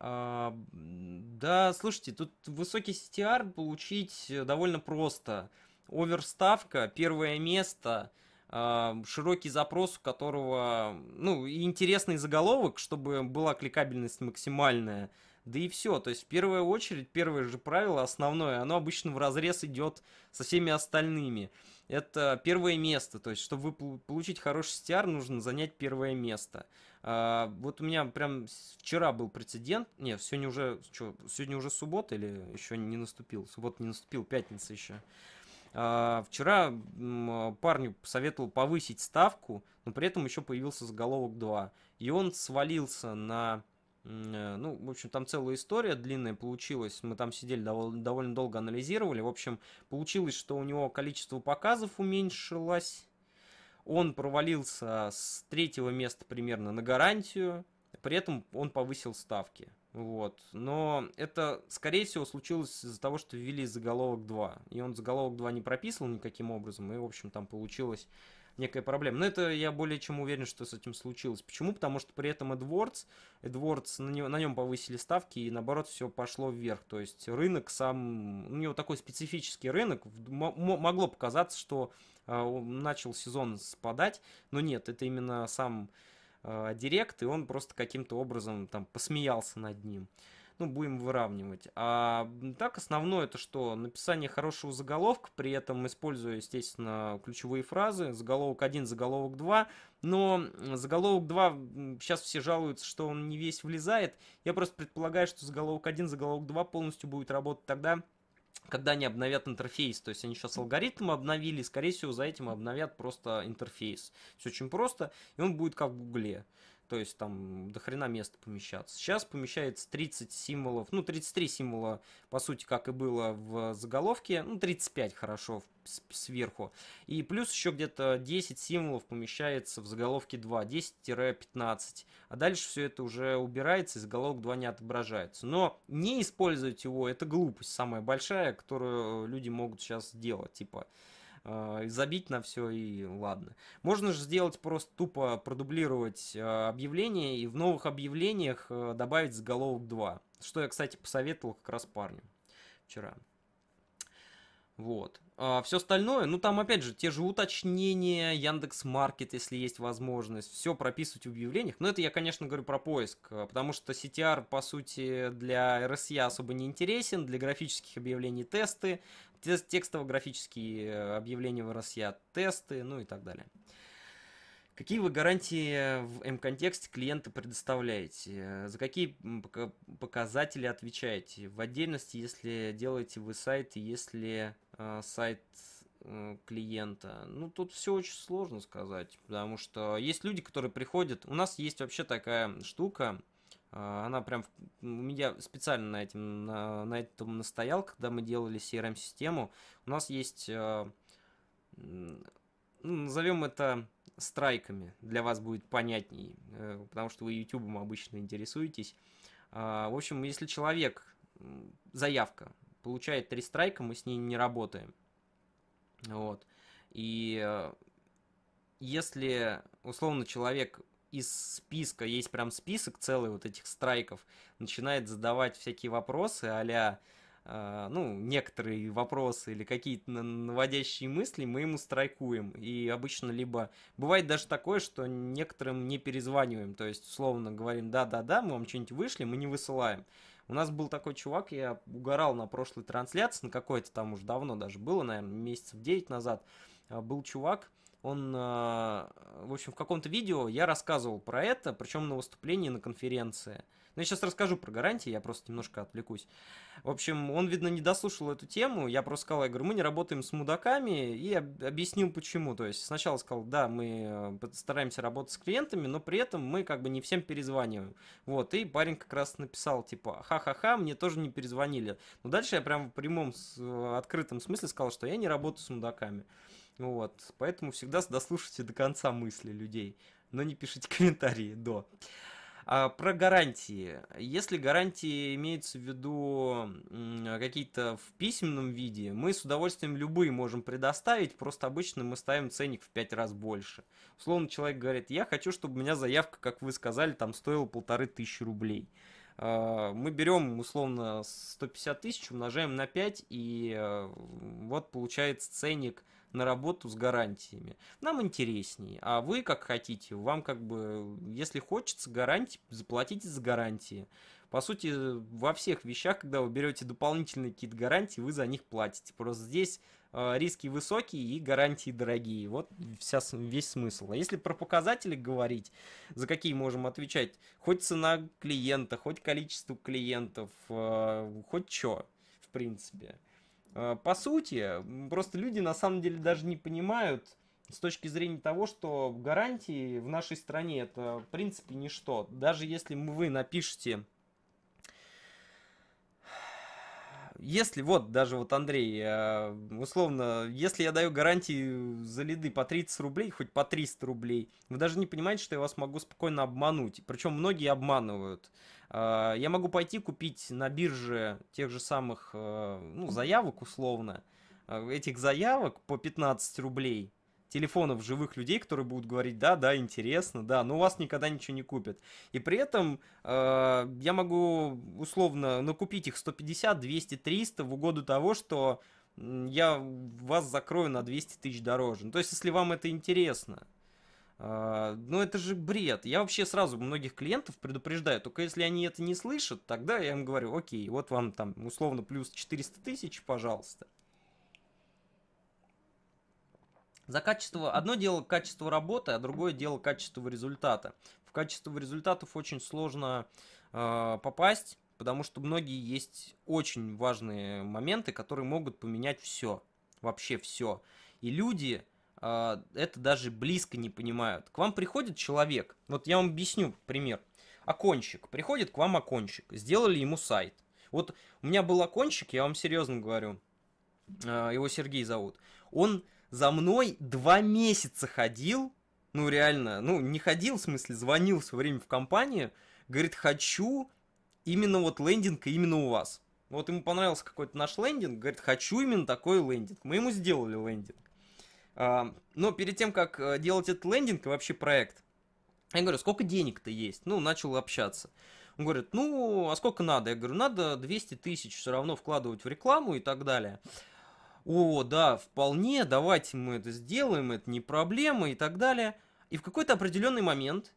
А, да, слушайте, тут высокий CTR получить э, довольно просто оверставка, первое место, а, широкий запрос, у которого, ну, интересный заголовок, чтобы была кликабельность максимальная. Да и все. То есть в первую очередь, первое же правило, основное, оно обычно в разрез идет со всеми остальными. Это первое место. То есть, чтобы получить хороший стиар, нужно занять первое место. А, вот у меня прям вчера был прецедент. Не, сегодня уже, что, сегодня уже суббота или еще не наступил? Суббота не наступил, пятница еще. А, вчера а, парню посоветовал повысить ставку, но при этом еще появился заголовок 2. И он свалился на... Э, ну, в общем, там целая история длинная получилась. Мы там сидели довольно, довольно долго анализировали. В общем, получилось, что у него количество показов уменьшилось. Он провалился с третьего места примерно на гарантию. При этом он повысил ставки. Вот. Но это, скорее всего, случилось из-за того, что ввели заголовок 2. И он заголовок 2 не прописывал никаким образом, и, в общем, там получилось некая проблема. Но это я более чем уверен, что с этим случилось. Почему? Потому что при этом AdWords, AdWords на, него, на нем повысили ставки, и наоборот все пошло вверх. То есть рынок сам, у него такой специфический рынок, могло показаться, что э, начал сезон спадать, но нет, это именно сам э, директ, и он просто каким-то образом там посмеялся над ним. Ну, будем выравнивать. А так, основное это что? Написание хорошего заголовка, при этом используя, естественно, ключевые фразы. Заголовок 1, заголовок 2. Но заголовок 2, сейчас все жалуются, что он не весь влезает. Я просто предполагаю, что заголовок 1, заголовок 2 полностью будет работать тогда, когда они обновят интерфейс, то есть они сейчас алгоритм обновили, скорее всего, за этим обновят просто интерфейс. Все очень просто, и он будет как в Гугле. То есть там до хрена места помещаться. Сейчас помещается 30 символов, ну 33 символа, по сути, как и было в заголовке, ну 35 хорошо сверху. И плюс еще где-то 10 символов помещается в заголовке 2, 10-15. А дальше все это уже убирается, и заголовок 2 не отображается. Но не использовать его, это глупость самая большая, которую люди могут сейчас сделать, Типа, э, забить на все и ладно. Можно же сделать просто тупо продублировать э, объявление и в новых объявлениях э, добавить заголовок 2. Что я, кстати, посоветовал как раз парню вчера. Вот. А, все остальное, ну там опять же те же уточнения, Яндекс Маркет, если есть возможность, все прописывать в объявлениях. Но это я, конечно, говорю про поиск, а, потому что CTR, по сути, для RSI особо не интересен, для графических объявлений тесты, текстово-графические э, объявления в RSI тесты, ну и так далее. Какие вы гарантии в М-контексте клиенту предоставляете? За какие показатели отвечаете? В отдельности, если делаете вы сайт, если Э, сайт э, клиента. Ну, тут все очень сложно сказать, потому что есть люди, которые приходят. У нас есть вообще такая штука, э, она прям... Я специально на, этом на, на этом настоял, когда мы делали CRM-систему. У нас есть... Ну, Назовем это страйками. Для вас будет понятней, потому что вы YouTube обычно интересуетесь. А, в общем, если человек... Заявка получает три страйка, мы с ней не работаем. Вот. И э, если, условно, человек из списка, есть прям список целый вот этих страйков, начинает задавать всякие вопросы а э, ну, некоторые вопросы или какие-то наводящие мысли, мы ему страйкуем. И обычно либо... Бывает даже такое, что некоторым не перезваниваем, то есть условно говорим, да-да-да, мы вам что-нибудь вышли, мы не высылаем. У нас был такой чувак, я угорал на прошлой трансляции, на какой-то там уже давно даже было, наверное, месяцев 9 назад. А, был чувак, он, а, в общем, в каком-то видео я рассказывал про это, причем на выступлении на конференции. Но ну, я сейчас расскажу про гарантии, я просто немножко отвлекусь. В общем, он, видно, не дослушал эту тему. Я просто сказал, я говорю, мы не работаем с мудаками, и объяснил почему. То есть сначала сказал, да, мы э, стараемся работать с клиентами, но при этом мы как бы не всем перезваниваем. Вот, и парень как раз написал, типа, ха-ха-ха, мне тоже не перезвонили. Но дальше я прям в прямом, э, открытом смысле сказал, что я не работаю с мудаками. Вот, поэтому всегда дослушайте до конца мысли людей, но не пишите комментарии до. Да. А, про гарантии. Если гарантии имеются в виду какие-то в письменном виде, мы с удовольствием любые можем предоставить, просто обычно мы ставим ценник в 5 раз больше. Словно человек говорит, я хочу, чтобы у меня заявка, как вы сказали, там стоила полторы тысячи рублей а, мы берем условно 150 тысяч, умножаем на 5, и э, вот получается ценник на работу с гарантиями. Нам интереснее. А вы как хотите. Вам как бы, если хочется гарантии, заплатите за гарантии. По сути, во всех вещах, когда вы берете дополнительные какие-то гарантии, вы за них платите. Просто здесь э, риски высокие и гарантии дорогие. Вот вся, весь смысл. А если про показатели говорить, за какие можем отвечать, хоть цена клиента, хоть количество клиентов, э, хоть что, в принципе. Э, по сути, просто люди на самом деле даже не понимают с точки зрения того, что гарантии в нашей стране это в принципе ничто. Даже если вы напишете если вот даже вот Андрей, условно, если я даю гарантии за лиды по 30 рублей, хоть по 300 рублей, вы даже не понимаете, что я вас могу спокойно обмануть. Причем многие обманывают. А, я могу пойти купить на бирже тех же самых э, ну, заявок условно, э, этих заявок по 15 рублей, телефонов живых людей, которые будут говорить, да, да, интересно, да, но у вас никогда ничего не купят. И при этом э, я могу условно накупить их 150, 200, 300 в угоду того, что я вас закрою на 200 тысяч дороже. Ну, то есть, если вам это интересно, а, ну, это же бред. Я вообще сразу многих клиентов предупреждаю, только если они это не слышат, тогда я им говорю, окей, вот вам там условно плюс 400 тысяч, пожалуйста. За качество, одно дело качество работы, а другое дело качество результата. В качество результатов очень сложно э, попасть, потому что многие есть очень важные моменты, которые могут поменять все, вообще все. И люди, а, это даже близко не понимают. К вам приходит человек, вот я вам объясню пример. Окончик. Приходит к вам окончик. Сделали ему сайт. Вот у меня был окончик, я вам серьезно говорю. А, его Сергей зовут. Он за мной два месяца ходил. Ну, реально, ну, не ходил, в смысле, звонил все время в компанию. Говорит, хочу именно вот лендинг именно у вас. Вот ему понравился какой-то наш лендинг, говорит, хочу именно такой лендинг. Мы ему сделали лендинг. Но перед тем, как э, делать этот лендинг и вообще проект, я говорю, сколько денег-то есть? Ну, начал общаться. Он говорит, ну, а сколько надо? Я говорю, надо 200 тысяч все равно вкладывать в рекламу и так далее. О, да, вполне, давайте мы это сделаем, это не проблема и так далее. И в какой-то определенный момент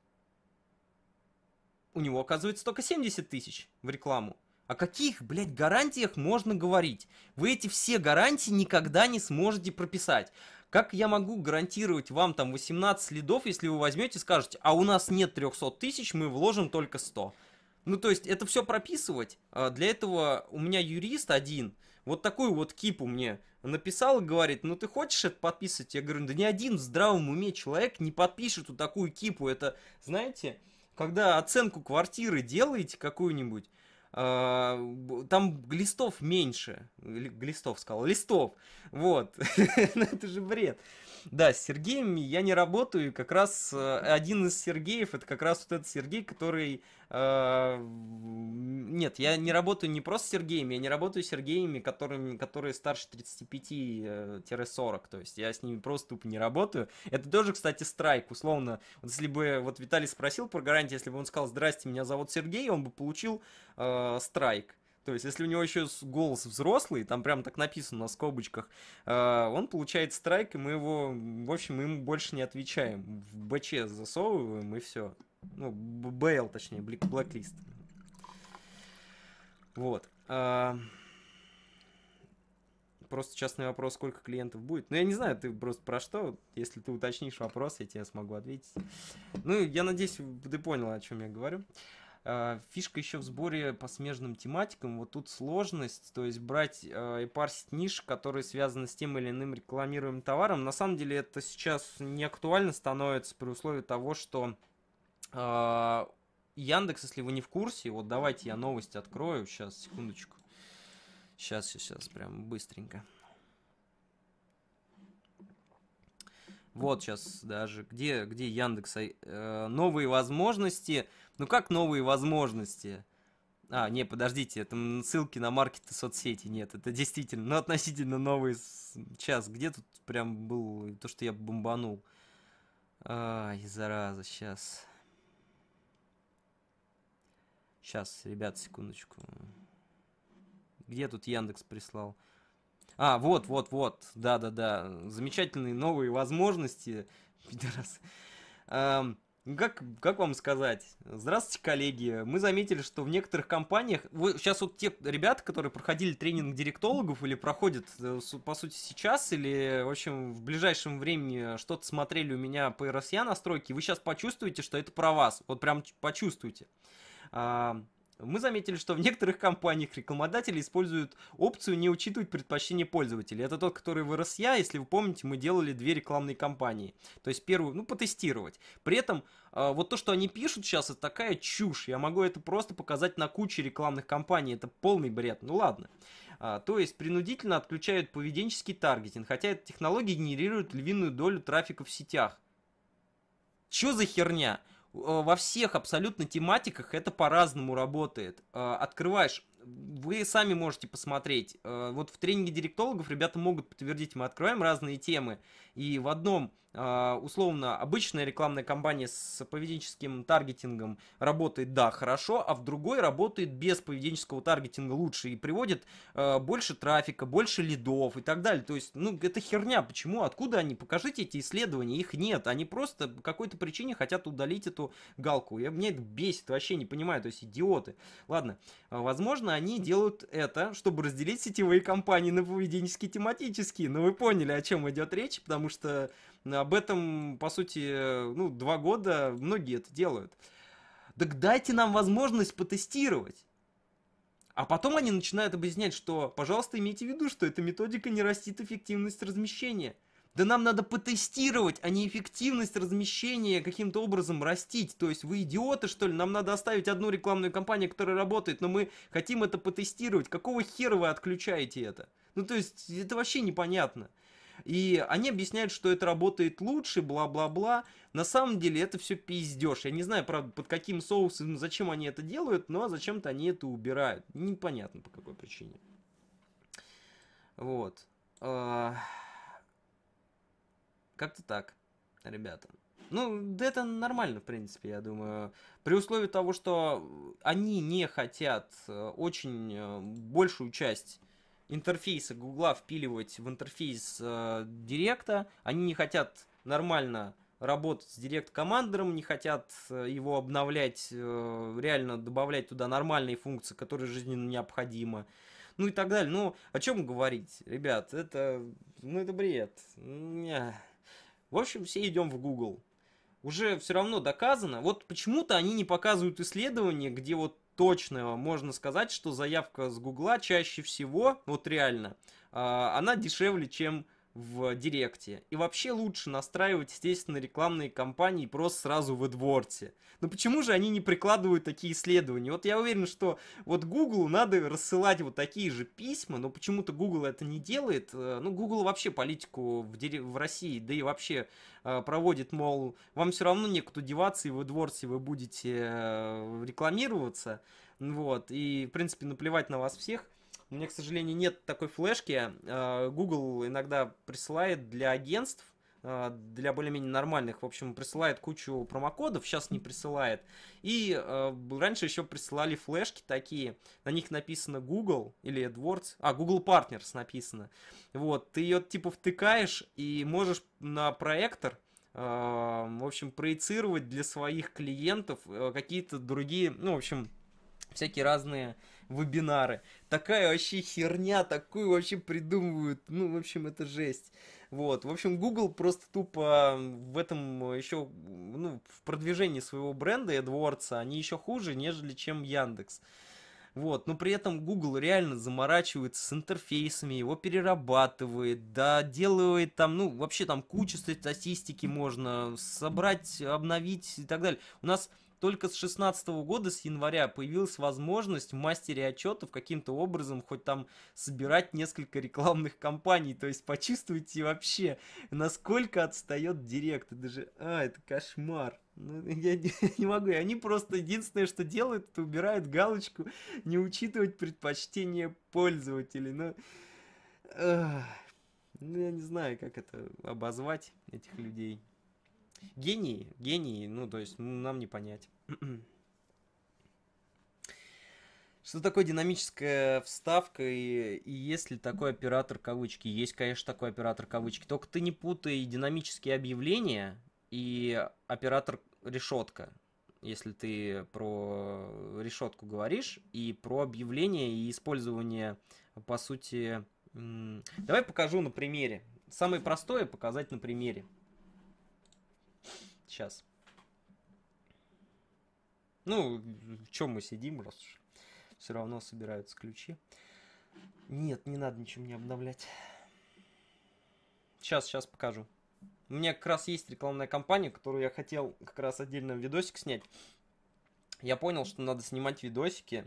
у него оказывается только 70 тысяч в рекламу. О каких, блядь, гарантиях можно говорить? Вы эти все гарантии никогда не сможете прописать. Как я могу гарантировать вам там 18 следов, если вы возьмете и скажете, а у нас нет 300 тысяч, мы вложим только 100? Ну, то есть, это все прописывать. А для этого у меня юрист один, вот такую вот кипу мне написал и говорит, ну, ты хочешь это подписывать? Я говорю, да ни один в здравом уме человек не подпишет вот такую кипу. Это, знаете, когда оценку квартиры делаете какую-нибудь, а, там глистов меньше. Глистов сказал. Листов. Вот. Ну это же бред. Да, с Сергеем я не работаю. Как раз э, один из Сергеев, это как раз вот этот Сергей, который Э, нет, я не работаю не просто с Сергеями, я не работаю с Сергеями, которыми, которые старше 35-40, э, то есть я с ними просто тупо не работаю. Это тоже, кстати, страйк, условно. Вот если бы вот Виталий спросил про гарантии, если бы он сказал, здрасте, меня зовут Сергей, он бы получил э, страйк. То есть, если у него еще голос взрослый, там прям так написано на скобочках, э, он получает страйк, и мы его, в общем, ему больше не отвечаем. В БЧ засовываем, и все. Ну, БЛ, точнее, блик блэклист. Вот. Э, просто частный вопрос, сколько клиентов будет. Ну, я не знаю, ты просто про что. Если ты уточнишь вопрос, я тебе смогу ответить. Ну, я надеюсь, ты понял, о чем я говорю. Э, фишка еще в сборе по смежным тематикам. Вот тут сложность, то есть брать э, и парсить ниш, которые связаны с тем или иным рекламируемым товаром. На самом деле это сейчас не актуально становится при условии того, что э, Яндекс, если вы не в курсе, вот давайте я новости открою, сейчас, секундочку. Сейчас, сейчас, прям быстренько. Вот сейчас даже, где, где Яндекс, э, новые возможности. Ну как новые возможности? А, не, подождите, это ссылки на маркеты соцсети, нет, это действительно, ну, относительно новый час. Где тут прям был то, что я бомбанул? Ай, зараза, сейчас. Сейчас, ребят, секундочку. Где тут Яндекс прислал? А, вот, вот, вот, да-да-да, замечательные новые возможности, пидорас как, как вам сказать? Здравствуйте, коллеги. Мы заметили, что в некоторых компаниях... Вы, сейчас вот те ребята, которые проходили тренинг директологов или проходят, э, по сути, сейчас, или, в общем, в ближайшем времени что-то смотрели у меня по RSA настройке, вы сейчас почувствуете, что это про вас. Вот прям почувствуйте. А, мы заметили, что в некоторых компаниях рекламодатели используют опцию не учитывать предпочтения пользователей. Это тот, который вырос я, если вы помните, мы делали две рекламные кампании. То есть первую, ну, потестировать. При этом а, вот то, что они пишут сейчас, это такая чушь. Я могу это просто показать на куче рекламных кампаний. Это полный бред. Ну ладно. А, то есть принудительно отключают поведенческий таргетинг, хотя эта технология генерирует львиную долю трафика в сетях. Чё за херня? Э, во всех абсолютно тематиках это по-разному работает. Э, открываешь, вы сами можете посмотреть. Э, вот в тренинге директологов ребята могут подтвердить, мы открываем разные темы, и в одном, а, условно, обычная рекламная кампания с поведенческим таргетингом работает, да, хорошо, а в другой работает без поведенческого таргетинга лучше и приводит а, больше трафика, больше лидов и так далее. То есть, ну, это херня. Почему? Откуда они? Покажите эти исследования. Их нет. Они просто по какой-то причине хотят удалить эту галку. Я, мне это бесит. Вообще не понимаю. То есть, идиоты. Ладно. А, возможно, они делают это, чтобы разделить сетевые компании на поведенческие тематические. Но вы поняли, о чем идет речь, потому потому что об этом, по сути, ну, два года многие это делают. Так дайте нам возможность потестировать. А потом они начинают объяснять, что, пожалуйста, имейте в виду, что эта методика не растит эффективность размещения. Да нам надо потестировать, а не эффективность размещения каким-то образом растить. То есть вы идиоты, что ли? Нам надо оставить одну рекламную кампанию, которая работает, но мы хотим это потестировать. Какого хера вы отключаете это? Ну то есть это вообще непонятно. И они объясняют, что это работает лучше, бла-бла-бла. На самом деле это все пиздеж. Я не знаю, правда, под каким соусом, зачем они это делают, но зачем-то они это убирают. Непонятно по какой причине. Вот. А, как-то так, ребята. Ну, да это нормально, в принципе, я думаю. При условии того, что они не хотят э, очень э, большую часть интерфейсы Гугла впиливать в интерфейс э, Директа. Они не хотят нормально работать с Директ Командером, не хотят э, его обновлять, э, реально добавлять туда нормальные функции, которые жизненно необходимы. Ну и так далее. Ну, о чем говорить, ребят? Это, ну, это бред. Не, В общем, все идем в Google. Уже все равно доказано. Вот почему-то они не показывают исследования, где вот точного можно сказать, что заявка с Гугла чаще всего, вот реально, а, она дешевле, чем в Директе. И вообще лучше настраивать, естественно, рекламные кампании просто сразу в AdWords. Но почему же они не прикладывают такие исследования? Вот я уверен, что вот Google надо рассылать вот такие же письма, но почему-то Google это не делает. Э, ну, Google вообще политику в, дире... в России, да и вообще э, проводит, мол, вам все равно некуда деваться, и в AdWords вы будете э, рекламироваться. Вот, и, в принципе, наплевать на вас всех. У меня, к сожалению, нет такой флешки. Э, Google иногда присылает для агентств э, для более-менее нормальных. В общем, присылает кучу промокодов, сейчас не присылает. И э, раньше еще присылали флешки такие, на них написано Google или AdWords, а Google Partners написано. Вот, ты ее типа втыкаешь и можешь на проектор в общем, проецировать для своих клиентов какие-то другие, ну, в общем, всякие разные вебинары. Такая вообще херня, такую вообще придумывают. Ну, в общем, это жесть. Вот, в общем, Google просто тупо в этом еще, ну, в продвижении своего бренда AdWords, они еще хуже, нежели чем Яндекс. Вот, но при этом Google реально заморачивается с интерфейсами, его перерабатывает, да, делает там, ну, вообще там кучу статистики можно собрать, обновить и так далее. У нас только с 2016 года, с января, появилась возможность в мастере отчетов каким-то образом хоть там собирать несколько рекламных кампаний. То есть почувствуйте вообще, насколько отстает директ. Это же, а, это кошмар. Ну, я не, не могу. И они просто единственное, что делают, это убирают галочку не учитывать предпочтения пользователей. Ну, э, ну я не знаю, как это обозвать, этих людей. Гении, гении, ну, то есть нам не понять. Что такое динамическая вставка и, и есть ли такой оператор кавычки? Есть, конечно, такой оператор кавычки. Только ты не путай динамические объявления и оператор решетка. Если ты про решетку говоришь и про объявление и использование, по сути... Давай покажу на примере. Самое простое показать на примере. Сейчас. Ну, чем мы сидим, раз уж все равно собираются ключи. Нет, не надо ничего мне обновлять. Сейчас, сейчас покажу. У меня как раз есть рекламная кампания, которую я хотел как раз отдельно видосик снять. Я понял, что надо снимать видосики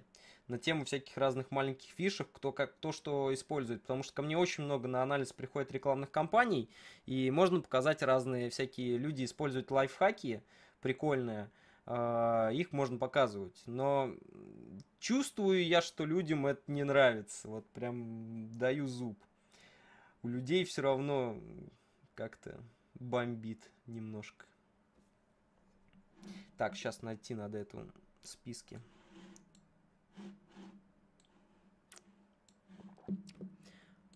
на тему всяких разных маленьких фишек, кто как то что использует, потому что ко мне очень много на анализ приходит рекламных кампаний, и можно показать разные всякие люди используют лайфхаки прикольные, а, их можно показывать, но чувствую я, что людям это не нравится, вот прям даю зуб. У людей все равно как-то бомбит немножко. Так, сейчас найти надо эту списки.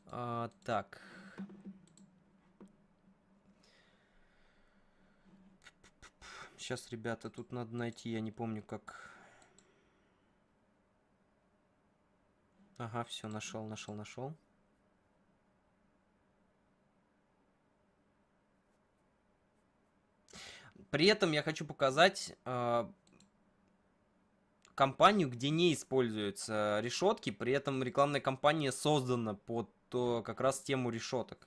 А, так. Сейчас, ребята, тут надо найти, я не помню, как... Ага, все, нашел, нашел, нашел. При этом я хочу показать э, компанию, где не используются решетки, при этом рекламная кампания создана под э, как раз тему решеток.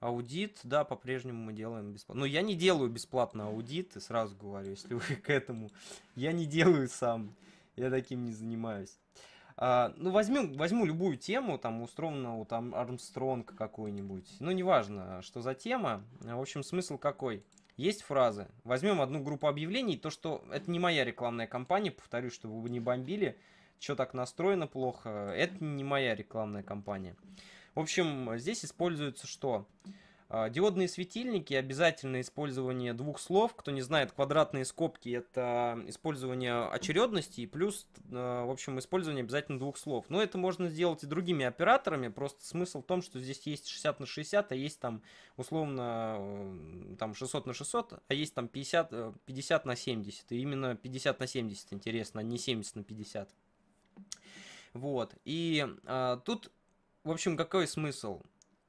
Аудит, да, по-прежнему мы делаем бесплатно. Но ну, я не делаю бесплатно аудит, и сразу говорю, если вы к этому. Я не делаю сам, я таким не занимаюсь. А, ну, возьмем, возьму любую тему, там, условно, вот, там, Армстронг какой-нибудь. Ну, неважно, что за тема. В общем, смысл какой? есть фразы. Возьмем одну группу объявлений, то, что это не моя рекламная кампания, повторюсь, чтобы вы не бомбили, что так настроено плохо, это не моя рекламная кампания. В общем, здесь используется что? Что? А, диодные светильники, обязательное использование двух слов. Кто не знает, квадратные скобки – это использование очередности плюс, а, в общем, использование обязательно двух слов. Но это можно сделать и другими операторами, просто смысл в том, что здесь есть 60 на 60, а есть там условно там 600 на 600, а есть там 50, 50 э, на 70. И именно 50 на 70 интересно, а не 70 на 50. Вот. И э, тут, в общем, какой смысл?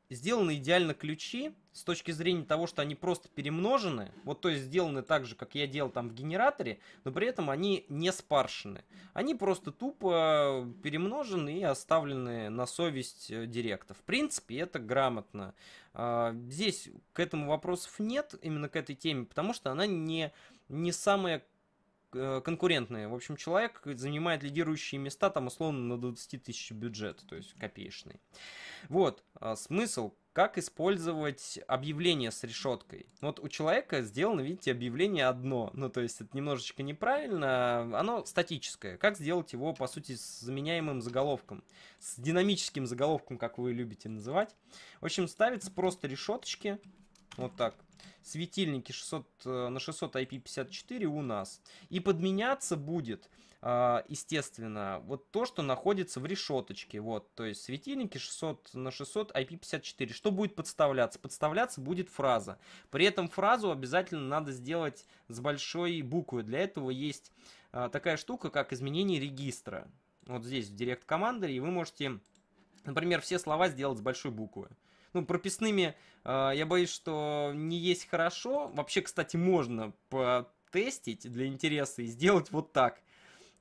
сделаны идеально ключи с точки зрения того, что они просто перемножены, вот то есть сделаны так же, как я делал там в генераторе, но при этом они не спаршены. Они просто тупо перемножены и оставлены на совесть э, директа. В принципе, это грамотно. А, здесь к этому вопросов нет, именно к этой теме, потому что она не, не самая Э, конкурентные. В общем, человек занимает лидирующие места, там, условно, на 20 тысяч бюджет, то есть копеечный. Вот, а смысл, как использовать объявление с решеткой. Вот у человека сделано, видите, объявление одно, ну, то есть это немножечко неправильно, а оно статическое. Как сделать его, по сути, с заменяемым заголовком, с динамическим заголовком, как вы любите называть. В общем, ставится просто решеточки, вот так. Светильники 600, э, на 600 IP54 у нас. И подменяться будет, а, естественно, вот то, что находится в решеточке. Вот, то есть светильники 600 на 600 IP54. Что будет подставляться? Подставляться будет фраза. При этом фразу обязательно надо сделать с большой буквы. Для этого есть а, такая штука, как изменение регистра. Вот здесь в Direct Commander, и вы можете, например, все слова сделать с большой буквы ну, прописными э, я боюсь, что не есть хорошо. Вообще, кстати, можно потестить для интереса и сделать вот так.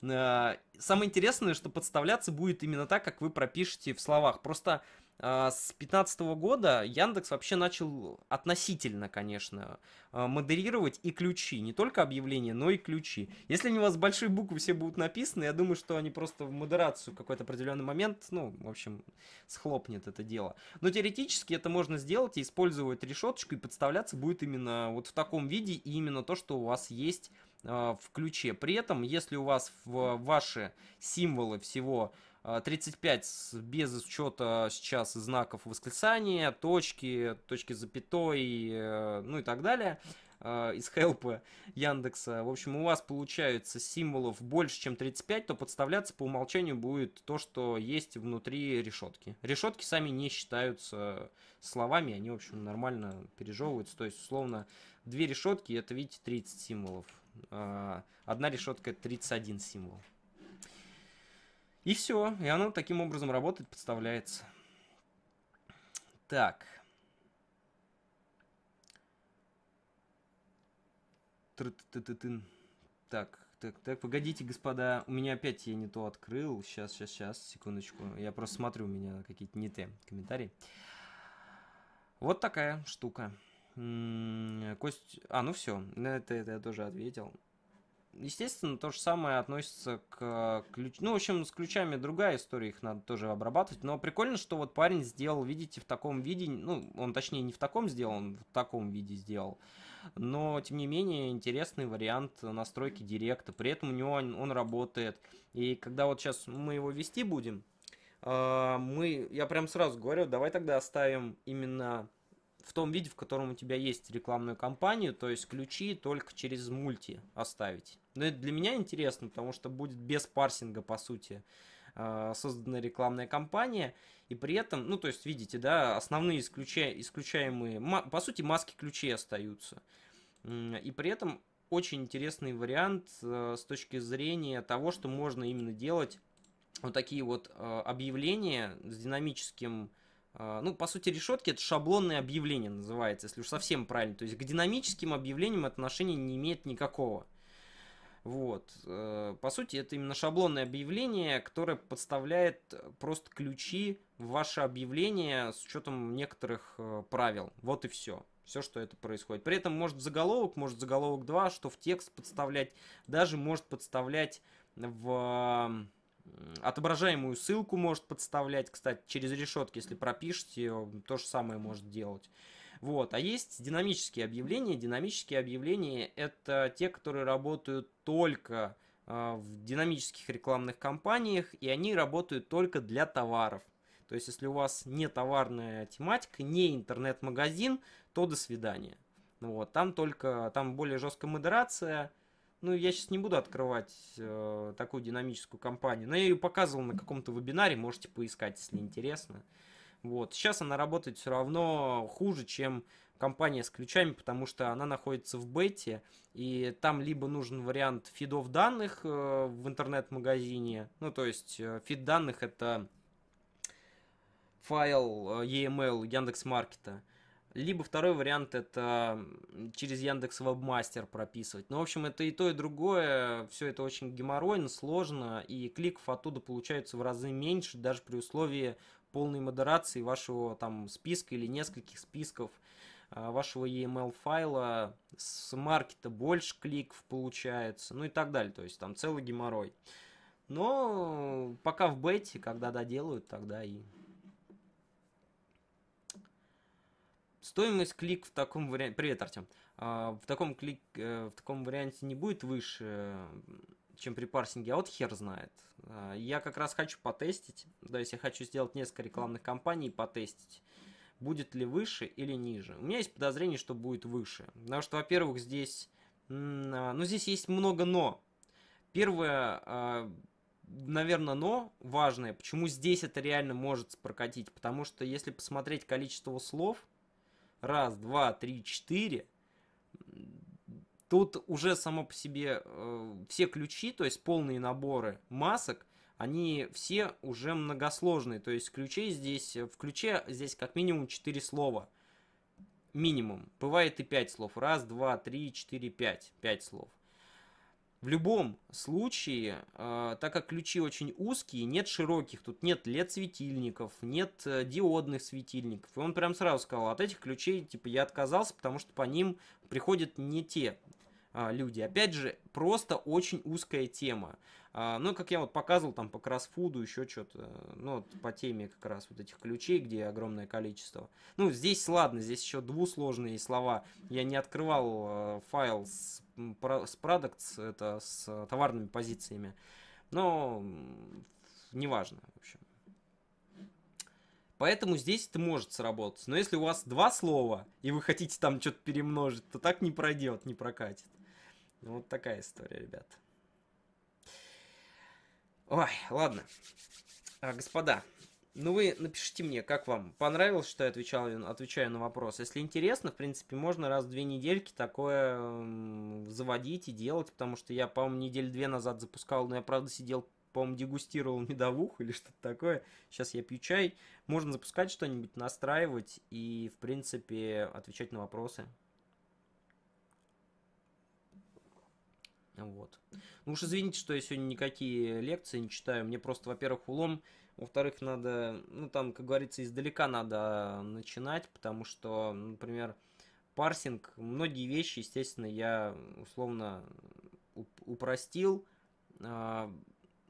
Э, самое интересное, что подставляться будет именно так, как вы пропишете в словах. Просто а, с 2015 года Яндекс вообще начал относительно, конечно, а, модерировать и ключи. Не только объявления, но и ключи. Если у вас большие буквы все будут написаны, я думаю, что они просто в модерацию в какой-то определенный момент, ну, в общем, схлопнет это дело. Но теоретически это можно сделать и использовать решеточку, и подставляться будет именно вот в таком виде, и именно то, что у вас есть а, в ключе. При этом, если у вас в ваши символы всего 35 а, без учета сейчас знаков восклицания, точки, точки запятой, э, ну и так далее а, из хелпа Яндекса. В общем, у вас получается символов больше, чем 35, то подставляться по умолчанию будет то, что есть внутри решетки. Решетки сами не считаются словами, они, в общем, нормально пережевываются. То есть, условно, две решетки это, видите, 30 символов. А одна решетка 31 символ. И все, и оно таким образом работает, подставляется. Так. Так, так, так, погодите, господа, у меня опять я не то открыл. Сейчас, сейчас, сейчас, секундочку. Я просто смотрю, у меня какие-то не те комментарии. Вот такая штука. Кость... А, ну все, на это, это я тоже ответил. Естественно, то же самое относится к ключ... Ну, в общем, с ключами другая история, их надо тоже обрабатывать. Но прикольно, что вот парень сделал, видите, в таком виде, ну, он точнее не в таком сделал, он в таком виде сделал. Но, тем не менее, интересный вариант настройки директа. При этом у него он, он работает. И когда вот сейчас мы его вести будем, а, мы, я прям сразу говорю, давай тогда оставим именно в том виде, в котором у тебя есть рекламную кампанию, то есть ключи только через мульти оставить. Но ну, это для меня интересно, потому что будет без парсинга, по сути, э, создана рекламная кампания, и при этом, ну, то есть, видите, да, основные исключа... исключаемые, по сути, маски ключей остаются. И при этом очень интересный вариант э, с точки зрения того, что можно именно делать вот такие вот э, объявления с динамическим а, ну, по сути, решетки это шаблонное объявление называется, если уж совсем правильно. То есть к динамическим объявлениям отношения не имеет никакого. Вот. Э, по сути, это именно шаблонное объявление, которое подставляет просто ключи в ваше объявление с учетом некоторых э, правил. Вот и все. Все, что это происходит. При этом может заголовок, может заголовок 2, что в текст подставлять, даже может подставлять в Отображаемую ссылку может подставлять, кстати, через решетки, если пропишете, э, то же самое может делать. Вот. А есть динамические объявления. Динамические объявления – это те, которые работают только э, в динамических рекламных кампаниях, и они работают только для товаров. То есть, если у вас не товарная тематика, не интернет-магазин, то до свидания. Вот, там только, там более жесткая модерация, ну, я сейчас не буду открывать э, такую динамическую компанию, но я ее показывал на каком-то вебинаре, можете поискать, если интересно. Вот. Сейчас она работает все равно хуже, чем компания с ключами, потому что она находится в бете, и там либо нужен вариант фидов данных э, в интернет-магазине, ну, то есть э, фид данных это файл э, EML Яндекс Маркета, либо второй вариант это через Яндекс Вебмастер прописывать. Ну, в общем, это и то, и другое. Все это очень геморройно, сложно, и кликов оттуда получается в разы меньше, даже при условии полной модерации вашего там списка или нескольких списков а, вашего EML файла с маркета больше кликов получается, ну и так далее. То есть там целый геморрой. Но пока в бете, когда доделают, тогда и Стоимость клик в таком варианте... Привет, Артем. А, в таком клик... Э, в таком варианте не будет выше, э, чем при парсинге, а вот хер знает. А, я как раз хочу потестить, то есть я хочу сделать несколько рекламных кампаний и потестить, будет ли выше или ниже. У меня есть подозрение, что будет выше. Потому что, во-первых, здесь... А, ну, здесь есть много «но». Первое, наверное, но важное, почему здесь это реально может прокатить. Потому что если посмотреть количество слов, раз, два, три, четыре, тут уже само по себе э, все ключи, то есть полные наборы масок, они все уже многосложные. То есть ключей здесь, в ключе здесь как минимум 4 слова. Минимум. Бывает и 5 слов. Раз, два, три, четыре, пять. Пять слов. В любом случае, э, так как ключи очень узкие, нет широких, тут нет LED светильников, нет э, диодных светильников. И он прям сразу сказал, от этих ключей типа я отказался, потому что по ним приходят не те а, люди. Опять же, просто очень узкая тема. А, ну, как я вот показывал, там по кроссфуду, еще что-то, ну, вот по теме как раз вот этих ключей, где огромное количество. Ну, здесь, ладно, здесь еще двусложные слова. Я не открывал э, файл с, с products, это с товарными позициями, но неважно, в общем. Поэтому здесь это может сработать. Но если у вас два слова, и вы хотите там что-то перемножить, то так не пройдет, не прокатит. Ну, вот такая история, ребята. Ой, ладно. А, господа, ну вы напишите мне, как вам понравилось, что я отвечал, отвечаю на вопрос. Если интересно, в принципе, можно раз в две недельки такое заводить и делать, потому что я, по-моему, недель две назад запускал, но я, правда, сидел по-моему, дегустировал медовуху или что-то такое. Сейчас я пью чай. Можно запускать что-нибудь, настраивать и, в принципе, отвечать на вопросы. Вот. Ну уж извините, что я сегодня никакие лекции не читаю. Мне просто, во-первых, улом. Во-вторых, надо, ну там, как говорится, издалека надо начинать, потому что, например, парсинг, многие вещи, естественно, я условно упростил. А,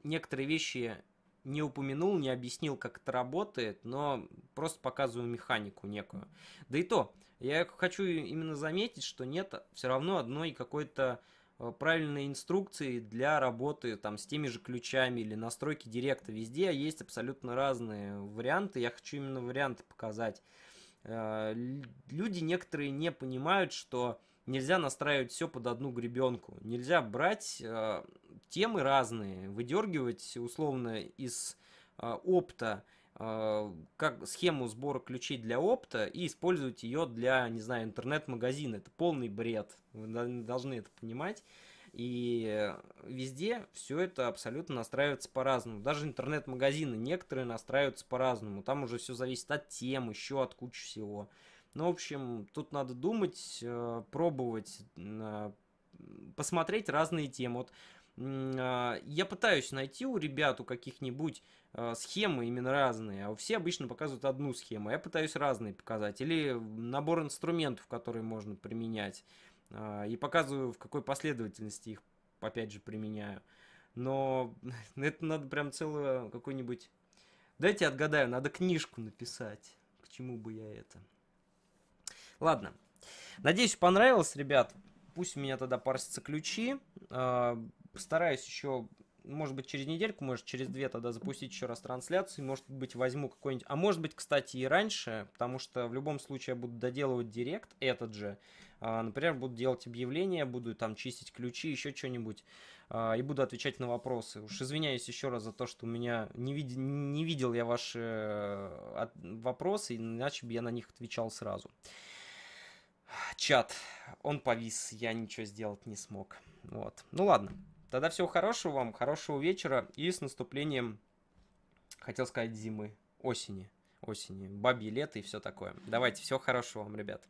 некоторые вещи не упомянул, не объяснил, как это работает, но просто показываю механику некую. Да и то, я хочу именно заметить, что нет все равно одной какой-то Э, правильные инструкции для работы там с теми же ключами или настройки директа. Везде есть абсолютно разные варианты. Я хочу именно варианты показать. Э, люди некоторые не понимают, что нельзя настраивать все под одну гребенку. Нельзя брать э, темы разные, выдергивать условно из опта а, как схему сбора ключей для опта и использовать ее для, не знаю, интернет-магазина. Это полный бред. Вы должны это понимать. И везде все это абсолютно настраивается по-разному. Даже интернет-магазины некоторые настраиваются по-разному. Там уже все зависит от тем, еще от кучи всего. Ну, в общем, тут надо думать, э, пробовать, посмотреть разные темы. Вот а, я пытаюсь найти у ребят, у каких-нибудь Э, схемы именно разные, а все обычно показывают одну схему. А я пытаюсь разные показать. Или набор инструментов, которые можно применять. А, и показываю, в какой последовательности их, опять же, применяю. Но это надо прям целую какую-нибудь... Дайте отгадаю, надо книжку написать. К чему бы я это? Ладно. Надеюсь, понравилось, ребят. Пусть у меня тогда парсятся ключи. А, постараюсь еще может быть, через недельку, может, через две тогда запустить еще раз трансляцию, может быть, возьму какой-нибудь, а может быть, кстати, и раньше, потому что в любом случае я буду доделывать директ этот же, а, например, буду делать объявления, буду там чистить ключи, еще что-нибудь, а, и буду отвечать на вопросы. Уж извиняюсь еще раз за то, что у меня не, вид... не видел я ваши э, вопросы, иначе бы я на них отвечал сразу. Чат, он повис, я ничего сделать не смог. Вот, ну ладно. Тогда всего хорошего вам, хорошего вечера и с наступлением, хотел сказать, зимы, осени. Осени, бабье лето и все такое. Давайте, всего хорошего вам, ребят.